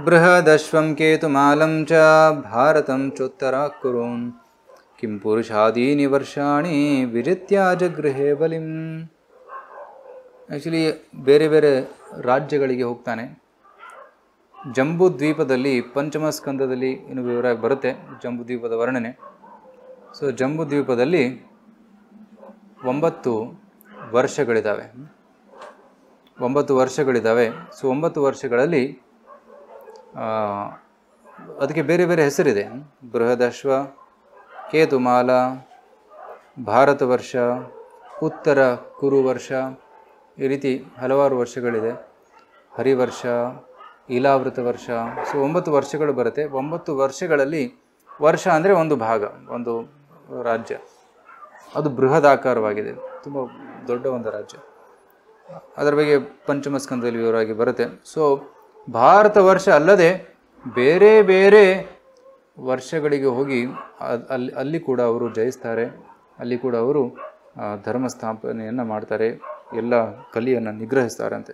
बृहदश्वं ಮಾಲಂಚ ಭಾರತಂ ಚೋತ್ತರ चोत्तराकुरोन् किं ವರ್ಷಾಣಿ ವಿಜಿತ್ಯಾಜ ವಿಜಿತ್ಯಾ ಬಲಿಂ ಆ್ಯಕ್ಚುಲಿ ಬೇರೆ ಬೇರೆ ರಾಜ್ಯಗಳಿಗೆ ಹೋಗ್ತಾನೆ ಜಂಬುದ್ವೀಪದಲ್ಲಿ ದ್ವೀಪದಲ್ಲಿ ಪಂಚಮ ಸ್ಕಂದದಲ್ಲಿ ಇನ್ನು ವಿವರ ಬರುತ್ತೆ ಜಂಬುದ್ವೀಪದ ದ್ವೀಪದ ವರ್ಣನೆ ಸೊ ಜಂಬುದ್ವೀಪದಲ್ಲಿ ದ್ವೀಪದಲ್ಲಿ ಒಂಬತ್ತು ವರ್ಷಗಳಿದ್ದಾವೆ ಒಂಬತ್ತು ವರ್ಷಗಳಿದ್ದಾವೆ ಸೊ ಒಂಬತ್ತು ವರ್ಷಗಳಲ್ಲಿ ಅದಕ್ಕೆ ಬೇರೆ ಬೇರೆ ಹೆಸರಿದೆ ಬೃಹದಶ್ವ ಕೇತುಮಾಲ ಭಾರತ ವರ್ಷ ಉತ್ತರ ಕುರು ವರ್ಷ ಈ ರೀತಿ ಹಲವಾರು ವರ್ಷಗಳಿದೆ ಹರಿವರ್ಷ ಇಲಾವೃತ ವರ್ಷ ಸೊ ಒಂಬತ್ತು ವರ್ಷಗಳು ಬರುತ್ತೆ ಒಂಬತ್ತು ವರ್ಷಗಳಲ್ಲಿ ವರ್ಷ ಅಂದರೆ ಒಂದು ಭಾಗ ಒಂದು ರಾಜ್ಯ ಅದು ಬೃಹದಾಕಾರವಾಗಿದೆ ತುಂಬ ದೊಡ್ಡ ಒಂದು ರಾಜ್ಯ ಅದರ ಬಗ್ಗೆ ಪಂಚಮಸ್ಕಂದದಲ್ಲಿ ವಿವರವಾಗಿ ಬರುತ್ತೆ ಸೊ ಭಾರತ ವರ್ಷ ಅಲ್ಲದೆ ಬೇರೆ ಬೇರೆ ವರ್ಷಗಳಿಗೆ ಹೋಗಿ ಅಲ್ಲಿ ಅಲ್ಲಿ ಕೂಡ ಅವರು ಜಯಿಸ್ತಾರೆ ಅಲ್ಲಿ ಕೂಡ ಅವರು ಧರ್ಮ ಸ್ಥಾಪನೆಯನ್ನು ಮಾಡ್ತಾರೆ ಎಲ್ಲ ಕಲಿಯನ್ನು ನಿಗ್ರಹಿಸ್ತಾರಂತೆ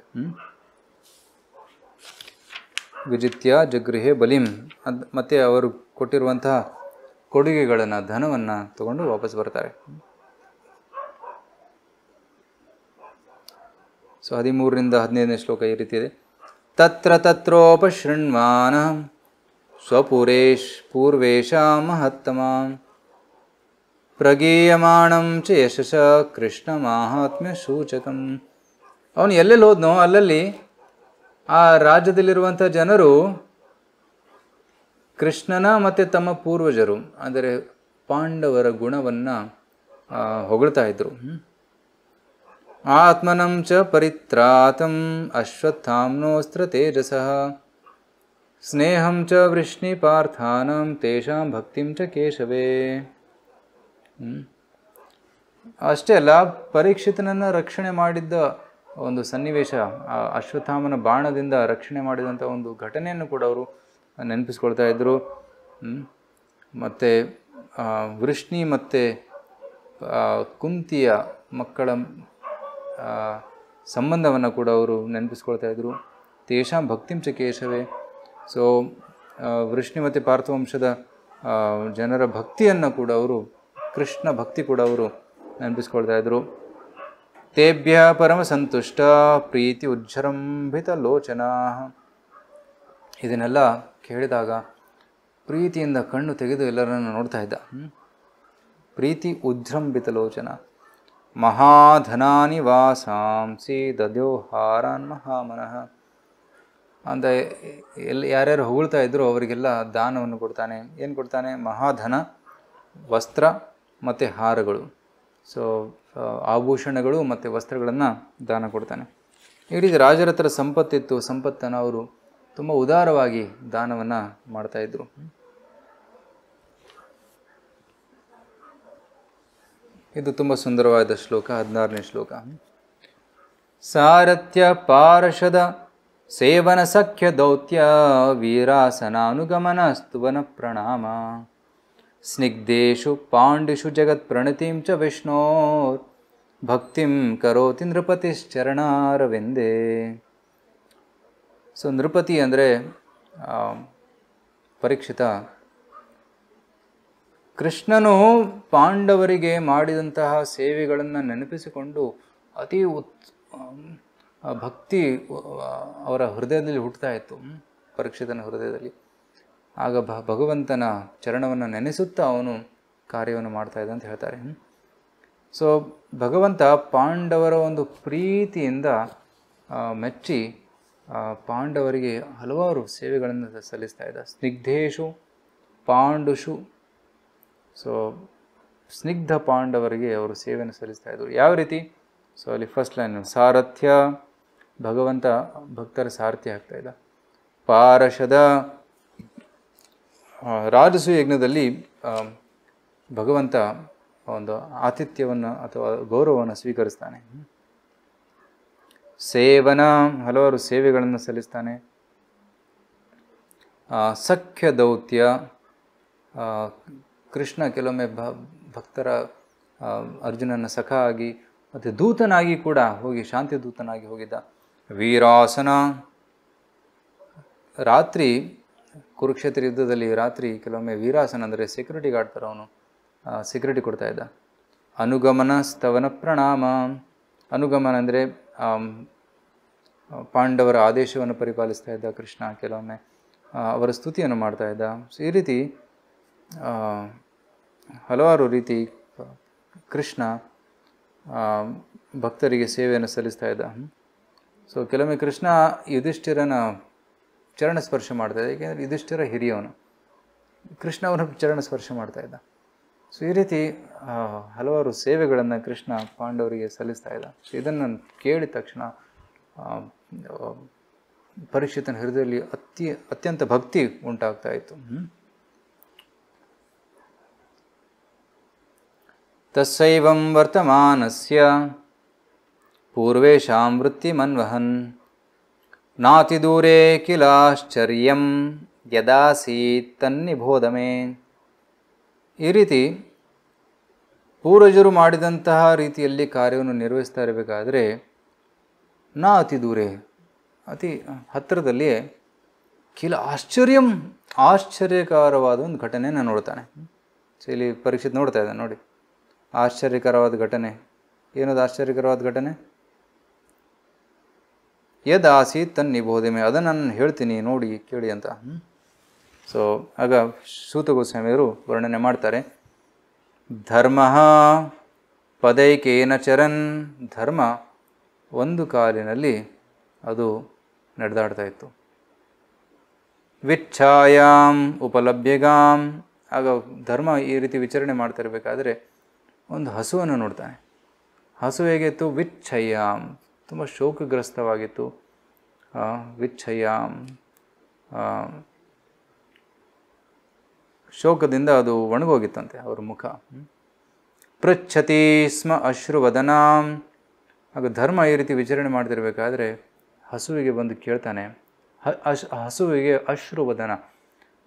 ವಿಜಿತ್ಯ ಜಗೃಹೆ ಬಲಿಂ ಅದು ಮತ್ತು ಅವರು ಕೊಟ್ಟಿರುವಂತಹ ಕೊಡುಗೆಗಳನ್ನು ಧನವನ್ನು ತಗೊಂಡು ವಾಪಸ್ ಬರ್ತಾರೆ ಸೊ ಹದಿಮೂರರಿಂದ ಹದಿನೈದನೇ ಶ್ಲೋಕ ಈ ರೀತಿ ಇದೆ ತತ್ರ ತತ್ರೋಪಶೃಣ್ವಾನ ಸ್ವಪುರೇಶ್ ಪೂರ್ವೇಶ ಮಹತ್ತಮ ಪ್ರಗೀಯಮಾಣಂ ಚ ಯಶಸ ಕೃಷ್ಣ ಮಾಹಾತ್ಮ್ಯ ಸೂಚಕಂ ಅವನು ಎಲ್ಲೆಲ್ಲಿ ಹೋದ್ನೋ ಅಲ್ಲಲ್ಲಿ ಆ ರಾಜ್ಯದಲ್ಲಿರುವಂಥ ಜನರು ಕೃಷ್ಣನ ಮತ್ತು ತಮ್ಮ ಪೂರ್ವಜರು ಅಂದರೆ ಪಾಂಡವರ ಗುಣವನ್ನು ಹೊಗಳ್ತಾ ಇದ್ದರು ಆತ್ಮನಂ ಚ ಪರಿತ್ರಾತಂ ಅಶ್ವತ್ಥಾಮ್ನೋಸ್ತ್ರ ತೇಜಸಃ ಸ್ನೇಹಂ ಚ ವೃಷ್ಣಿ ಪಾರ್ಥಾನಂ ತೇಷಾಂ ಭಕ್ತಿಂ ಚ ಕೇಶವೇ ಅಷ್ಟೇ ಅಲ್ಲ ಪರೀಕ್ಷಿತನನ್ನು ರಕ್ಷಣೆ ಮಾಡಿದ್ದ ಒಂದು ಸನ್ನಿವೇಶ ಅಶ್ವತ್ಥಾಮನ ಬಾಣದಿಂದ ರಕ್ಷಣೆ ಮಾಡಿದಂಥ ಒಂದು ಘಟನೆಯನ್ನು ಕೂಡ ಅವರು ನೆನಪಿಸ್ಕೊಳ್ತಾ ಇದ್ದರು ಮತ್ತು ವೃಷ್ಣಿ ಮತ್ತು ಕುಂತಿಯ ಮಕ್ಕಳ ಸಂಬಂಧವನ್ನು ಕೂಡ ಅವರು ನೆನಪಿಸ್ಕೊಳ್ತಾ ಇದ್ದರು ತೇಷಾಂ ಭಕ್ತಿಂ ಕೇಶವೇ ಸೊ ವೃಷ್ಣಿ ಮತ್ತು ಪಾರ್ಥವಂಶದ ಜನರ ಭಕ್ತಿಯನ್ನು ಕೂಡ ಅವರು ಕೃಷ್ಣ ಭಕ್ತಿ ಕೂಡ ಅವರು ನೆನಪಿಸ್ಕೊಳ್ತಾ ಇದ್ದರು ತೇಭ್ಯ ಪರಮ ಸಂತುಷ್ಟ ಪ್ರೀತಿ ಉಜ್ಜರಂಭಿತ ಲೋಚನಾ ಇದನ್ನೆಲ್ಲ ಕೇಳಿದಾಗ ಪ್ರೀತಿಯಿಂದ ಕಣ್ಣು ತೆಗೆದು ಎಲ್ಲರನ್ನು ನೋಡ್ತಾ ಇದ್ದ ಪ್ರೀತಿ ಉಜ್ಜೃಂಭಿತ ಲೋಚನ ಮಹಾಧನಾನಿ ವಾಸಾಂಸಿ ಹಾರಾನ್ ಮಹಾಮನಃ ಅಂತ ಎಲ್ಲಿ ಯಾರ್ಯಾರು ಹೊಗಳ್ತಾ ಇದ್ದರು ಅವರಿಗೆಲ್ಲ ದಾನವನ್ನು ಕೊಡ್ತಾನೆ ಏನು ಕೊಡ್ತಾನೆ ಮಹಾಧನ ವಸ್ತ್ರ ಮತ್ತು ಹಾರಗಳು ಸೊ ಆಭೂಷಣಗಳು ಮತ್ತು ವಸ್ತ್ರಗಳನ್ನು ದಾನ ಕೊಡ್ತಾನೆ ಈ ರೀತಿ ರಾಜರ ಹತ್ರ ಸಂಪತ್ತಿತ್ತು ಸಂಪತ್ತನ್ನು ಅವರು ತುಂಬ ಉದಾರವಾಗಿ ದಾನವನ್ನು ಮಾಡ್ತಾಯಿದ್ರು ಇದು ತುಂಬ ಸುಂದರವಾದ ಶ್ಲೋಕ ಹದಿನಾರನೇ ಶ್ಲೋಕ ಸಾರಥ್ಯ ಪಾರಷದ ಸೇವನ ಸಖ್ಯ ದೌತ್ಯ ವೀರಾಸನಾನುಗಮನ ಸ್ತುವನ ಪ್ರಣಾಮ ಸ್ನಿಗ್ಧೇಶು ಪಾಂಡಿಷು ಜಗತ್ ಪ್ರಣತಿಂ ಚ ವಿಷ್ಣೋರ್ ಭಕ್ತಿಂ ಕರೋತಿ ನೃಪತಿಶ್ಚರಣಾರವೆಂದೇ ಸೊ ನೃಪತಿ ಅಂದರೆ ಪರೀಕ್ಷಿತ ಕೃಷ್ಣನು ಪಾಂಡವರಿಗೆ ಮಾಡಿದಂತಹ ಸೇವೆಗಳನ್ನು ನೆನಪಿಸಿಕೊಂಡು ಅತಿ ಉತ್ ಭಕ್ತಿ ಅವರ ಹೃದಯದಲ್ಲಿ ಹುಟ್ಟುತ್ತಾ ಇತ್ತು ಪರೀಕ್ಷಿತನ ಹೃದಯದಲ್ಲಿ ಆಗ ಭ ಭಗವಂತನ ಚರಣವನ್ನು ನೆನೆಸುತ್ತಾ ಅವನು ಕಾರ್ಯವನ್ನು ಮಾಡ್ತಾ ಅಂತ ಹೇಳ್ತಾರೆ ಸೊ ಭಗವಂತ ಪಾಂಡವರ ಒಂದು ಪ್ರೀತಿಯಿಂದ ಮೆಚ್ಚಿ ಪಾಂಡವರಿಗೆ ಹಲವಾರು ಸೇವೆಗಳನ್ನು ಸಲ್ಲಿಸ್ತಾ ಇದ್ದ ಸ್ನಿಗ್ಧೇಶು ಪಾಂಡುಷು ಸೊ ಸ್ನಿಗ್ಧ ಪಾಂಡವರಿಗೆ ಅವರು ಸೇವೆಯನ್ನು ಸಲ್ಲಿಸ್ತಾ ಇದ್ದರು ಯಾವ ರೀತಿ ಸೊ ಅಲ್ಲಿ ಫಸ್ಟ್ ಲೈನ್ ಸಾರಥ್ಯ ಭಗವಂತ ಭಕ್ತರ ಸಾರಥ್ಯ ಆಗ್ತಾ ಇದ್ದ ಪಾರಶದ ರಾಜಸು ಯಜ್ಞದಲ್ಲಿ ಭಗವಂತ ಒಂದು ಆತಿಥ್ಯವನ್ನು ಅಥವಾ ಗೌರವವನ್ನು ಸ್ವೀಕರಿಸ್ತಾನೆ ಸೇವನ ಹಲವಾರು ಸೇವೆಗಳನ್ನು ಸಲ್ಲಿಸ್ತಾನೆ ಸಖ್ಯ ದೌತ್ಯ ಕೃಷ್ಣ ಕೆಲವೊಮ್ಮೆ ಭಕ್ತರ ಅರ್ಜುನನ ಸಖ ಆಗಿ ಮತ್ತು ದೂತನಾಗಿ ಕೂಡ ಹೋಗಿ ಶಾಂತಿ ದೂತನಾಗಿ ಹೋಗಿದ್ದ ವೀರಾಸನ ರಾತ್ರಿ ಕುರುಕ್ಷೇತ್ರ ಯುದ್ಧದಲ್ಲಿ ರಾತ್ರಿ ಕೆಲವೊಮ್ಮೆ ವೀರಾಸನ ಅಂದರೆ ಸೆಕ್ಯೂರಿಟಿ ಗಾರ್ಡ್ ಥರ ಅವನು ಸೆಕ್ಯೂರಿಟಿ ಇದ್ದ ಅನುಗಮನ ಸ್ತವನ ಪ್ರಣಾಮ ಅನುಗಮನ ಅಂದರೆ ಪಾಂಡವರ ಆದೇಶವನ್ನು ಪರಿಪಾಲಿಸ್ತಾ ಇದ್ದ ಕೃಷ್ಣ ಕೆಲವೊಮ್ಮೆ ಅವರ ಸ್ತುತಿಯನ್ನು ಮಾಡ್ತಾ ಇದ್ದ ಈ ರೀತಿ ಹಲವಾರು ರೀತಿ ಕೃಷ್ಣ ಭಕ್ತರಿಗೆ ಸೇವೆಯನ್ನು ಸಲ್ಲಿಸ್ತಾ ಇದ್ದ ಸೊ ಕೆಲವೊಮ್ಮೆ ಕೃಷ್ಣ ಯುಧಿಷ್ಠಿರನ ಚರಣ ಸ್ಪರ್ಶ ಮಾಡ್ತಾ ಇದ್ದ ಏಕೆಂದರೆ ಯುಧಿಷ್ಠಿರ ಹಿರಿಯವನು ಕೃಷ್ಣ ಚರಣ ಸ್ಪರ್ಶ ಮಾಡ್ತಾ ಇದ್ದ ಸೊ ಈ ರೀತಿ ಹಲವಾರು ಸೇವೆಗಳನ್ನು ಕೃಷ್ಣ ಪಾಂಡವರಿಗೆ ಸಲ್ಲಿಸ್ತಾ ಇದ್ದ ಸೊ ಇದನ್ನು ಕೇಳಿದ ತಕ್ಷಣ ಪರೀಕ್ಷಿತನ ಹೃದಯದಲ್ಲಿ ಅತಿ ಅತ್ಯಂತ ಭಕ್ತಿ ಉಂಟಾಗ್ತಾ ಇತ್ತು ತಸೈವಂ ವರ್ತಮಾನಸ್ಯ ಪೂರ್ವೇಶಾಂ ವೃತ್ತಿಮನ್ವಹನ್ ನಾತಿದೂರೇ ಕಿಲಾಶ್ಚರ್ಯಂ ಯದಾಸೀತ್ ತನ್ನಿಬೋಧ ಮೇ ಈ ರೀತಿ ಪೂರ್ವಜರು ಮಾಡಿದಂತಹ ರೀತಿಯಲ್ಲಿ ಕಾರ್ಯವನ್ನು ನಿರ್ವಹಿಸ್ತಾ ಇರಬೇಕಾದ್ರೆ ನಾ ಅತಿ ದೂರೇ ಅತಿ ಹತ್ತಿರದಲ್ಲಿಯೇ ಕಿಲ ಆಶ್ಚರ್ಯಂ ಆಶ್ಚರ್ಯಕರವಾದ ಒಂದು ಘಟನೆಯನ್ನು ನೋಡ್ತಾನೆ ಸೊ ಇಲ್ಲಿ ಪರೀಕ್ಷೆ ನೋಡ್ತಾ ಇದ್ದಾನೆ ನೋಡಿ ಆಶ್ಚರ್ಯಕರವಾದ ಘಟನೆ ಏನದು ಆಶ್ಚರ್ಯಕರವಾದ ಘಟನೆ ಯದಾಸಿ ಬೋಧಿಮೆ ಅದನ್ನು ನಾನು ಹೇಳ್ತೀನಿ ನೋಡಿ ಕೇಳಿ ಅಂತ ಸೊ ಆಗ ಸೂತಗೋಸ್ವಾಮಿಯವರು ವರ್ಣನೆ ಮಾಡ್ತಾರೆ ಧರ್ಮ ಪದೈಕೇನ ಚರನ್ ಧರ್ಮ ಒಂದು ಕಾಲಿನಲ್ಲಿ ಅದು ನಡೆದಾಡ್ತಾ ಇತ್ತು ವಿಚ್ಛಾಯಾಮ್ ಉಪಲಭ್ಯಗಾಂ ಆಗ ಧರ್ಮ ಈ ರೀತಿ ವಿಚಾರಣೆ ಇರಬೇಕಾದ್ರೆ ಒಂದು ಹಸುವನ್ನು ನೋಡ್ತಾನೆ ಹಸು ಹೇಗಿತ್ತು ವಿಚ್ಛಯ್ಯಾಮ್ ತುಂಬ ಶೋಕಗ್ರಸ್ತವಾಗಿತ್ತು ವಿಚ್ಛಯ್ಯಾಮ್ ಶೋಕದಿಂದ ಅದು ಒಣಗೋಗಿತ್ತಂತೆ ಅವ್ರ ಮುಖ ಪೃಚ್ಛತಿ ಸ್ಮ ಅಶ್ರುವದನಾಂ ಆಗ ಧರ್ಮ ಈ ರೀತಿ ವಿಚಾರಣೆ ಮಾಡ್ತಿರಬೇಕಾದ್ರೆ ಹಸುವಿಗೆ ಬಂದು ಕೇಳ್ತಾನೆ ಹ ಹಸುವಿಗೆ ಅಶ್ರುವದನ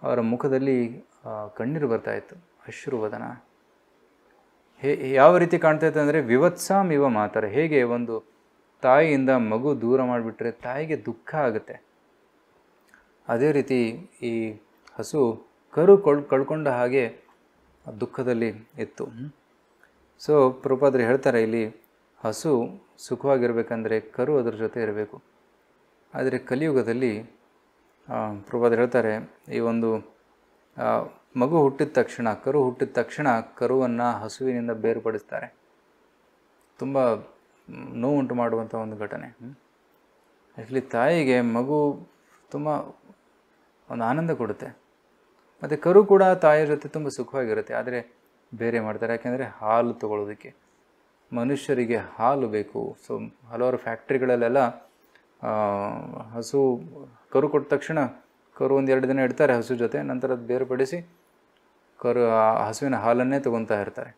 ಅವರ ಮುಖದಲ್ಲಿ ಕಣ್ಣೀರು ಬರ್ತಾಯಿತ್ತು ಅಶ್ರುವದನ ಹೇ ಯಾವ ರೀತಿ ಕಾಣ್ತೈತೆ ಅಂದರೆ ವಿವತ್ಸಾಮ್ ಇವ ಮಾತರ ಹೇಗೆ ಒಂದು ತಾಯಿಯಿಂದ ಮಗು ದೂರ ಮಾಡಿಬಿಟ್ರೆ ತಾಯಿಗೆ ದುಃಖ ಆಗುತ್ತೆ ಅದೇ ರೀತಿ ಈ ಹಸು ಕರು ಕೊಳ್ ಕಳ್ಕೊಂಡ ಹಾಗೆ ದುಃಖದಲ್ಲಿ ಇತ್ತು ಸೊ ಪ್ರಪಾದ್ರೆ ಹೇಳ್ತಾರೆ ಇಲ್ಲಿ ಹಸು ಸುಖವಾಗಿರಬೇಕಂದ್ರೆ ಕರು ಅದರ ಜೊತೆ ಇರಬೇಕು ಆದರೆ ಕಲಿಯುಗದಲ್ಲಿ ಪ್ರಭಾದ್ರೆ ಹೇಳ್ತಾರೆ ಈ ಒಂದು ಮಗು ಹುಟ್ಟಿದ ತಕ್ಷಣ ಕರು ಹುಟ್ಟಿದ ತಕ್ಷಣ ಕರುವನ್ನು ಹಸುವಿನಿಂದ ಬೇರ್ಪಡಿಸ್ತಾರೆ ತುಂಬ ನೋವುಂಟು ಮಾಡುವಂಥ ಒಂದು ಘಟನೆ ಆ್ಯಕ್ಚುಲಿ ತಾಯಿಗೆ ಮಗು ತುಂಬ ಒಂದು ಆನಂದ ಕೊಡುತ್ತೆ ಮತ್ತು ಕರು ಕೂಡ ತಾಯಿಯ ಜೊತೆ ತುಂಬ ಸುಖವಾಗಿರುತ್ತೆ ಆದರೆ ಬೇರೆ ಮಾಡ್ತಾರೆ ಯಾಕೆಂದರೆ ಹಾಲು ತಗೊಳ್ಳೋದಕ್ಕೆ ಮನುಷ್ಯರಿಗೆ ಹಾಲು ಬೇಕು ಸೊ ಹಲವಾರು ಫ್ಯಾಕ್ಟ್ರಿಗಳಲ್ಲೆಲ್ಲ ಹಸು ಕರು ಕೊಟ್ಟ ತಕ್ಷಣ ಕರು ಒಂದು ಎರಡು ದಿನ ಇಡ್ತಾರೆ ಹಸು ಜೊತೆ ನಂತರ ಅದು ಬೇರ್ಪಡಿಸಿ ಕರು ಹಸುವಿನ ಹಾಲನ್ನೇ ತೊಗೊತಾ ಇರ್ತಾರೆ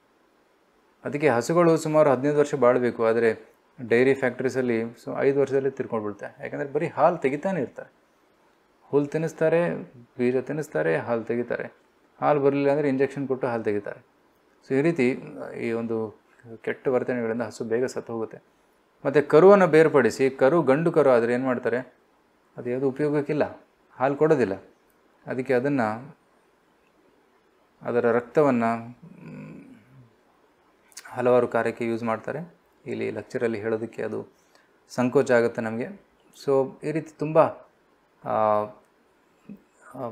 ಅದಕ್ಕೆ ಹಸುಗಳು ಸುಮಾರು ಹದಿನೈದು ವರ್ಷ ಬಾಳಬೇಕು ಆದರೆ ಡೈರಿ ಫ್ಯಾಕ್ಟ್ರೀಸಲ್ಲಿ ಸೊ ಐದು ವರ್ಷದಲ್ಲಿ ತಿರ್ಕೊಂಡು ಬಿಡ್ತಾರೆ ಯಾಕಂದರೆ ಬರೀ ಹಾಲು ತೆಗಿತಾನೆ ಇರ್ತಾರೆ ಹುಲ್ಲು ತಿನ್ನಿಸ್ತಾರೆ ಬೀಜ ತಿನ್ನಿಸ್ತಾರೆ ಹಾಲು ತೆಗಿತಾರೆ ಹಾಲು ಬರಲಿಲ್ಲ ಅಂದರೆ ಇಂಜೆಕ್ಷನ್ ಕೊಟ್ಟು ಹಾಲು ತೆಗಿತಾರೆ ಸೊ ಈ ರೀತಿ ಈ ಒಂದು ಕೆಟ್ಟ ವರ್ತನೆಗಳಿಂದ ಹಸು ಬೇಗ ಸತ್ತು ಹೋಗುತ್ತೆ ಮತ್ತು ಕರುವನ್ನು ಬೇರ್ಪಡಿಸಿ ಕರು ಗಂಡು ಕರು ಆದರೆ ಏನು ಮಾಡ್ತಾರೆ ಅದು ಯಾವುದು ಉಪಯೋಗಕ್ಕಿಲ್ಲ ಹಾಲು ಕೊಡೋದಿಲ್ಲ ಅದಕ್ಕೆ ಅದನ್ನು ಅದರ ರಕ್ತವನ್ನು ಹಲವಾರು ಕಾರ್ಯಕ್ಕೆ ಯೂಸ್ ಮಾಡ್ತಾರೆ ಇಲ್ಲಿ ಲೆಕ್ಚರಲ್ಲಿ ಹೇಳೋದಕ್ಕೆ ಅದು ಸಂಕೋಚ ಆಗುತ್ತೆ ನಮಗೆ ಸೊ ಈ ರೀತಿ ತುಂಬ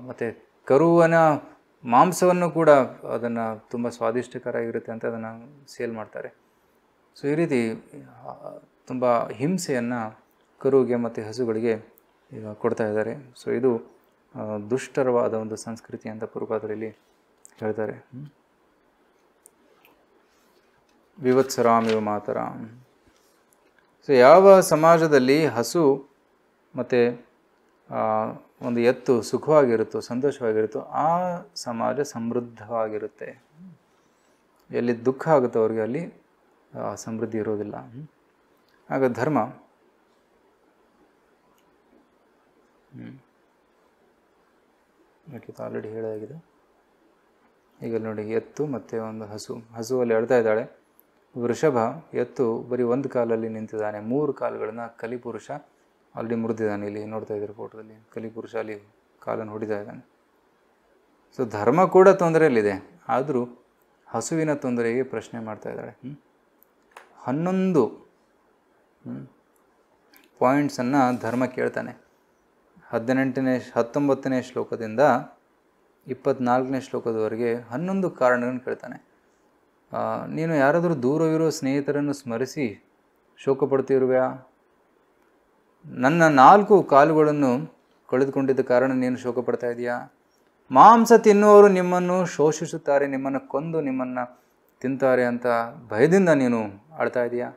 ಮತ್ತು ಕರುವನ ಮಾಂಸವನ್ನು ಕೂಡ ಅದನ್ನು ತುಂಬ ಸ್ವಾದಿಷ್ಟಕರಾಗಿರುತ್ತೆ ಅಂತ ಅದನ್ನು ಸೇಲ್ ಮಾಡ್ತಾರೆ ಸೊ ಈ ರೀತಿ ತುಂಬ ಹಿಂಸೆಯನ್ನು ಕರುವಿಗೆ ಮತ್ತು ಹಸುಗಳಿಗೆ ಕೊಡ್ತಾ ಇದ್ದಾರೆ ಸೊ ಇದು ದುಷ್ಟರವಾದ ಒಂದು ಸಂಸ್ಕೃತಿ ಅಂತ ಪೂರ್ವಾದರಲ್ಲಿ ಹೇಳ್ತಾರೆ ವಿವತ್ಸರಾಮ್ ಇವ ಮಾತರಾಮ್ ಸೊ ಯಾವ ಸಮಾಜದಲ್ಲಿ ಹಸು ಮತ್ತು ಒಂದು ಎತ್ತು ಸುಖವಾಗಿರುತ್ತೋ ಸಂತೋಷವಾಗಿರುತ್ತೋ ಆ ಸಮಾಜ ಸಮೃದ್ಧವಾಗಿರುತ್ತೆ ಎಲ್ಲಿ ದುಃಖ ಆಗುತ್ತೋ ಅವ್ರಿಗೆ ಅಲ್ಲಿ ಸಮೃದ್ಧಿ ಇರೋದಿಲ್ಲ ಆಗ ಧರ್ಮ ಆಲ್ರೆಡಿ ಹೇಳೋದಾಗಿದೆ ಈಗ ನೋಡಿ ಎತ್ತು ಮತ್ತು ಒಂದು ಹಸು ಹಸುವಲ್ಲಿ ಹೇಳ್ತಾ ಇದ್ದಾಳೆ ವೃಷಭ ಎತ್ತು ಬರೀ ಒಂದು ಕಾಲಲ್ಲಿ ನಿಂತಿದ್ದಾನೆ ಮೂರು ಕಾಲುಗಳನ್ನ ಕಲಿಪುರುಷ ಆಲ್ರೆಡಿ ಮುರಿದಿದ್ದಾನೆ ಇಲ್ಲಿ ನೋಡ್ತಾ ಇದ್ದಾರೆ ಫೋಟೋದಲ್ಲಿ ಕಲಿಪುರುಷ ಅಲ್ಲಿ ಕಾಲನ್ನು ಹೊಡಿತಾ ಇದ್ದಾನೆ ಸೊ ಧರ್ಮ ಕೂಡ ತೊಂದರೆಯಲ್ಲಿದೆ ಆದರೂ ಹಸುವಿನ ತೊಂದರೆಗೆ ಪ್ರಶ್ನೆ ಮಾಡ್ತಾ ಇದ್ದಾಳೆ ಹನ್ನೊಂದು ಪಾಯಿಂಟ್ಸನ್ನು ಧರ್ಮ ಕೇಳ್ತಾನೆ ಹದಿನೆಂಟನೇ ಹತ್ತೊಂಬತ್ತನೇ ಶ್ಲೋಕದಿಂದ ಇಪ್ಪತ್ನಾಲ್ಕನೇ ಶ್ಲೋಕದವರೆಗೆ ಹನ್ನೊಂದು ಕಾರಣಗಳನ್ನು ಕೇಳ್ತಾನೆ ನೀನು ಯಾರಾದರೂ ದೂರವಿರೋ ಸ್ನೇಹಿತರನ್ನು ಸ್ಮರಿಸಿ ಶೋಕ ನನ್ನ ನಾಲ್ಕು ಕಾಲುಗಳನ್ನು ಕಳೆದುಕೊಂಡಿದ್ದ ಕಾರಣ ನೀನು ಶೋಕ ಪಡ್ತಾ ಇದೆಯಾ ಮಾಂಸ ತಿನ್ನುವರು ನಿಮ್ಮನ್ನು ಶೋಷಿಸುತ್ತಾರೆ ನಿಮ್ಮನ್ನು ಕೊಂದು ನಿಮ್ಮನ್ನು ತಿಂತಾರೆ ಅಂತ ಭಯದಿಂದ ನೀನು ಆಳ್ತಾ ಇದೆಯಾ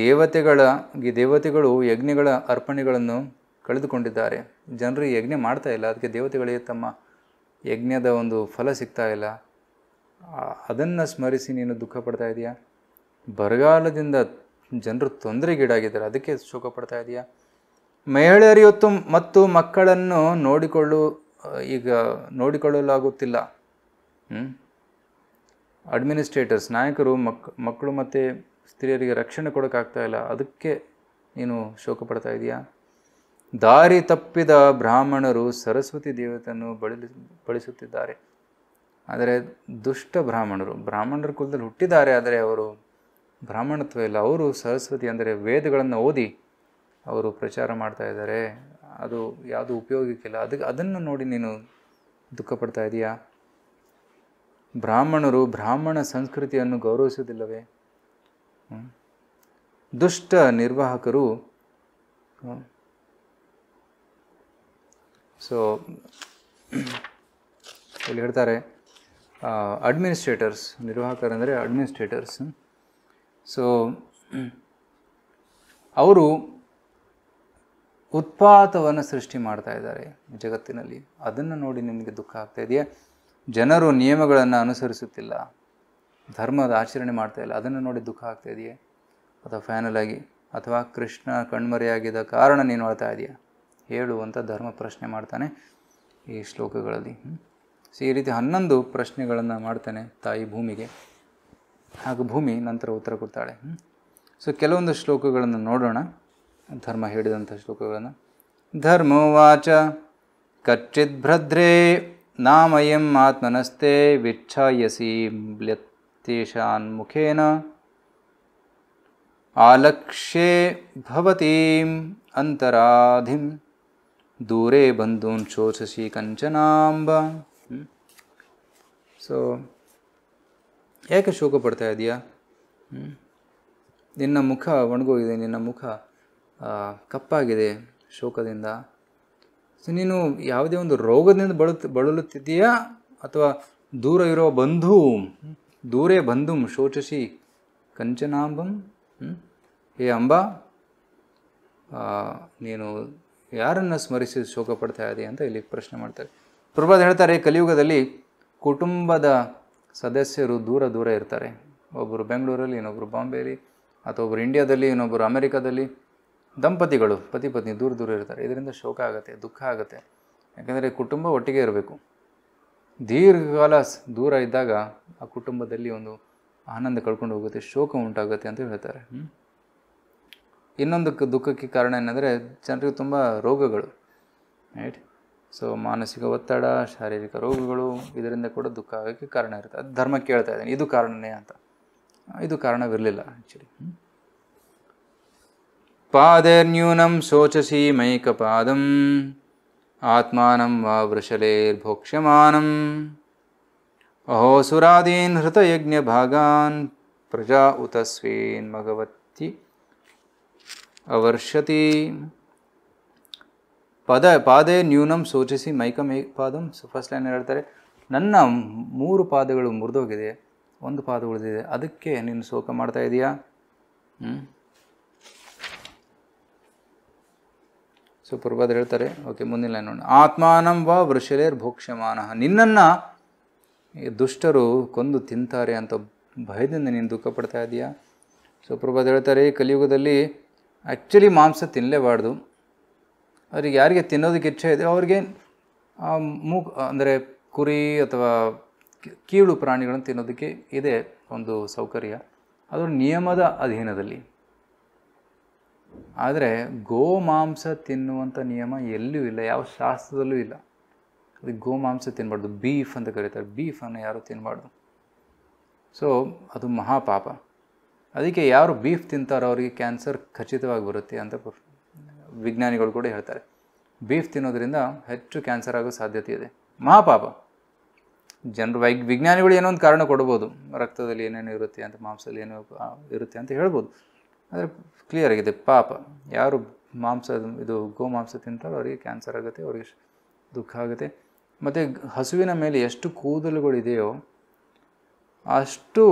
ದೇವತೆಗಳ ದೇವತೆಗಳು ಯಜ್ಞಗಳ ಅರ್ಪಣೆಗಳನ್ನು ಕಳೆದುಕೊಂಡಿದ್ದಾರೆ ಜನರು ಯಜ್ಞ ಮಾಡ್ತಾ ಇಲ್ಲ ಅದಕ್ಕೆ ದೇವತೆಗಳಿಗೆ ತಮ್ಮ ಯಜ್ಞದ ಒಂದು ಫಲ ಸಿಗ್ತಾ ಇಲ್ಲ ಅದನ್ನು ಸ್ಮರಿಸಿ ನೀನು ದುಃಖ ಪಡ್ತಾ ಇದೆಯಾ ಬರಗಾಲದಿಂದ ಜನರು ತೊಂದರೆಗೀಡಾಗಿದ್ದಾರೆ ಅದಕ್ಕೆ ಶೋಕ ಪಡ್ತಾ ಇದೆಯಾ ಮಹಿಳೆಯರಿ ಹೊತ್ತು ಮತ್ತು ಮಕ್ಕಳನ್ನು ನೋಡಿಕೊಳ್ಳು ಈಗ ನೋಡಿಕೊಳ್ಳಲಾಗುತ್ತಿಲ್ಲ ಅಡ್ಮಿನಿಸ್ಟ್ರೇಟರ್ಸ್ ನಾಯಕರು ಮಕ್ ಮಕ್ಕಳು ಮತ್ತು ಸ್ತ್ರೀಯರಿಗೆ ರಕ್ಷಣೆ ಕೊಡೋಕ್ಕಾಗ್ತಾ ಇಲ್ಲ ಅದಕ್ಕೆ ನೀನು ಶೋಕ ಪಡ್ತಾ ಇದೆಯಾ ದಾರಿ ತಪ್ಪಿದ ಬ್ರಾಹ್ಮಣರು ಸರಸ್ವತಿ ದೇವತೆಯನ್ನು ಬಳಲಿ ಬಳಸುತ್ತಿದ್ದಾರೆ ಆದರೆ ದುಷ್ಟ ಬ್ರಾಹ್ಮಣರು ಬ್ರಾಹ್ಮಣರ ಕುಲದಲ್ಲಿ ಹುಟ್ಟಿದ್ದಾರೆ ಆದರೆ ಅವರು ಬ್ರಾಹ್ಮಣತ್ವ ಇಲ್ಲ ಅವರು ಸರಸ್ವತಿ ಅಂದರೆ ವೇದಗಳನ್ನು ಓದಿ ಅವರು ಪ್ರಚಾರ ಮಾಡ್ತಾ ಇದ್ದಾರೆ ಅದು ಯಾವುದು ಉಪಯೋಗಕ್ಕಿಲ್ಲ ಅದಕ್ಕೆ ಅದನ್ನು ನೋಡಿ ನೀನು ದುಃಖ ಪಡ್ತಾ ಇದೆಯಾ ಬ್ರಾಹ್ಮಣರು ಬ್ರಾಹ್ಮಣ ಸಂಸ್ಕೃತಿಯನ್ನು ಗೌರವಿಸುವುದಿಲ್ಲವೇ ದುಷ್ಟ ನಿರ್ವಾಹಕರು ಸೊ ಇಲ್ಲಿ ಹೇಳ್ತಾರೆ ಅಡ್ಮಿನಿಸ್ಟ್ರೇಟರ್ಸ್ ನಿರ್ವಾಹಕರಂದರೆ ಅಡ್ಮಿನಿಸ್ಟ್ರೇಟರ್ಸ್ ಸೊ ಅವರು ಉತ್ಪಾತವನ್ನು ಸೃಷ್ಟಿ ಮಾಡ್ತಾ ಇದ್ದಾರೆ ಜಗತ್ತಿನಲ್ಲಿ ಅದನ್ನು ನೋಡಿ ನಿಮಗೆ ದುಃಖ ಆಗ್ತಾ ಇದೆಯಾ ಜನರು ನಿಯಮಗಳನ್ನು ಅನುಸರಿಸುತ್ತಿಲ್ಲ ಧರ್ಮದ ಆಚರಣೆ ಮಾಡ್ತಾ ಇಲ್ಲ ಅದನ್ನು ನೋಡಿ ದುಃಖ ಆಗ್ತಾ ಇದೆಯಾ ಅಥವಾ ಫ್ಯಾನಲ್ ಆಗಿ ಅಥವಾ ಕೃಷ್ಣ ಕಣ್ಮರೆಯಾಗಿದ್ದ ಕಾರಣ ನೀನು ಹೇಳ್ತಾ ಇದೆಯಾ ಹೇಳುವಂಥ ಧರ್ಮ ಪ್ರಶ್ನೆ ಮಾಡ್ತಾನೆ ಈ ಶ್ಲೋಕಗಳಲ್ಲಿ ಸೊ ಈ ರೀತಿ ಹನ್ನೊಂದು ಪ್ರಶ್ನೆಗಳನ್ನು ಮಾಡ್ತಾನೆ ತಾಯಿ ಭೂಮಿಗೆ ಹಾಗೂ ಭೂಮಿ ನಂತರ ಉತ್ತರ ಕೊಡ್ತಾಳೆ ಸೊ ಕೆಲವೊಂದು ಶ್ಲೋಕಗಳನ್ನು ನೋಡೋಣ ಧರ್ಮ ಹೇಳಿದಂಥ ಶ್ಲೋಕಗಳನ್ನು ಧರ್ಮೋವಾಚ ಕಚ್ಚಿತ್ ಭ್ರದ್ರೇ ನಾಮಯಂ ಆತ್ಮನಸ್ತೆ ವಿಚ್ಛಾಯಸಿ ಮುಖೇನ ಆಲಕ್ಷೇ ಭವತೀಂ ಅಂತರಾಧಿಂ ದೂರೇ ಬಂಧೂನ್ ಶೋಷಸಿ ಕಂಚನಾಂಬ ಸೊ ಯಾಕೆ ಶೋಕ ಪಡ್ತಾ ಇದೆಯಾ ನಿನ್ನ ಮುಖ ಒಣಗೋಗಿದೆ ನಿನ್ನ ಮುಖ ಕಪ್ಪಾಗಿದೆ ಶೋಕದಿಂದ ಸೊ ನೀನು ಯಾವುದೇ ಒಂದು ರೋಗದಿಂದ ಬಳಲು ಬಳಲುತ್ತಿದ್ದೀಯಾ ಅಥವಾ ದೂರ ಇರೋ ಬಂಧು ದೂರೇ ಬಂಧುಂ ಶೋಚಸಿ ಕಂಚನಾಂಬಂ ಹೇ ಅಂಬಾ ನೀನು ಯಾರನ್ನು ಸ್ಮರಿಸಿ ಶೋಕ ಪಡ್ತಾ ಇದೆ ಅಂತ ಇಲ್ಲಿ ಪ್ರಶ್ನೆ ಮಾಡ್ತಾರೆ ಪ್ರಭಾತ್ ಹೇಳ್ತಾರೆ ಕಲಿಯುಗದಲ್ಲಿ ಕುಟುಂಬದ ಸದಸ್ಯರು ದೂರ ದೂರ ಇರ್ತಾರೆ ಒಬ್ಬರು ಬೆಂಗಳೂರಲ್ಲಿ ಇನ್ನೊಬ್ಬರು ಬಾಂಬೆಯಲ್ಲಿ ಅಥವಾ ಒಬ್ಬರು ಇಂಡಿಯಾದಲ್ಲಿ ಇನ್ನೊಬ್ಬರು ಅಮೆರಿಕಾದಲ್ಲಿ ದಂಪತಿಗಳು ಪತಿ ಪತ್ನಿ ದೂರ ದೂರ ಇರ್ತಾರೆ ಇದರಿಂದ ಶೋಕ ಆಗುತ್ತೆ ದುಃಖ ಆಗುತ್ತೆ ಯಾಕೆಂದರೆ ಕುಟುಂಬ ಒಟ್ಟಿಗೆ ಇರಬೇಕು ದೀರ್ಘಕಾಲ ದೂರ ಇದ್ದಾಗ ಆ ಕುಟುಂಬದಲ್ಲಿ ಒಂದು ಆನಂದ ಕಳ್ಕೊಂಡು ಹೋಗುತ್ತೆ ಶೋಕ ಉಂಟಾಗುತ್ತೆ ಅಂತ ಹೇಳ್ತಾರೆ ಇನ್ನೊಂದಕ್ಕೆ ದುಃಖಕ್ಕೆ ಕಾರಣ ಏನಂದರೆ ಜನರಿಗೆ ತುಂಬ ರೋಗಗಳು ರೈಟ್ ಸೊ ಮಾನಸಿಕ ಒತ್ತಡ ಶಾರೀರಿಕ ರೋಗಗಳು ಇದರಿಂದ ಕೂಡ ದುಃಖ ಆಗೋಕ್ಕೆ ಕಾರಣ ಇರುತ್ತೆ ಅದು ಧರ್ಮ ಕೇಳ್ತಾ ಇದ್ದೀನಿ ಇದು ಕಾರಣನೇ ಅಂತ ಇದು ಕಾರಣವಿರಲಿಲ್ಲ ಆ್ಯಕ್ಚುಲಿ ಪಾದೇರ್ನ್ಯೂನಂ ಶೋಚಸಿ ಪಾದಂ ಆತ್ಮಾನಂ ವಾ ವೃಷಲೇರ್ಭೋಕ್ಷ್ಯಮಾನಂ ಅಹೋ ಸುರಾದೀನ್ ಹೃತಯಜ್ಞ ಭಾಗಾನ್ ಪ್ರಜಾ ಉತಸ್ವೀನ್ ಭಗವತ್ ವರ್ಷತಿ ಪದ ಪಾದೇ ನ್ಯೂನಂ ಸೂಚಿಸಿ ಮೈಕಮ್ ಏ ಪಾದಂ ಫಸ್ಟ್ ಲೈನ್ ಹೇಳ್ತಾರೆ ನನ್ನ ಮೂರು ಪಾದಗಳು ಮುರಿದೋಗಿದೆ ಒಂದು ಪಾದ ಉಳಿದಿದೆ ಅದಕ್ಕೆ ನೀನು ಶೋಕ ಮಾಡ್ತಾ ಇದೆಯಾ ಸೊ ಪೂರ್ವದ ಹೇಳ್ತಾರೆ ಓಕೆ ಮುಂದಿನ ಲೈನ್ ನೋಡಿ ಆತ್ಮಾನಂ ವಾ ವೃಷಲೇರ್ ಭೋಕ್ಷಮಾನ ನಿನ್ನನ್ನು ದುಷ್ಟರು ಕೊಂದು ತಿಂತಾರೆ ಅಂತ ಭಯದಿಂದ ನೀನು ದುಃಖ ಪಡ್ತಾ ಇದೆಯಾ ಸೊ ಪೂರ್ವದ ಹೇಳ್ತಾರೆ ಕಲಿಯುಗದಲ್ಲಿ ಆ್ಯಕ್ಚುಲಿ ಮಾಂಸ ತಿನ್ನಲೇಬಾರ್ದು ಅವ್ರಿಗೆ ಯಾರಿಗೆ ತಿನ್ನೋದಕ್ಕೆ ಇಚ್ಛೆ ಇದೆ ಅವ್ರಿಗೆ ಮೂ ಅಂದರೆ ಕುರಿ ಅಥವಾ ಕೀಳು ಪ್ರಾಣಿಗಳನ್ನು ತಿನ್ನೋದಕ್ಕೆ ಇದೆ ಒಂದು ಸೌಕರ್ಯ ಅದು ನಿಯಮದ ಅಧೀನದಲ್ಲಿ ಆದರೆ ಗೋಮಾಂಸ ತಿನ್ನುವಂಥ ನಿಯಮ ಎಲ್ಲೂ ಇಲ್ಲ ಯಾವ ಶಾಸ್ತ್ರದಲ್ಲೂ ಇಲ್ಲ ಅದಕ್ಕೆ ಗೋಮಾಂಸ ತಿನ್ನಬಾರ್ದು ಬೀಫ್ ಅಂತ ಕರೀತಾರೆ ಬೀಫನ್ನು ಯಾರೂ ತಿನ್ನಬಾರ್ದು ಸೊ ಅದು ಮಹಾಪಾಪ ಅದಕ್ಕೆ ಯಾರು ಬೀಫ್ ತಿಂತಾರೋ ಅವರಿಗೆ ಕ್ಯಾನ್ಸರ್ ಖಚಿತವಾಗಿ ಬರುತ್ತೆ ಅಂತ ವಿಜ್ಞಾನಿಗಳು ಕೂಡ ಹೇಳ್ತಾರೆ ಬೀಫ್ ತಿನ್ನೋದ್ರಿಂದ ಹೆಚ್ಚು ಕ್ಯಾನ್ಸರ್ ಆಗೋ ಸಾಧ್ಯತೆ ಇದೆ ಮಹಾಪಾಪ ಜನರು ವೈ ವಿಜ್ಞಾನಿಗಳು ಏನೋ ಒಂದು ಕಾರಣ ಕೊಡ್ಬೋದು ರಕ್ತದಲ್ಲಿ ಏನೇನು ಇರುತ್ತೆ ಅಂತ ಮಾಂಸದಲ್ಲಿ ಏನೋ ಇರುತ್ತೆ ಅಂತ ಹೇಳ್ಬೋದು ಆದರೆ ಕ್ಲಿಯರ್ ಆಗಿದೆ ಪಾಪ ಯಾರು ಮಾಂಸ ಇದು ಗೋ ಮಾಂಸ ತಿಂತಾರೋ ಅವರಿಗೆ ಕ್ಯಾನ್ಸರ್ ಆಗುತ್ತೆ ಅವರಿಗೆ ದುಃಖ ಆಗುತ್ತೆ ಮತ್ತು ಹಸುವಿನ ಮೇಲೆ ಎಷ್ಟು ಕೂದಲುಗಳಿದೆಯೋ ಅಷ್ಟು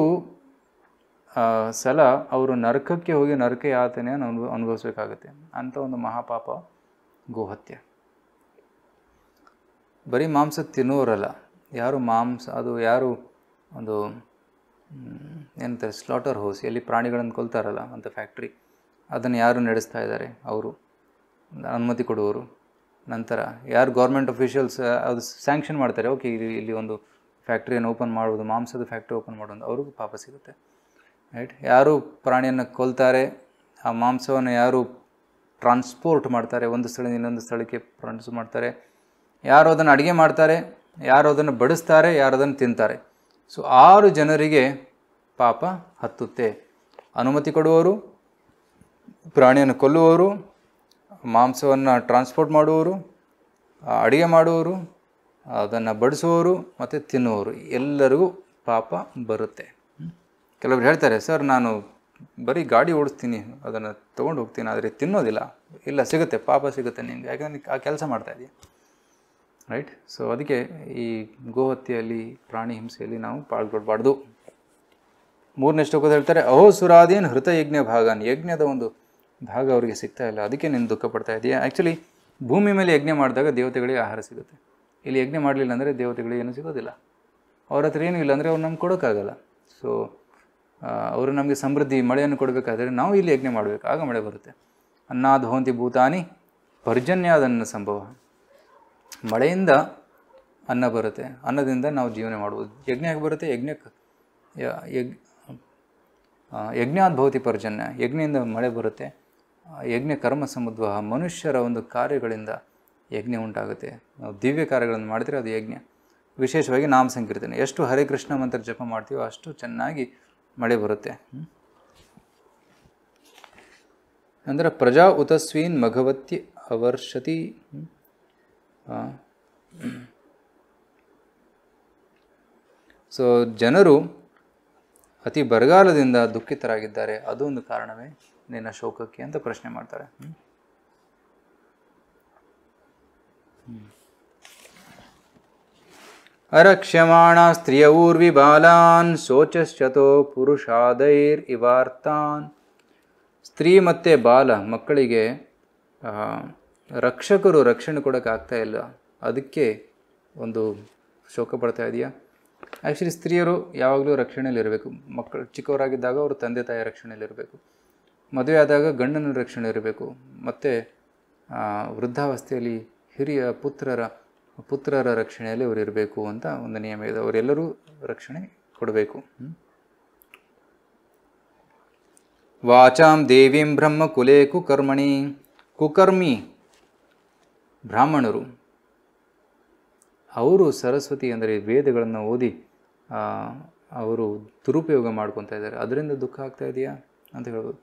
ಸಲ ಅವರು ನರಕಕ್ಕೆ ಹೋಗಿ ನರಕ ಯಾತನೆಯನ್ನು ಅನುಭವ ಅನುಭವಿಸ್ಬೇಕಾಗುತ್ತೆ ಅಂಥ ಒಂದು ಮಹಾಪಾಪ ಗೋಹತ್ಯೆ ಬರೀ ಮಾಂಸ ತಿನ್ನೋರಲ್ಲ ಯಾರು ಮಾಂಸ ಅದು ಯಾರು ಒಂದು ಏನಂತಾರೆ ಸ್ಲಾಟರ್ ಹೌಸ್ ಎಲ್ಲಿ ಪ್ರಾಣಿಗಳನ್ನು ಕೊಲ್ತಾರಲ್ಲ ಅಂತ ಫ್ಯಾಕ್ಟ್ರಿ ಅದನ್ನು ಯಾರು ನಡೆಸ್ತಾ ಇದ್ದಾರೆ ಅವರು ಅನುಮತಿ ಕೊಡುವರು ನಂತರ ಯಾರು ಗೌರ್ಮೆಂಟ್ ಅಫಿಷಿಯಲ್ಸ್ ಅದು ಸ್ಯಾಂಕ್ಷನ್ ಮಾಡ್ತಾರೆ ಓಕೆ ಇಲ್ಲಿ ಒಂದು ಫ್ಯಾಕ್ಟ್ರಿಯನ್ನು ಓಪನ್ ಮಾಡೋದು ಮಾಂಸದ ಫ್ಯಾಕ್ಟ್ರಿ ಓಪನ್ ಮಾಡೋದು ಅವ್ರಿಗೂ ಪಾಪ ಸಿಗುತ್ತೆ ರೈಟ್ ಯಾರು ಪ್ರಾಣಿಯನ್ನು ಕೊಲ್ತಾರೆ ಆ ಮಾಂಸವನ್ನು ಯಾರು ಟ್ರಾನ್ಸ್ಪೋರ್ಟ್ ಮಾಡ್ತಾರೆ ಒಂದು ಸ್ಥಳದಿಂದ ಇನ್ನೊಂದು ಸ್ಥಳಕ್ಕೆ ಟ್ರಾನ್ಸ್ ಮಾಡ್ತಾರೆ ಯಾರು ಅದನ್ನು ಅಡುಗೆ ಮಾಡ್ತಾರೆ ಯಾರು ಅದನ್ನು ಬಡಿಸ್ತಾರೆ ಯಾರು ಅದನ್ನು ತಿಂತಾರೆ ಸೊ ಆರು ಜನರಿಗೆ ಪಾಪ ಹತ್ತುತ್ತೆ ಅನುಮತಿ ಕೊಡುವವರು ಪ್ರಾಣಿಯನ್ನು ಕೊಲ್ಲುವವರು ಮಾಂಸವನ್ನು ಟ್ರಾನ್ಸ್ಪೋರ್ಟ್ ಮಾಡುವವರು ಅಡುಗೆ ಮಾಡುವವರು ಅದನ್ನು ಬಡಿಸುವವರು ಮತ್ತು ತಿನ್ನುವವರು ಎಲ್ಲರಿಗೂ ಪಾಪ ಬರುತ್ತೆ ಕೆಲವರು ಹೇಳ್ತಾರೆ ಸರ್ ನಾನು ಬರೀ ಗಾಡಿ ಓಡಿಸ್ತೀನಿ ಅದನ್ನು ತೊಗೊಂಡು ಹೋಗ್ತೀನಿ ಆದರೆ ತಿನ್ನೋದಿಲ್ಲ ಇಲ್ಲ ಸಿಗುತ್ತೆ ಪಾಪ ಸಿಗುತ್ತೆ ನಿಮಗೆ ಯಾಕಂದರೆ ಆ ಕೆಲಸ ಮಾಡ್ತಾ ಮಾಡ್ತಾಯಿದ್ದೀಯ ರೈಟ್ ಸೊ ಅದಕ್ಕೆ ಈ ಗೋಹತ್ಯೆಯಲ್ಲಿ ಪ್ರಾಣಿ ಹಿಂಸೆಯಲ್ಲಿ ನಾವು ಪಾಲ್ಗೊಳ್ಬಾರ್ದು ಮೂರನೇ ಶ್ಲೋಕದ ಹೇಳ್ತಾರೆ ಅಹೋ ಸುರಾದೀನ್ ಹೃತಯಜ್ಞ ಭಾಗನ್ ಯಜ್ಞದ ಒಂದು ಭಾಗ ಅವರಿಗೆ ಸಿಗ್ತಾ ಇಲ್ಲ ಅದಕ್ಕೆ ನೀನು ದುಃಖ ಪಡ್ತಾ ಇದೆಯಾ ಆ್ಯಕ್ಚುಲಿ ಭೂಮಿ ಮೇಲೆ ಯಜ್ಞ ಮಾಡಿದಾಗ ದೇವತೆಗಳಿಗೆ ಆಹಾರ ಸಿಗುತ್ತೆ ಇಲ್ಲಿ ಯಜ್ಞ ಮಾಡಲಿಲ್ಲ ಅಂದರೆ ದೇವತೆಗಳಿಗೆ ಏನೂ ಸಿಗೋದಿಲ್ಲ ಅವ್ರ ಹತ್ರ ಏನೂ ಇಲ್ಲ ಅಂದರೆ ಅವ್ರು ನಮ್ಗೆ ಕೊಡೋಕ್ಕಾಗಲ್ಲ ಸೊ ಅವರು ನಮಗೆ ಸಮೃದ್ಧಿ ಮಳೆಯನ್ನು ಕೊಡಬೇಕಾದರೆ ನಾವು ಇಲ್ಲಿ ಯಜ್ಞ ಮಾಡಬೇಕು ಆಗ ಮಳೆ ಬರುತ್ತೆ ಅನ್ನಾದ ಹೋಂತಿ ಭೂತಾನಿ ಪರ್ಜನ್ಯಾದನ್ನ ಸಂಭವ ಮಳೆಯಿಂದ ಅನ್ನ ಬರುತ್ತೆ ಅನ್ನದಿಂದ ನಾವು ಜೀವನ ಮಾಡ್ಬೋದು ಯಜ್ಞಕ್ಕೆ ಬರುತ್ತೆ ಯಜ್ಞಕ್ಕೆ ಯಜ್ಞ ಯಜ್ಞಾದ್ಭವತಿ ಪರ್ಜನ್ಯ ಯಜ್ಞೆಯಿಂದ ಮಳೆ ಬರುತ್ತೆ ಯಜ್ಞ ಕರ್ಮ ಸಮುದ್ವ ಮನುಷ್ಯರ ಒಂದು ಕಾರ್ಯಗಳಿಂದ ಯಜ್ಞ ಉಂಟಾಗುತ್ತೆ ನಾವು ದಿವ್ಯ ಕಾರ್ಯಗಳನ್ನು ಮಾಡಿದರೆ ಅದು ಯಜ್ಞ ವಿಶೇಷವಾಗಿ ನಾಮ ಸಂಕೀರ್ತನೆ ಎಷ್ಟು ಹರೇ ಕೃಷ್ಣ ಮಂತ್ರ ಜಪ ಮಾಡ್ತೀವೋ ಅಷ್ಟು ಚೆನ್ನಾಗಿ ಮಳೆ ಬರುತ್ತೆ ಅಂದರೆ ಪ್ರಜಾ ಉತಸ್ವೀನ್ ಮಘವತ್ತಿ ಅವರ್ಷತಿ ಸೊ ಜನರು ಅತಿ ಬರಗಾಲದಿಂದ ದುಃಖಿತರಾಗಿದ್ದಾರೆ ಅದು ಒಂದು ಕಾರಣವೇ ನಿನ್ನ ಶೋಕಕ್ಕೆ ಅಂತ ಪ್ರಶ್ನೆ ಮಾಡ್ತಾರೆ ಹ್ಞೂ ಅರಕ್ಷ್ಯಮಾಣ ಊರ್ವಿ ಬಾಲಾನ್ ಶೋಚಶ್ಚತೋ ಪುರುಷಾದೈರ್ ಇವಾರ್ತಾನ್ ಸ್ತ್ರೀ ಮತ್ತು ಬಾಲ ಮಕ್ಕಳಿಗೆ ರಕ್ಷಕರು ರಕ್ಷಣೆ ಕೊಡೋಕ್ಕಾಗ್ತಾ ಇಲ್ಲ ಅದಕ್ಕೆ ಒಂದು ಶೋಕ ಪಡ್ತಾ ಇದೆಯಾ ಆ್ಯಕ್ಚುಲಿ ಸ್ತ್ರೀಯರು ಯಾವಾಗಲೂ ರಕ್ಷಣೆಯಲ್ಲಿರಬೇಕು ಮಕ್ಕಳು ಚಿಕ್ಕವರಾಗಿದ್ದಾಗ ಅವರು ತಂದೆ ತಾಯಿಯ ರಕ್ಷಣೆಯಲ್ಲಿರಬೇಕು ಮದುವೆ ಆದಾಗ ಗಂಡನ ರಕ್ಷಣೆ ಇರಬೇಕು ಮತ್ತು ವೃದ್ಧಾವಸ್ಥೆಯಲ್ಲಿ ಹಿರಿಯ ಪುತ್ರರ ಪುತ್ರರ ರಕ್ಷಣೆಯಲ್ಲಿ ಅವರು ಇರಬೇಕು ಅಂತ ಒಂದು ನಿಯಮ ಇದೆ ಅವರೆಲ್ಲರೂ ರಕ್ಷಣೆ ಕೊಡಬೇಕು ವಾಚಾಂ ದೇವೀಂ ಬ್ರಹ್ಮ ಕುಲೇ ಕುಕರ್ಮಣಿ ಕುಕರ್ಮಿ ಬ್ರಾಹ್ಮಣರು ಅವರು ಸರಸ್ವತಿ ಅಂದರೆ ವೇದಗಳನ್ನು ಓದಿ ಅವರು ದುರುಪಯೋಗ ಮಾಡ್ಕೊತಾ ಇದ್ದಾರೆ ಅದರಿಂದ ದುಃಖ ಆಗ್ತಾ ಇದೆಯಾ ಅಂತ ಹೇಳ್ಬೋದು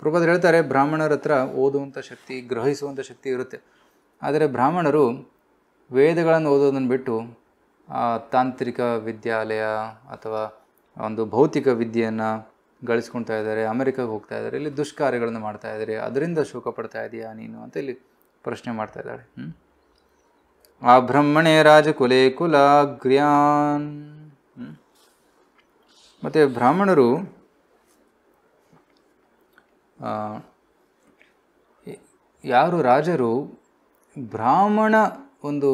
ಪ್ರಭಾದ್ರು ಹೇಳ್ತಾರೆ ಬ್ರಾಹ್ಮಣರ ಹತ್ರ ಓದುವಂಥ ಶಕ್ತಿ ಗ್ರಹಿಸುವಂಥ ಶಕ್ತಿ ಇರುತ್ತೆ ಆದರೆ ಬ್ರಾಹ್ಮಣರು ವೇದಗಳನ್ನು ಓದೋದನ್ನು ಬಿಟ್ಟು ತಾಂತ್ರಿಕ ವಿದ್ಯಾಲಯ ಅಥವಾ ಒಂದು ಭೌತಿಕ ವಿದ್ಯೆಯನ್ನು ಗಳಿಸ್ಕೊಳ್ತಾ ಇದ್ದಾರೆ ಅಮೆರಿಕಾಗೆ ಹೋಗ್ತಾ ಇದ್ದಾರೆ ಇಲ್ಲಿ ದುಷ್ಕಾರ್ಯಗಳನ್ನು ಮಾಡ್ತಾ ಇದ್ದಾರೆ ಅದರಿಂದ ಶೋಕ ಪಡ್ತಾ ಇದೆಯಾ ನೀನು ಅಂತ ಇಲ್ಲಿ ಪ್ರಶ್ನೆ ಮಾಡ್ತಾ ಇದ್ದಾಳೆ ಆ ಬ್ರಹ್ಮಣೇ ಕುಲ ಗ್ರ್ಯಾನ್ ಮತ್ತು ಬ್ರಾಹ್ಮಣರು ಯಾರು ರಾಜರು ಬ್ರಾಹ್ಮಣ ಒಂದು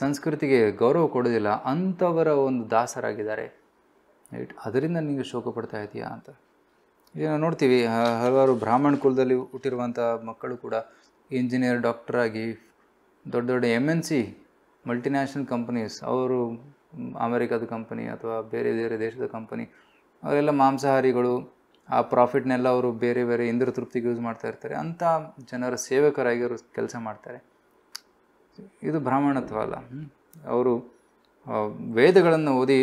ಸಂಸ್ಕೃತಿಗೆ ಗೌರವ ಕೊಡೋದಿಲ್ಲ ಅಂಥವರ ಒಂದು ದಾಸರಾಗಿದ್ದಾರೆ ರೈಟ್ ಅದರಿಂದ ನಿಮಗೆ ಶೋಕ ಪಡ್ತಾ ಇದೆಯಾ ಅಂತ ಈಗ ನೋಡ್ತೀವಿ ಹಲವಾರು ಬ್ರಾಹ್ಮಣ ಕುಲದಲ್ಲಿ ಹುಟ್ಟಿರುವಂಥ ಮಕ್ಕಳು ಕೂಡ ಇಂಜಿನಿಯರ್ ಡಾಕ್ಟರಾಗಿ ದೊಡ್ಡ ದೊಡ್ಡ M N C multinational companies ಅವರು ಅಮೆರಿಕದ ಕಂಪನಿ ಅಥವಾ ಬೇರೆ ಬೇರೆ ದೇಶದ ಕಂಪನಿ ಅವರೆಲ್ಲ ಮಾಂಸಾಹಾರಿಗಳು ಆ ಪ್ರಾಫಿಟ್ನೆಲ್ಲ ಅವರು ಬೇರೆ ಬೇರೆ ಇಂದ್ರ ತೃಪ್ತಿಗೆ ಯೂಸ್ ಮಾಡ್ತಾ ಇರ್ತಾರೆ ಅಂಥ ಜನರ ಸೇವಕರಾಗಿ ಅವರು ಕೆಲಸ ಮಾಡ್ತಾರೆ ಇದು ಬ್ರಾಹ್ಮಣತ್ವ ಅಲ್ಲ ಅವರು ವೇದಗಳನ್ನು ಓದಿ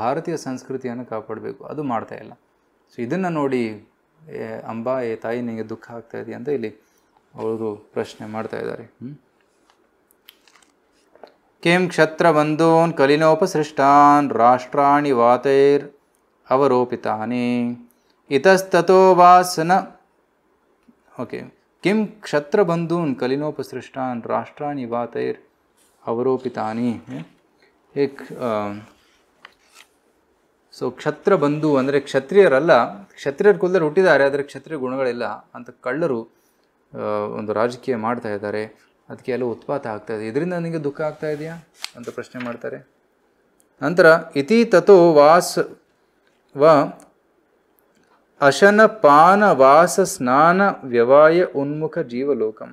ಭಾರತೀಯ ಸಂಸ್ಕೃತಿಯನ್ನು ಕಾಪಾಡಬೇಕು ಅದು ಮಾಡ್ತಾ ಇಲ್ಲ ಸೊ ಇದನ್ನು ನೋಡಿ ಅಂಬಾ ಏ ತಾಯಿ ನಿಮಗೆ ದುಃಖ ಆಗ್ತಾ ಇದೆಯಾ ಅಂತ ಇಲ್ಲಿ ಅವರು ಪ್ರಶ್ನೆ ಮಾಡ್ತಾ ಇದ್ದಾರೆ ಕೆಂ ಬಂಧೂನ್ ಕಲಿನೋಪಸೃಷ್ಟಾನ್ ರಾಷ್ಟ್ರಾಣಿ ವಾತೈರ್ ಅವರೋಪಿತಾನೆ ಇತಸ್ತೋ ಓಕೆ ಕಿಂ ಕ್ಷತ್ರಬಂಧೂನ್ ಕಲಿನೋಪಸೃಷ್ಟಾನ್ ರಾಷ್ಟ್ರಾನಿ ವಾತೈರ್ ಅವರೋಪಿತಾನಿ ಏಕ್ ಸೊ ಕ್ಷತ್ರಬಂಧು ಅಂದರೆ ಕ್ಷತ್ರಿಯರಲ್ಲ ಕ್ಷತ್ರಿಯರ ಕುಲದಲ್ಲಿ ಹುಟ್ಟಿದ್ದಾರೆ ಆದರೆ ಕ್ಷತ್ರಿಯ ಗುಣಗಳಿಲ್ಲ ಅಂತ ಕಳ್ಳರು ಒಂದು ರಾಜಕೀಯ ಮಾಡ್ತಾ ಇದ್ದಾರೆ ಅದಕ್ಕೆ ಎಲ್ಲ ಉತ್ಪಾತ ಆಗ್ತಾ ಇದೆ ಇದರಿಂದ ನನಗೆ ದುಃಖ ಆಗ್ತಾ ಇದೆಯಾ ಅಂತ ಪ್ರಶ್ನೆ ಮಾಡ್ತಾರೆ ನಂತರ ಇತಿ ತಥೋ ವಾಸ್ ವ ಅಶನ ಪಾನ ವಾಸ ಸ್ನಾನ ವ್ಯವಾಯ ಉನ್ಮುಖ ಜೀವಲೋಕಂ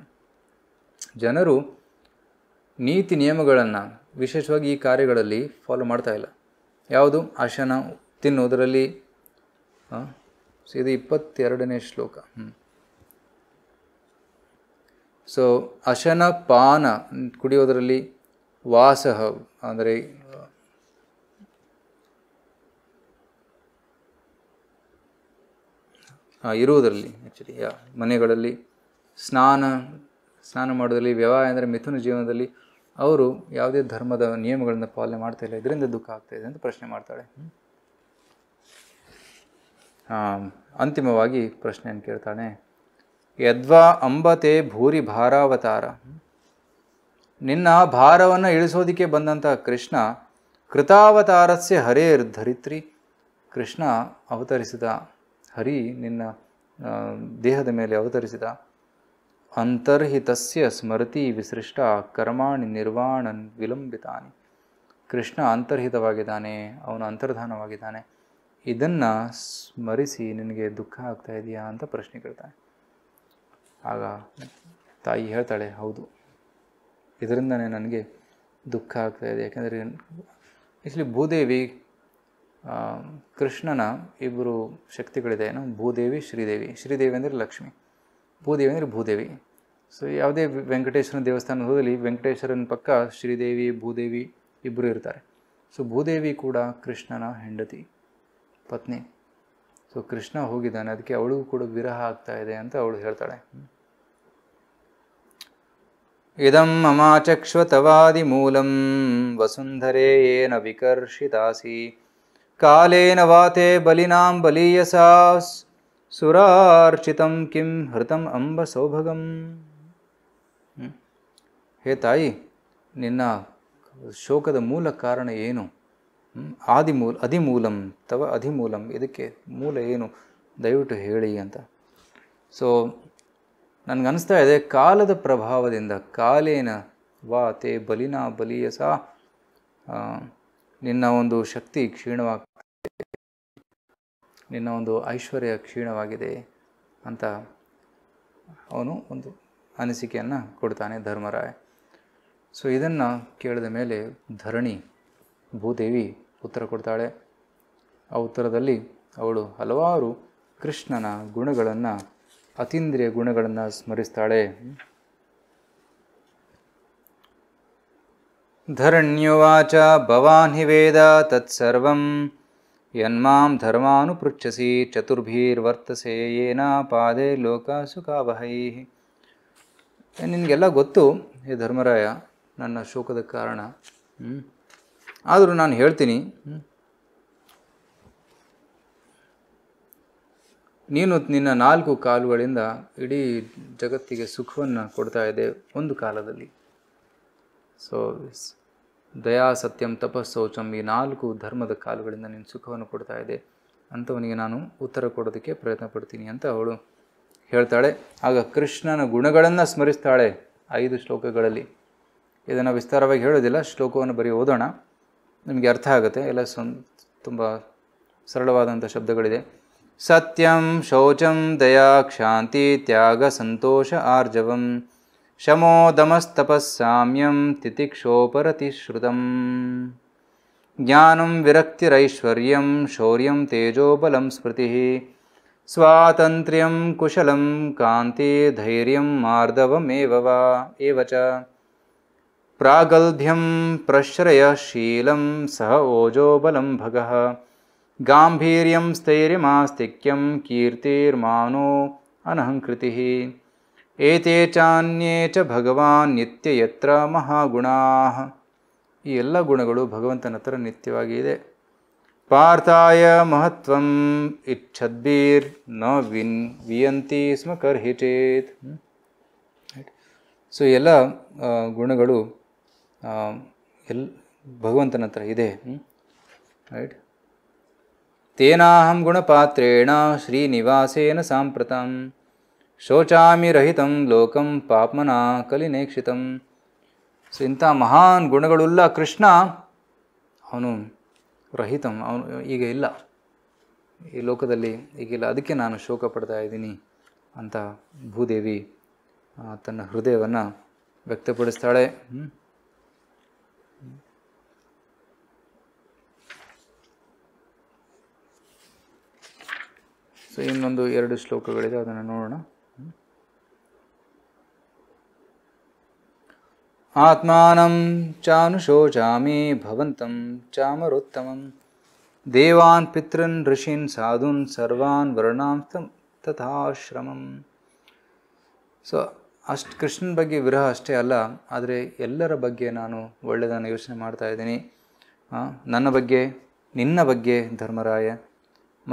ಜನರು ನೀತಿ ನಿಯಮಗಳನ್ನು ವಿಶೇಷವಾಗಿ ಈ ಕಾರ್ಯಗಳಲ್ಲಿ ಫಾಲೋ ಮಾಡ್ತಾ ಇಲ್ಲ ಯಾವುದು ಅಶನ ತಿನ್ನೋದರಲ್ಲಿ ಇದು ಇಪ್ಪತ್ತೆರಡನೇ ಶ್ಲೋಕ ಸೊ ಅಶನ ಪಾನ ಕುಡಿಯೋದರಲ್ಲಿ ವಾಸ ಅಂದರೆ ಇರುವುದರಲ್ಲಿ ಆ್ಯಕ್ಚುಲಿ ಯಾ ಮನೆಗಳಲ್ಲಿ ಸ್ನಾನ ಸ್ನಾನ ಮಾಡೋದಲ್ಲಿ ವ್ಯವಹಾರ ಅಂದರೆ ಮಿಥುನ ಜೀವನದಲ್ಲಿ ಅವರು ಯಾವುದೇ ಧರ್ಮದ ನಿಯಮಗಳನ್ನ ಪಾಲನೆ ಮಾಡ್ತಾ ಇಲ್ಲ ಇದರಿಂದ ದುಃಖ ಇದೆ ಅಂತ ಪ್ರಶ್ನೆ ಮಾಡ್ತಾಳೆ ಅಂತಿಮವಾಗಿ ಪ್ರಶ್ನೆಯನ್ನು ಕೇಳ್ತಾನೆ ಯದ್ವಾ ಅಂಬತೆ ಭೂರಿ ಭಾರಾವತಾರ ನಿನ್ನ ಭಾರವನ್ನು ಇಳಿಸೋದಕ್ಕೆ ಬಂದಂಥ ಕೃಷ್ಣ ಕೃತಾವತಾರಸ್ಯ ಹರೇರ್ ಧರಿತ್ರಿ ಕೃಷ್ಣ ಅವತರಿಸಿದ ಹರಿ ನಿನ್ನ ದೇಹದ ಮೇಲೆ ಅವತರಿಸಿದ ಅಂತರ್ಹಿತಸ್ಯ ಸ್ಮೃತಿ ವಿಸೃಷ್ಟ ಕರ್ಮಾಣಿ ನಿರ್ವಾಣನ್ ವಿಲಂಬಿತಾನಿ ಕೃಷ್ಣ ಅಂತರ್ಹಿತವಾಗಿದ್ದಾನೆ ಅವನು ಅಂತರ್ಧಾನವಾಗಿದ್ದಾನೆ ಇದನ್ನು ಸ್ಮರಿಸಿ ನಿನಗೆ ದುಃಖ ಆಗ್ತಾ ಇದೆಯಾ ಅಂತ ಪ್ರಶ್ನೆ ಕೇಳ್ತಾನೆ ಆಗ ತಾಯಿ ಹೇಳ್ತಾಳೆ ಹೌದು ಇದರಿಂದನೇ ನನಗೆ ದುಃಖ ಆಗ್ತಾ ಇದೆ ಯಾಕೆಂದರೆ ಇಸ್ಲಿ ಭೂದೇವಿ ಕೃಷ್ಣನ ಇಬ್ಬರು ಶಕ್ತಿಗಳಿದೆ ಏನು ಭೂದೇವಿ ಶ್ರೀದೇವಿ ಶ್ರೀದೇವಿ ಅಂದರೆ ಲಕ್ಷ್ಮಿ ಭೂದೇವಿ ಅಂದರೆ ಭೂದೇವಿ ಸೊ ಯಾವುದೇ ವೆಂಕಟೇಶ್ವರನ ದೇವಸ್ಥಾನ ಹೋದಲ್ಲಿ ವೆಂಕಟೇಶ್ವರನ ಪಕ್ಕ ಶ್ರೀದೇವಿ ಭೂದೇವಿ ಇಬ್ಬರು ಇರ್ತಾರೆ ಸೊ ಭೂದೇವಿ ಕೂಡ ಕೃಷ್ಣನ ಹೆಂಡತಿ ಪತ್ನಿ ಸೊ ಕೃಷ್ಣ ಹೋಗಿದ್ದಾನೆ ಅದಕ್ಕೆ ಅವಳಿಗೂ ಕೂಡ ವಿರಹ ಆಗ್ತಾ ಇದೆ ಅಂತ ಅವಳು ಹೇಳ್ತಾಳೆ ಇದಂ ಮಮಾಚಕ್ಷ್ವತವಾದಿ ಮೂಲಂ ವಸುಂಧರೇ ಏನ ವಿಕರ್ಷಿತಾಸಿ ಕಾಲೇನ ವಾತೆ ಬಲಿನಾಂ ಬಲೀಯಸ ಸುರಾರ್ಚಿತಂ ಕಿಂ ಹೃತಂ ಅಂಬ ಸೌಭಗಂ ಹೇ ತಾಯಿ ನಿನ್ನ ಶೋಕದ ಮೂಲ ಕಾರಣ ಏನು ಆದಿಮೂಲ ಅಧಿಮೂಲಂ ತವ ಅಧಿಮೂಲಂ ಇದಕ್ಕೆ ಮೂಲ ಏನು ದಯವಿಟ್ಟು ಹೇಳಿ ಅಂತ ಸೊ ನನಗನ್ನಿಸ್ತಾ ಇದೆ ಕಾಲದ ಪ್ರಭಾವದಿಂದ ಕಾಲೇನ ವಾ ತೇ ಬಲಿನ ಬಲಿಯಸ ನಿನ್ನ ಒಂದು ಶಕ್ತಿ ಕ್ಷೀಣವಾಗ ನಿನ್ನ ಒಂದು ಐಶ್ವರ್ಯ ಕ್ಷೀಣವಾಗಿದೆ ಅಂತ ಅವನು ಒಂದು ಅನಿಸಿಕೆಯನ್ನು ಕೊಡ್ತಾನೆ ಧರ್ಮರಾಯ ಸೊ ಇದನ್ನು ಕೇಳಿದ ಮೇಲೆ ಧರಣಿ ಭೂದೇವಿ ಉತ್ತರ ಕೊಡ್ತಾಳೆ ಆ ಉತ್ತರದಲ್ಲಿ ಅವಳು ಹಲವಾರು ಕೃಷ್ಣನ ಗುಣಗಳನ್ನು ಅತೀಂದ್ರಿಯ ಗುಣಗಳನ್ನು ಸ್ಮರಿಸ್ತಾಳೆ ಧರಣ್ಯುವಾಚ ಭವಾನ್ ವೇದ ತತ್ಸರ್ವಂ ಯನ್ಮಾಂ ಧರ್ಮಾನು ಪೃಚ್ಛಸಿ ವರ್ತಸೆ ಏನಾ ಪಾದೆ ಲೋಕ ಸುಖಾವಹೈ ನಿನಗೆಲ್ಲ ಗೊತ್ತು ಹೇ ಧರ್ಮರಾಯ ನನ್ನ ಶೋಕದ ಕಾರಣ ಆದರೂ ನಾನು ಹೇಳ್ತೀನಿ ನೀನು ನಿನ್ನ ನಾಲ್ಕು ಕಾಲುಗಳಿಂದ ಇಡೀ ಜಗತ್ತಿಗೆ ಸುಖವನ್ನು ಕೊಡ್ತಾ ಇದೆ ಒಂದು ಕಾಲದಲ್ಲಿ ಸೊ ದಯಾ ಸತ್ಯಂ ತಪಸ್ಸೌಚಂ ಈ ನಾಲ್ಕು ಧರ್ಮದ ಕಾಲುಗಳಿಂದ ನೀನು ಸುಖವನ್ನು ಕೊಡ್ತಾ ಇದೆ ಅಂಥವನಿಗೆ ನಾನು ಉತ್ತರ ಕೊಡೋದಕ್ಕೆ ಪ್ರಯತ್ನ ಪಡ್ತೀನಿ ಅಂತ ಅವಳು ಹೇಳ್ತಾಳೆ ಆಗ ಕೃಷ್ಣನ ಗುಣಗಳನ್ನು ಸ್ಮರಿಸ್ತಾಳೆ ಐದು ಶ್ಲೋಕಗಳಲ್ಲಿ ಇದನ್ನು ವಿಸ್ತಾರವಾಗಿ ಹೇಳೋದಿಲ್ಲ ಶ್ಲೋಕವನ್ನು ಬರೀ ಓದೋಣ ನಿಮಗೆ ಅರ್ಥ ಆಗುತ್ತೆ ಎಲ್ಲ ಸಂ ತುಂಬ ಸರಳವಾದಂಥ ಶಬ್ದಗಳಿದೆ ಸತ್ಯಂ ಶೌಚಂ ದಯಾ ಕ್ಷಾಂತಿ ತ್ಯಾಗ ಸಂತೋಷ ಆರ್ಜವಂ शमोदमस्तपःसाम्यं तितिक्षोपरतिश्रुतम् ज्ञानं विरक्तिरैश्वर्यं शौर्यं तेजोबलं स्मृतिः स्वातन्त्र्यं कुशलं धैर्यं मार्दवमेव वा एव च प्रागल्भ्यं प्रश्रयशीलं सह ओजोबलं भगः गाम्भीर्यं स्थैर्यमास्तिक्यं कीर्तिर्मानो अनहङ्कृतिः ಏತೇ ಚಾನ್ಯೇ ಚ ಭಗವಾನ್ ನಿತ್ಯ ಯತ್ರ ಮಹಾಗುಣಾ ಈ ಎಲ್ಲ ಗುಣಗಳು ಭಗವಂತನ ಹತ್ರ ನಿತ್ಯವಾಗಿ ಇದೆ ಪಾರ್ಥಾಯ ಮಹತ್ವ ಇಚ್ಛದ್ಬೀರ್ ನ ವಿನ್ ವಿಯಂತಿ ಸ್ಮ ಕರ್ಹಿ ಸೊ ಎಲ್ಲ ಗುಣಗಳು ಎಲ್ ಭಗವಂತನ ಹತ್ರ ಇದೆ ರೈಟ್ ತೇನಾಹಂ ಗುಣಪಾತ್ರೇಣ ಶ್ರೀನಿವಾಸೇನ ಸಾಂಪ್ರತಂ ಶೋಚಾಮಿ ರಹಿತಂ ಲೋಕಂ ಪಾಪ್ಮನ ಕಲಿನೇಕ್ಷಿತಂ ಸೊ ಇಂಥ ಮಹಾನ್ ಗುಣಗಳುಳ್ಳ ಕೃಷ್ಣ ಅವನು ರಹಿತಂ ಅವನು ಈಗ ಇಲ್ಲ ಈ ಲೋಕದಲ್ಲಿ ಈಗಿಲ್ಲ ಅದಕ್ಕೆ ನಾನು ಶೋಕ ಪಡ್ತಾ ಇದ್ದೀನಿ ಅಂತ ಭೂದೇವಿ ತನ್ನ ಹೃದಯವನ್ನು ವ್ಯಕ್ತಪಡಿಸ್ತಾಳೆ ಸೊ ಇನ್ನೊಂದು ಎರಡು ಶ್ಲೋಕಗಳಿದೆ ಅದನ್ನು ನೋಡೋಣ ಆತ್ಮಾನಂ ಚಾನುಶೋಚಾಮಿ ಭವಂತಂ ಚಾಮರುತ್ತಮಂ ದೇವಾನ್ ಪಿತೃನ್ ಋಷಿನ್ ಸಾಧುನ್ ಸರ್ವಾನ್ ವರ್ಣಾಂಸ್ತಂ ತಥಾಶ್ರಮಂ ಸೊ ಅಷ್ಟು ಕೃಷ್ಣನ ಬಗ್ಗೆ ವಿರಹ ಅಷ್ಟೇ ಅಲ್ಲ ಆದರೆ ಎಲ್ಲರ ಬಗ್ಗೆ ನಾನು ಒಳ್ಳೆಯದನ್ನು ಯೋಚನೆ ಮಾಡ್ತಾ ಇದ್ದೀನಿ ನನ್ನ ಬಗ್ಗೆ ನಿನ್ನ ಬಗ್ಗೆ ಧರ್ಮರಾಯ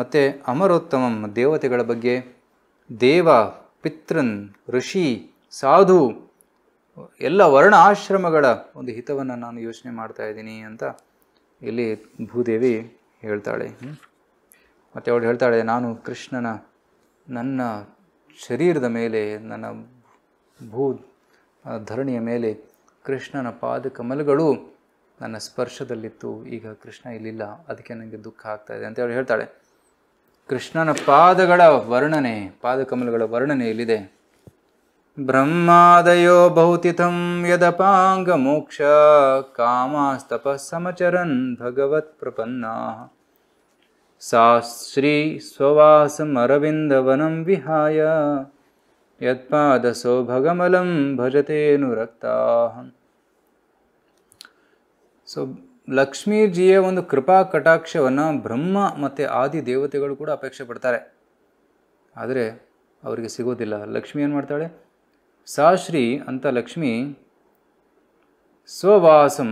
ಮತ್ತು ಅಮರೋತ್ತಮಂ ದೇವತೆಗಳ ಬಗ್ಗೆ ದೇವ ಪಿತೃನ್ ಋಷಿ ಸಾಧು ಎಲ್ಲ ವರ್ಣ ಆಶ್ರಮಗಳ ಒಂದು ಹಿತವನ್ನು ನಾನು ಯೋಚನೆ ಮಾಡ್ತಾ ಇದ್ದೀನಿ ಅಂತ ಇಲ್ಲಿ ಭೂದೇವಿ ಹೇಳ್ತಾಳೆ ಮತ್ತು ಅವಳು ಹೇಳ್ತಾಳೆ ನಾನು ಕೃಷ್ಣನ ನನ್ನ ಶರೀರದ ಮೇಲೆ ನನ್ನ ಭೂ ಧರಣಿಯ ಮೇಲೆ ಕೃಷ್ಣನ ಪಾದ ಕಮಲಗಳು ನನ್ನ ಸ್ಪರ್ಶದಲ್ಲಿತ್ತು ಈಗ ಕೃಷ್ಣ ಇಲ್ಲಿಲ್ಲ ಅದಕ್ಕೆ ನನಗೆ ದುಃಖ ಆಗ್ತಾ ಇದೆ ಅಂತ ಅವಳು ಹೇಳ್ತಾಳೆ ಕೃಷ್ಣನ ಪಾದಗಳ ವರ್ಣನೆ ಪಾದಕಮಲಗಳ ವರ್ಣನೆ ಇಲ್ಲಿದೆ ब्रह्मादयो ಮೋಕ್ಷ यदपाङ्गमोक्ष ಭಗವತ್ ಪ್ರಪನ್ನ भगवत्प्रपन्नाः ಸ್ವವಾಸಮರವಿಂದವನ ವಿಹಾಯ विहाय यत्पादसौभगमलं ಭಜತೇನುರಕ್ತಾಹ ಸೊ ಲಕ್ಷ್ಮೀಜಿಯ ಒಂದು ಕೃಪಾ ಕಟಾಕ್ಷವನ್ನು ಬ್ರಹ್ಮ ಮತ್ತು ಆದಿ ದೇವತೆಗಳು ಕೂಡ ಅಪೇಕ್ಷೆ ಪಡ್ತಾರೆ ಆದರೆ ಅವರಿಗೆ ಸಿಗೋದಿಲ್ಲ ಲಕ್ಷ್ಮಿ ಏನು ಮಾಡ್ತಾಳೆ ಸಾ ಶ್ರೀ ಅಂತ ಲಕ್ಷ್ಮಿ ಸ್ವವಾಸಂ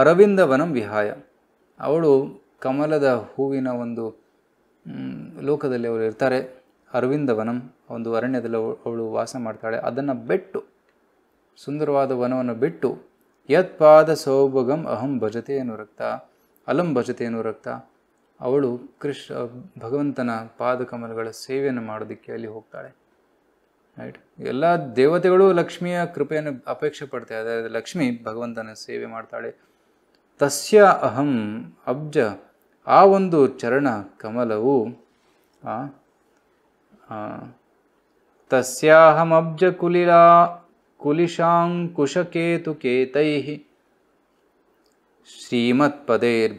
ಅರವಿಂದವನಂ ವಿಹಾಯ ಅವಳು ಕಮಲದ ಹೂವಿನ ಒಂದು ಲೋಕದಲ್ಲಿ ಅವಳು ಇರ್ತಾರೆ ಅರವಿಂದವನಂ ಒಂದು ಅರಣ್ಯದಲ್ಲಿ ಅವಳು ವಾಸ ಮಾಡ್ತಾಳೆ ಅದನ್ನು ಬಿಟ್ಟು ಸುಂದರವಾದ ವನವನ್ನು ಬಿಟ್ಟು ಯತ್ಪಾದ ಸೌಭಗಂ ಅಹಂ ಭಜತೆಯನ್ನು ರಕ್ತ ಅಲಂ ಭಜತೆ ರಕ್ತ ಅವಳು ಕೃಷ್ಣ ಭಗವಂತನ ಪಾದಕಮಲಗಳ ಸೇವೆಯನ್ನು ಮಾಡೋದಕ್ಕೆ ಅಲ್ಲಿ ಹೋಗ್ತಾಳೆ ರೈಟ್ ಎಲ್ಲ ದೇವತೆಗಳು ಲಕ್ಷ್ಮಿಯ ಕೃಪೆಯನ್ನು ಅಪೇಕ್ಷೆ ಪಡ್ತಾ ಇದ್ದಾರೆ ಲಕ್ಷ್ಮಿ ಭಗವಂತನ ಸೇವೆ ಮಾಡ್ತಾಳೆ ತಸ್ಯ ಅಹಂ ಅಬ್ಜ ಆ ಒಂದು ಚರಣ ಕಮಲವು ತಸ್ಯಾಹಮಬ್ಜ ಕುಲಿಲಾ ಕುಲಿಶಾಂಕುಶಕೇತುಕೇತೈ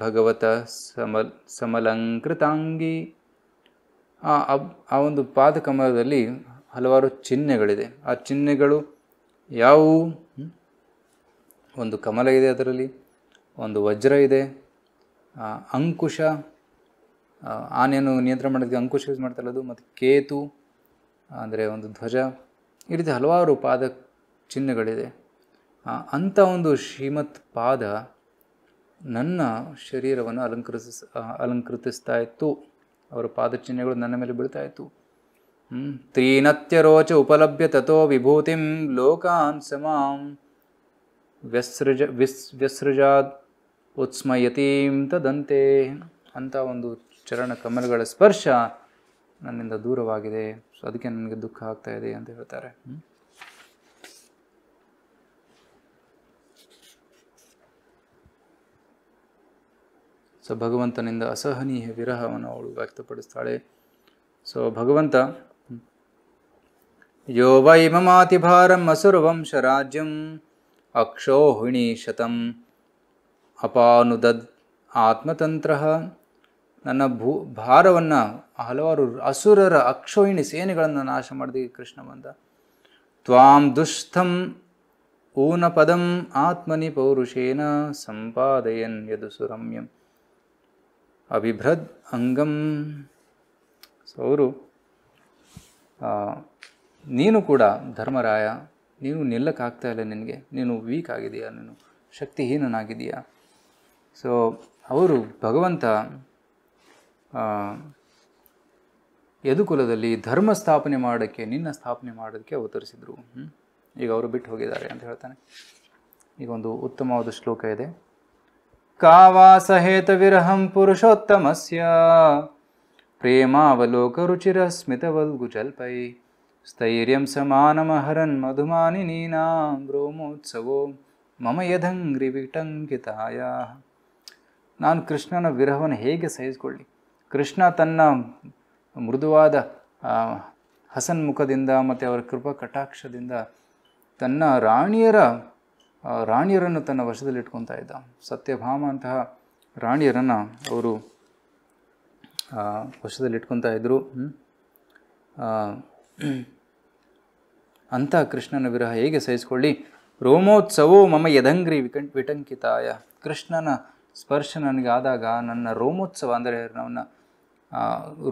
ಭಗವತ ಸಮಲ್ ಸಮಲಂಕೃತಾಂಗಿ ಆ ಅಬ್ ಆ ಒಂದು ಪಾದಕಮಲದಲ್ಲಿ ಹಲವಾರು ಚಿಹ್ನೆಗಳಿದೆ ಆ ಚಿಹ್ನೆಗಳು ಯಾವುವು ಒಂದು ಕಮಲ ಇದೆ ಅದರಲ್ಲಿ ಒಂದು ವಜ್ರ ಇದೆ ಅಂಕುಶ ಆನೆಯನ್ನು ನಿಯಂತ್ರಣ ಮಾಡೋದಕ್ಕೆ ಅಂಕುಶ ಯೂಸ್ ಅದು ಮತ್ತು ಕೇತು ಅಂದರೆ ಒಂದು ಧ್ವಜ ಈ ರೀತಿ ಹಲವಾರು ಪಾದ ಚಿಹ್ನೆಗಳಿದೆ ಅಂಥ ಒಂದು ಶ್ರೀಮತ್ ಪಾದ ನನ್ನ ಶರೀರವನ್ನು ಅಲಂಕರಿಸ ಅಲಂಕೃತಿಸ್ತಾ ಇತ್ತು ಅವರ ಪಾದ ಚಿಹ್ನೆಗಳು ನನ್ನ ಮೇಲೆ ಬೀಳ್ತಾ ಇತ್ತು ತ್ರೀನತ್ಯರೋಚ ಉಪಲಭ್ಯ ತಥೋ ವಿಭೂತಿಂ ಲೋಕಾನ್ ಸಮಾಂ ವ್ಯಸೃಜ ವಿಸ್ ವ್ಯಸೃಜಾದ್ ಉತ್ಸ್ಮಯತೀಂ ತದಂತೆ ಅಂತ ಒಂದು ಚರಣ ಕಮಲಗಳ ಸ್ಪರ್ಶ ನನ್ನಿಂದ ದೂರವಾಗಿದೆ ಸೊ ಅದಕ್ಕೆ ನನಗೆ ದುಃಖ ಆಗ್ತಾ ಇದೆ ಅಂತ ಹೇಳ್ತಾರೆ ಸೊ ಭಗವಂತನಿಂದ ಅಸಹನೀಯ ವಿರಹವನ್ನು ಅವಳು ವ್ಯಕ್ತಪಡಿಸ್ತಾಳೆ ಸೊ ಭಗವಂತ यो वै ममातिभारम् असुरवंशराज्यम् अक्षोहिणीशतम् अपानुदध् आत्मतन्त्रः नू भारवन् असुरर असुर अक्षोयिणीसेनि नाशम कृष्णमन्द त्वां दुष्टं ऊनपदम् आत्मनि पौरुषेण सम्पादयन् यदुसुरम्यम् अभिभ्रद् अङ्गं सौरु ನೀನು ಕೂಡ ಧರ್ಮರಾಯ ನೀನು ನಿಲ್ಲಕ್ಕಾಗ್ತಾ ಇಲ್ಲ ನಿನಗೆ ನೀನು ವೀಕ್ ಆಗಿದೆಯಾ ನೀನು ಶಕ್ತಿಹೀನನಾಗಿದೆಯಾ ಸೊ ಅವರು ಭಗವಂತ ಯದುಕುಲದಲ್ಲಿ ಧರ್ಮ ಸ್ಥಾಪನೆ ಮಾಡೋಕ್ಕೆ ನಿನ್ನ ಸ್ಥಾಪನೆ ಮಾಡೋದಕ್ಕೆ ಅವತರಿಸಿದರು ಈಗ ಅವರು ಬಿಟ್ಟು ಹೋಗಿದ್ದಾರೆ ಅಂತ ಹೇಳ್ತಾನೆ ಈಗ ಒಂದು ಉತ್ತಮವಾದ ಶ್ಲೋಕ ಇದೆ ಕಾವಾಸಹೇತ ಸಹೇತ ವಿರಹಂ ಪುರುಷೋತ್ತಮಸ್ಯ ಪ್ರೇಮಾವಲೋಕ ರುಚಿರ ಜಲ್ಪೈ ಸ್ಥೈರ್ಯಂ ಮಧುಮಾನಿ ಮಧುಮಾನಿ ಬ್ರೋಮೋತ್ಸವೋ ಮಮ ಯದಂಗ್ರಿ ವಿಟಂಕಿತಾಯ ನಾನು ಕೃಷ್ಣನ ವಿರಹವನ್ನು ಹೇಗೆ ಸಹಿಸಿಕೊಳ್ಳಿ ಕೃಷ್ಣ ತನ್ನ ಮೃದುವಾದ ಹಸನ್ಮುಖದಿಂದ ಮತ್ತು ಅವರ ಕೃಪಾ ಕಟಾಕ್ಷದಿಂದ ತನ್ನ ರಾಣಿಯರ ರಾಣಿಯರನ್ನು ತನ್ನ ವಶದಲ್ಲಿಟ್ಕೊತಾ ಇದ್ದ ಸತ್ಯಭಾಮ ಅಂತಹ ರಾಣಿಯರನ್ನು ಅವರು ವಶದಲ್ಲಿಟ್ಕೊತಾ ಇದ್ದರು ಅಂತ ಕೃಷ್ಣನ ವಿರಹ ಹೇಗೆ ಸಹಿಸ್ಕೊಳ್ಳಿ ರೋಮೋತ್ಸವೋ ಮಮ ಯದಂಗ್ರಿ ವಿಕಂ ವಿಟಂಕಿತಾಯ ಕೃಷ್ಣನ ಸ್ಪರ್ಶ ನನಗಾದಾಗ ನನ್ನ ರೋಮೋತ್ಸವ ಅಂದರೆ ನನ್ನ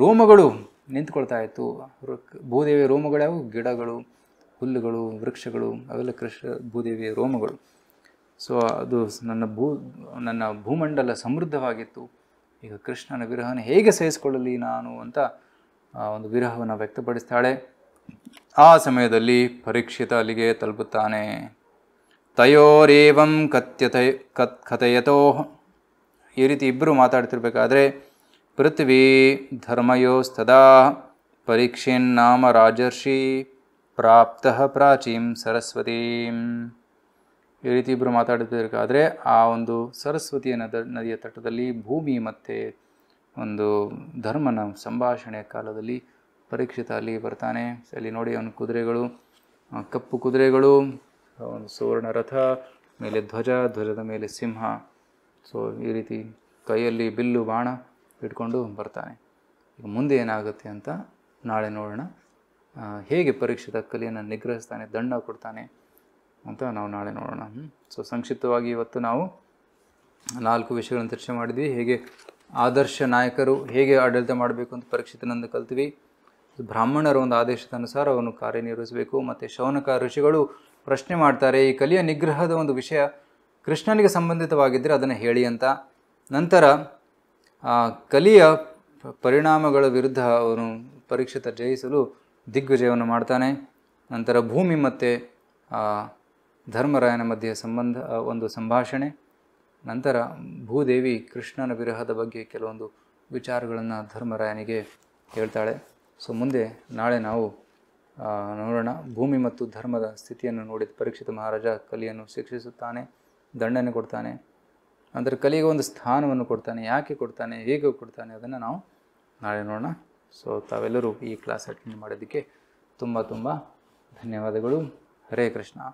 ರೋಮಗಳು ನಿಂತ್ಕೊಳ್ತಾ ಇತ್ತು ಭೂದೇವಿಯ ರೋಮಗಳ್ಯಾವು ಗಿಡಗಳು ಹುಲ್ಲುಗಳು ವೃಕ್ಷಗಳು ಅವೆಲ್ಲ ಕೃಷ್ಣ ಭೂದೇವಿಯ ರೋಮಗಳು ಸೊ ಅದು ನನ್ನ ಭೂ ನನ್ನ ಭೂಮಂಡಲ ಸಮೃದ್ಧವಾಗಿತ್ತು ಈಗ ಕೃಷ್ಣನ ವಿರಹನ ಹೇಗೆ ಸಹಿಸಿಕೊಳ್ಳಲಿ ನಾನು ಅಂತ ಒಂದು ವಿರಹವನ್ನು ವ್ಯಕ್ತಪಡಿಸ್ತಾಳೆ ಆ ಸಮಯದಲ್ಲಿ ಪರೀಕ್ಷಿತ ಅಲ್ಲಿಗೆ ತಲುಪುತ್ತಾನೆ ತಯೋರೇವಂ ಕಥ್ಯತೆ ಕತ್ ಕಥೆಯತೋ ಈ ರೀತಿ ಇಬ್ಬರು ಮಾತಾಡ್ತಿರ್ಬೇಕಾದ್ರೆ ಪೃಥ್ವಿ ಧರ್ಮಯೋಸ್ತದಾ ನಾಮ ರಾಜರ್ಷಿ ಪ್ರಾಪ್ತ ಪ್ರಾಚೀಂ ಸರಸ್ವತೀಂ ಈ ರೀತಿ ಇಬ್ಬರು ಮಾತಾಡ್ತಿರ್ಬೇಕಾದ್ರೆ ಆ ಒಂದು ಸರಸ್ವತಿಯ ನದ ನದಿಯ ತಟದಲ್ಲಿ ಭೂಮಿ ಮತ್ತು ಒಂದು ಧರ್ಮನ ಸಂಭಾಷಣೆಯ ಕಾಲದಲ್ಲಿ ಪರೀಕ್ಷಿತ ಅಲ್ಲಿ ಬರ್ತಾನೆ ಅಲ್ಲಿ ನೋಡಿ ಅವನ ಕುದುರೆಗಳು ಕಪ್ಪು ಕುದುರೆಗಳು ಒಂದು ಸುವರ್ಣ ರಥ ಮೇಲೆ ಧ್ವಜ ಧ್ವಜದ ಮೇಲೆ ಸಿಂಹ ಸೊ ಈ ರೀತಿ ಕೈಯಲ್ಲಿ ಬಿಲ್ಲು ಬಾಣ ಇಟ್ಕೊಂಡು ಬರ್ತಾನೆ ಈಗ ಮುಂದೆ ಏನಾಗುತ್ತೆ ಅಂತ ನಾಳೆ ನೋಡೋಣ ಹೇಗೆ ಪರೀಕ್ಷಿತ ಕಲಿಯನ್ನು ನಿಗ್ರಹಿಸ್ತಾನೆ ದಂಡ ಕೊಡ್ತಾನೆ ಅಂತ ನಾವು ನಾಳೆ ನೋಡೋಣ ಸೊ ಸಂಕ್ಷಿಪ್ತವಾಗಿ ಇವತ್ತು ನಾವು ನಾಲ್ಕು ವಿಷಯಗಳನ್ನು ಚರ್ಚೆ ಮಾಡಿದ್ವಿ ಹೇಗೆ ಆದರ್ಶ ನಾಯಕರು ಹೇಗೆ ಆಡಳಿತ ಮಾಡಬೇಕು ಅಂತ ಪರೀಕ್ಷಿತನಂದು ಕಲ್ತೀವಿ ಬ್ರಾಹ್ಮಣರ ಒಂದು ಆದೇಶದ ಅನುಸಾರ ಅವನು ಕಾರ್ಯನಿರ್ವಹಿಸಬೇಕು ಮತ್ತು ಶೌನಕ ಋಷಿಗಳು ಪ್ರಶ್ನೆ ಮಾಡ್ತಾರೆ ಈ ಕಲಿಯ ನಿಗ್ರಹದ ಒಂದು ವಿಷಯ ಕೃಷ್ಣನಿಗೆ ಸಂಬಂಧಿತವಾಗಿದ್ದರೆ ಅದನ್ನು ಹೇಳಿ ಅಂತ ನಂತರ ಕಲಿಯ ಪರಿಣಾಮಗಳ ವಿರುದ್ಧ ಅವನು ಪರೀಕ್ಷಿತ ಜಯಿಸಲು ದಿಗ್ವಿಜಯವನ್ನು ಮಾಡ್ತಾನೆ ನಂತರ ಭೂಮಿ ಮತ್ತು ಧರ್ಮರಾಯನ ಮಧ್ಯೆ ಸಂಬಂಧ ಒಂದು ಸಂಭಾಷಣೆ ನಂತರ ಭೂದೇವಿ ಕೃಷ್ಣನ ವಿರಹದ ಬಗ್ಗೆ ಕೆಲವೊಂದು ವಿಚಾರಗಳನ್ನು ಧರ್ಮರಾಯನಿಗೆ ಹೇಳ್ತಾಳೆ ಸೊ ಮುಂದೆ ನಾಳೆ ನಾವು ನೋಡೋಣ ಭೂಮಿ ಮತ್ತು ಧರ್ಮದ ಸ್ಥಿತಿಯನ್ನು ನೋಡಿದ ಪರೀಕ್ಷಿತ ಮಹಾರಾಜ ಕಲಿಯನ್ನು ಶಿಕ್ಷಿಸುತ್ತಾನೆ ದಂಡನೆ ಕೊಡ್ತಾನೆ ಅಂದರೆ ಕಲಿಗೆ ಒಂದು ಸ್ಥಾನವನ್ನು ಕೊಡ್ತಾನೆ ಯಾಕೆ ಕೊಡ್ತಾನೆ ಹೇಗೆ ಕೊಡ್ತಾನೆ ಅದನ್ನು ನಾವು ನಾಳೆ ನೋಡೋಣ ಸೊ ತಾವೆಲ್ಲರೂ ಈ ಕ್ಲಾಸ್ ಅಟೆಂಡ್ ಮಾಡೋದಕ್ಕೆ ತುಂಬ ತುಂಬ ಧನ್ಯವಾದಗಳು ಹರೇ ಕೃಷ್ಣ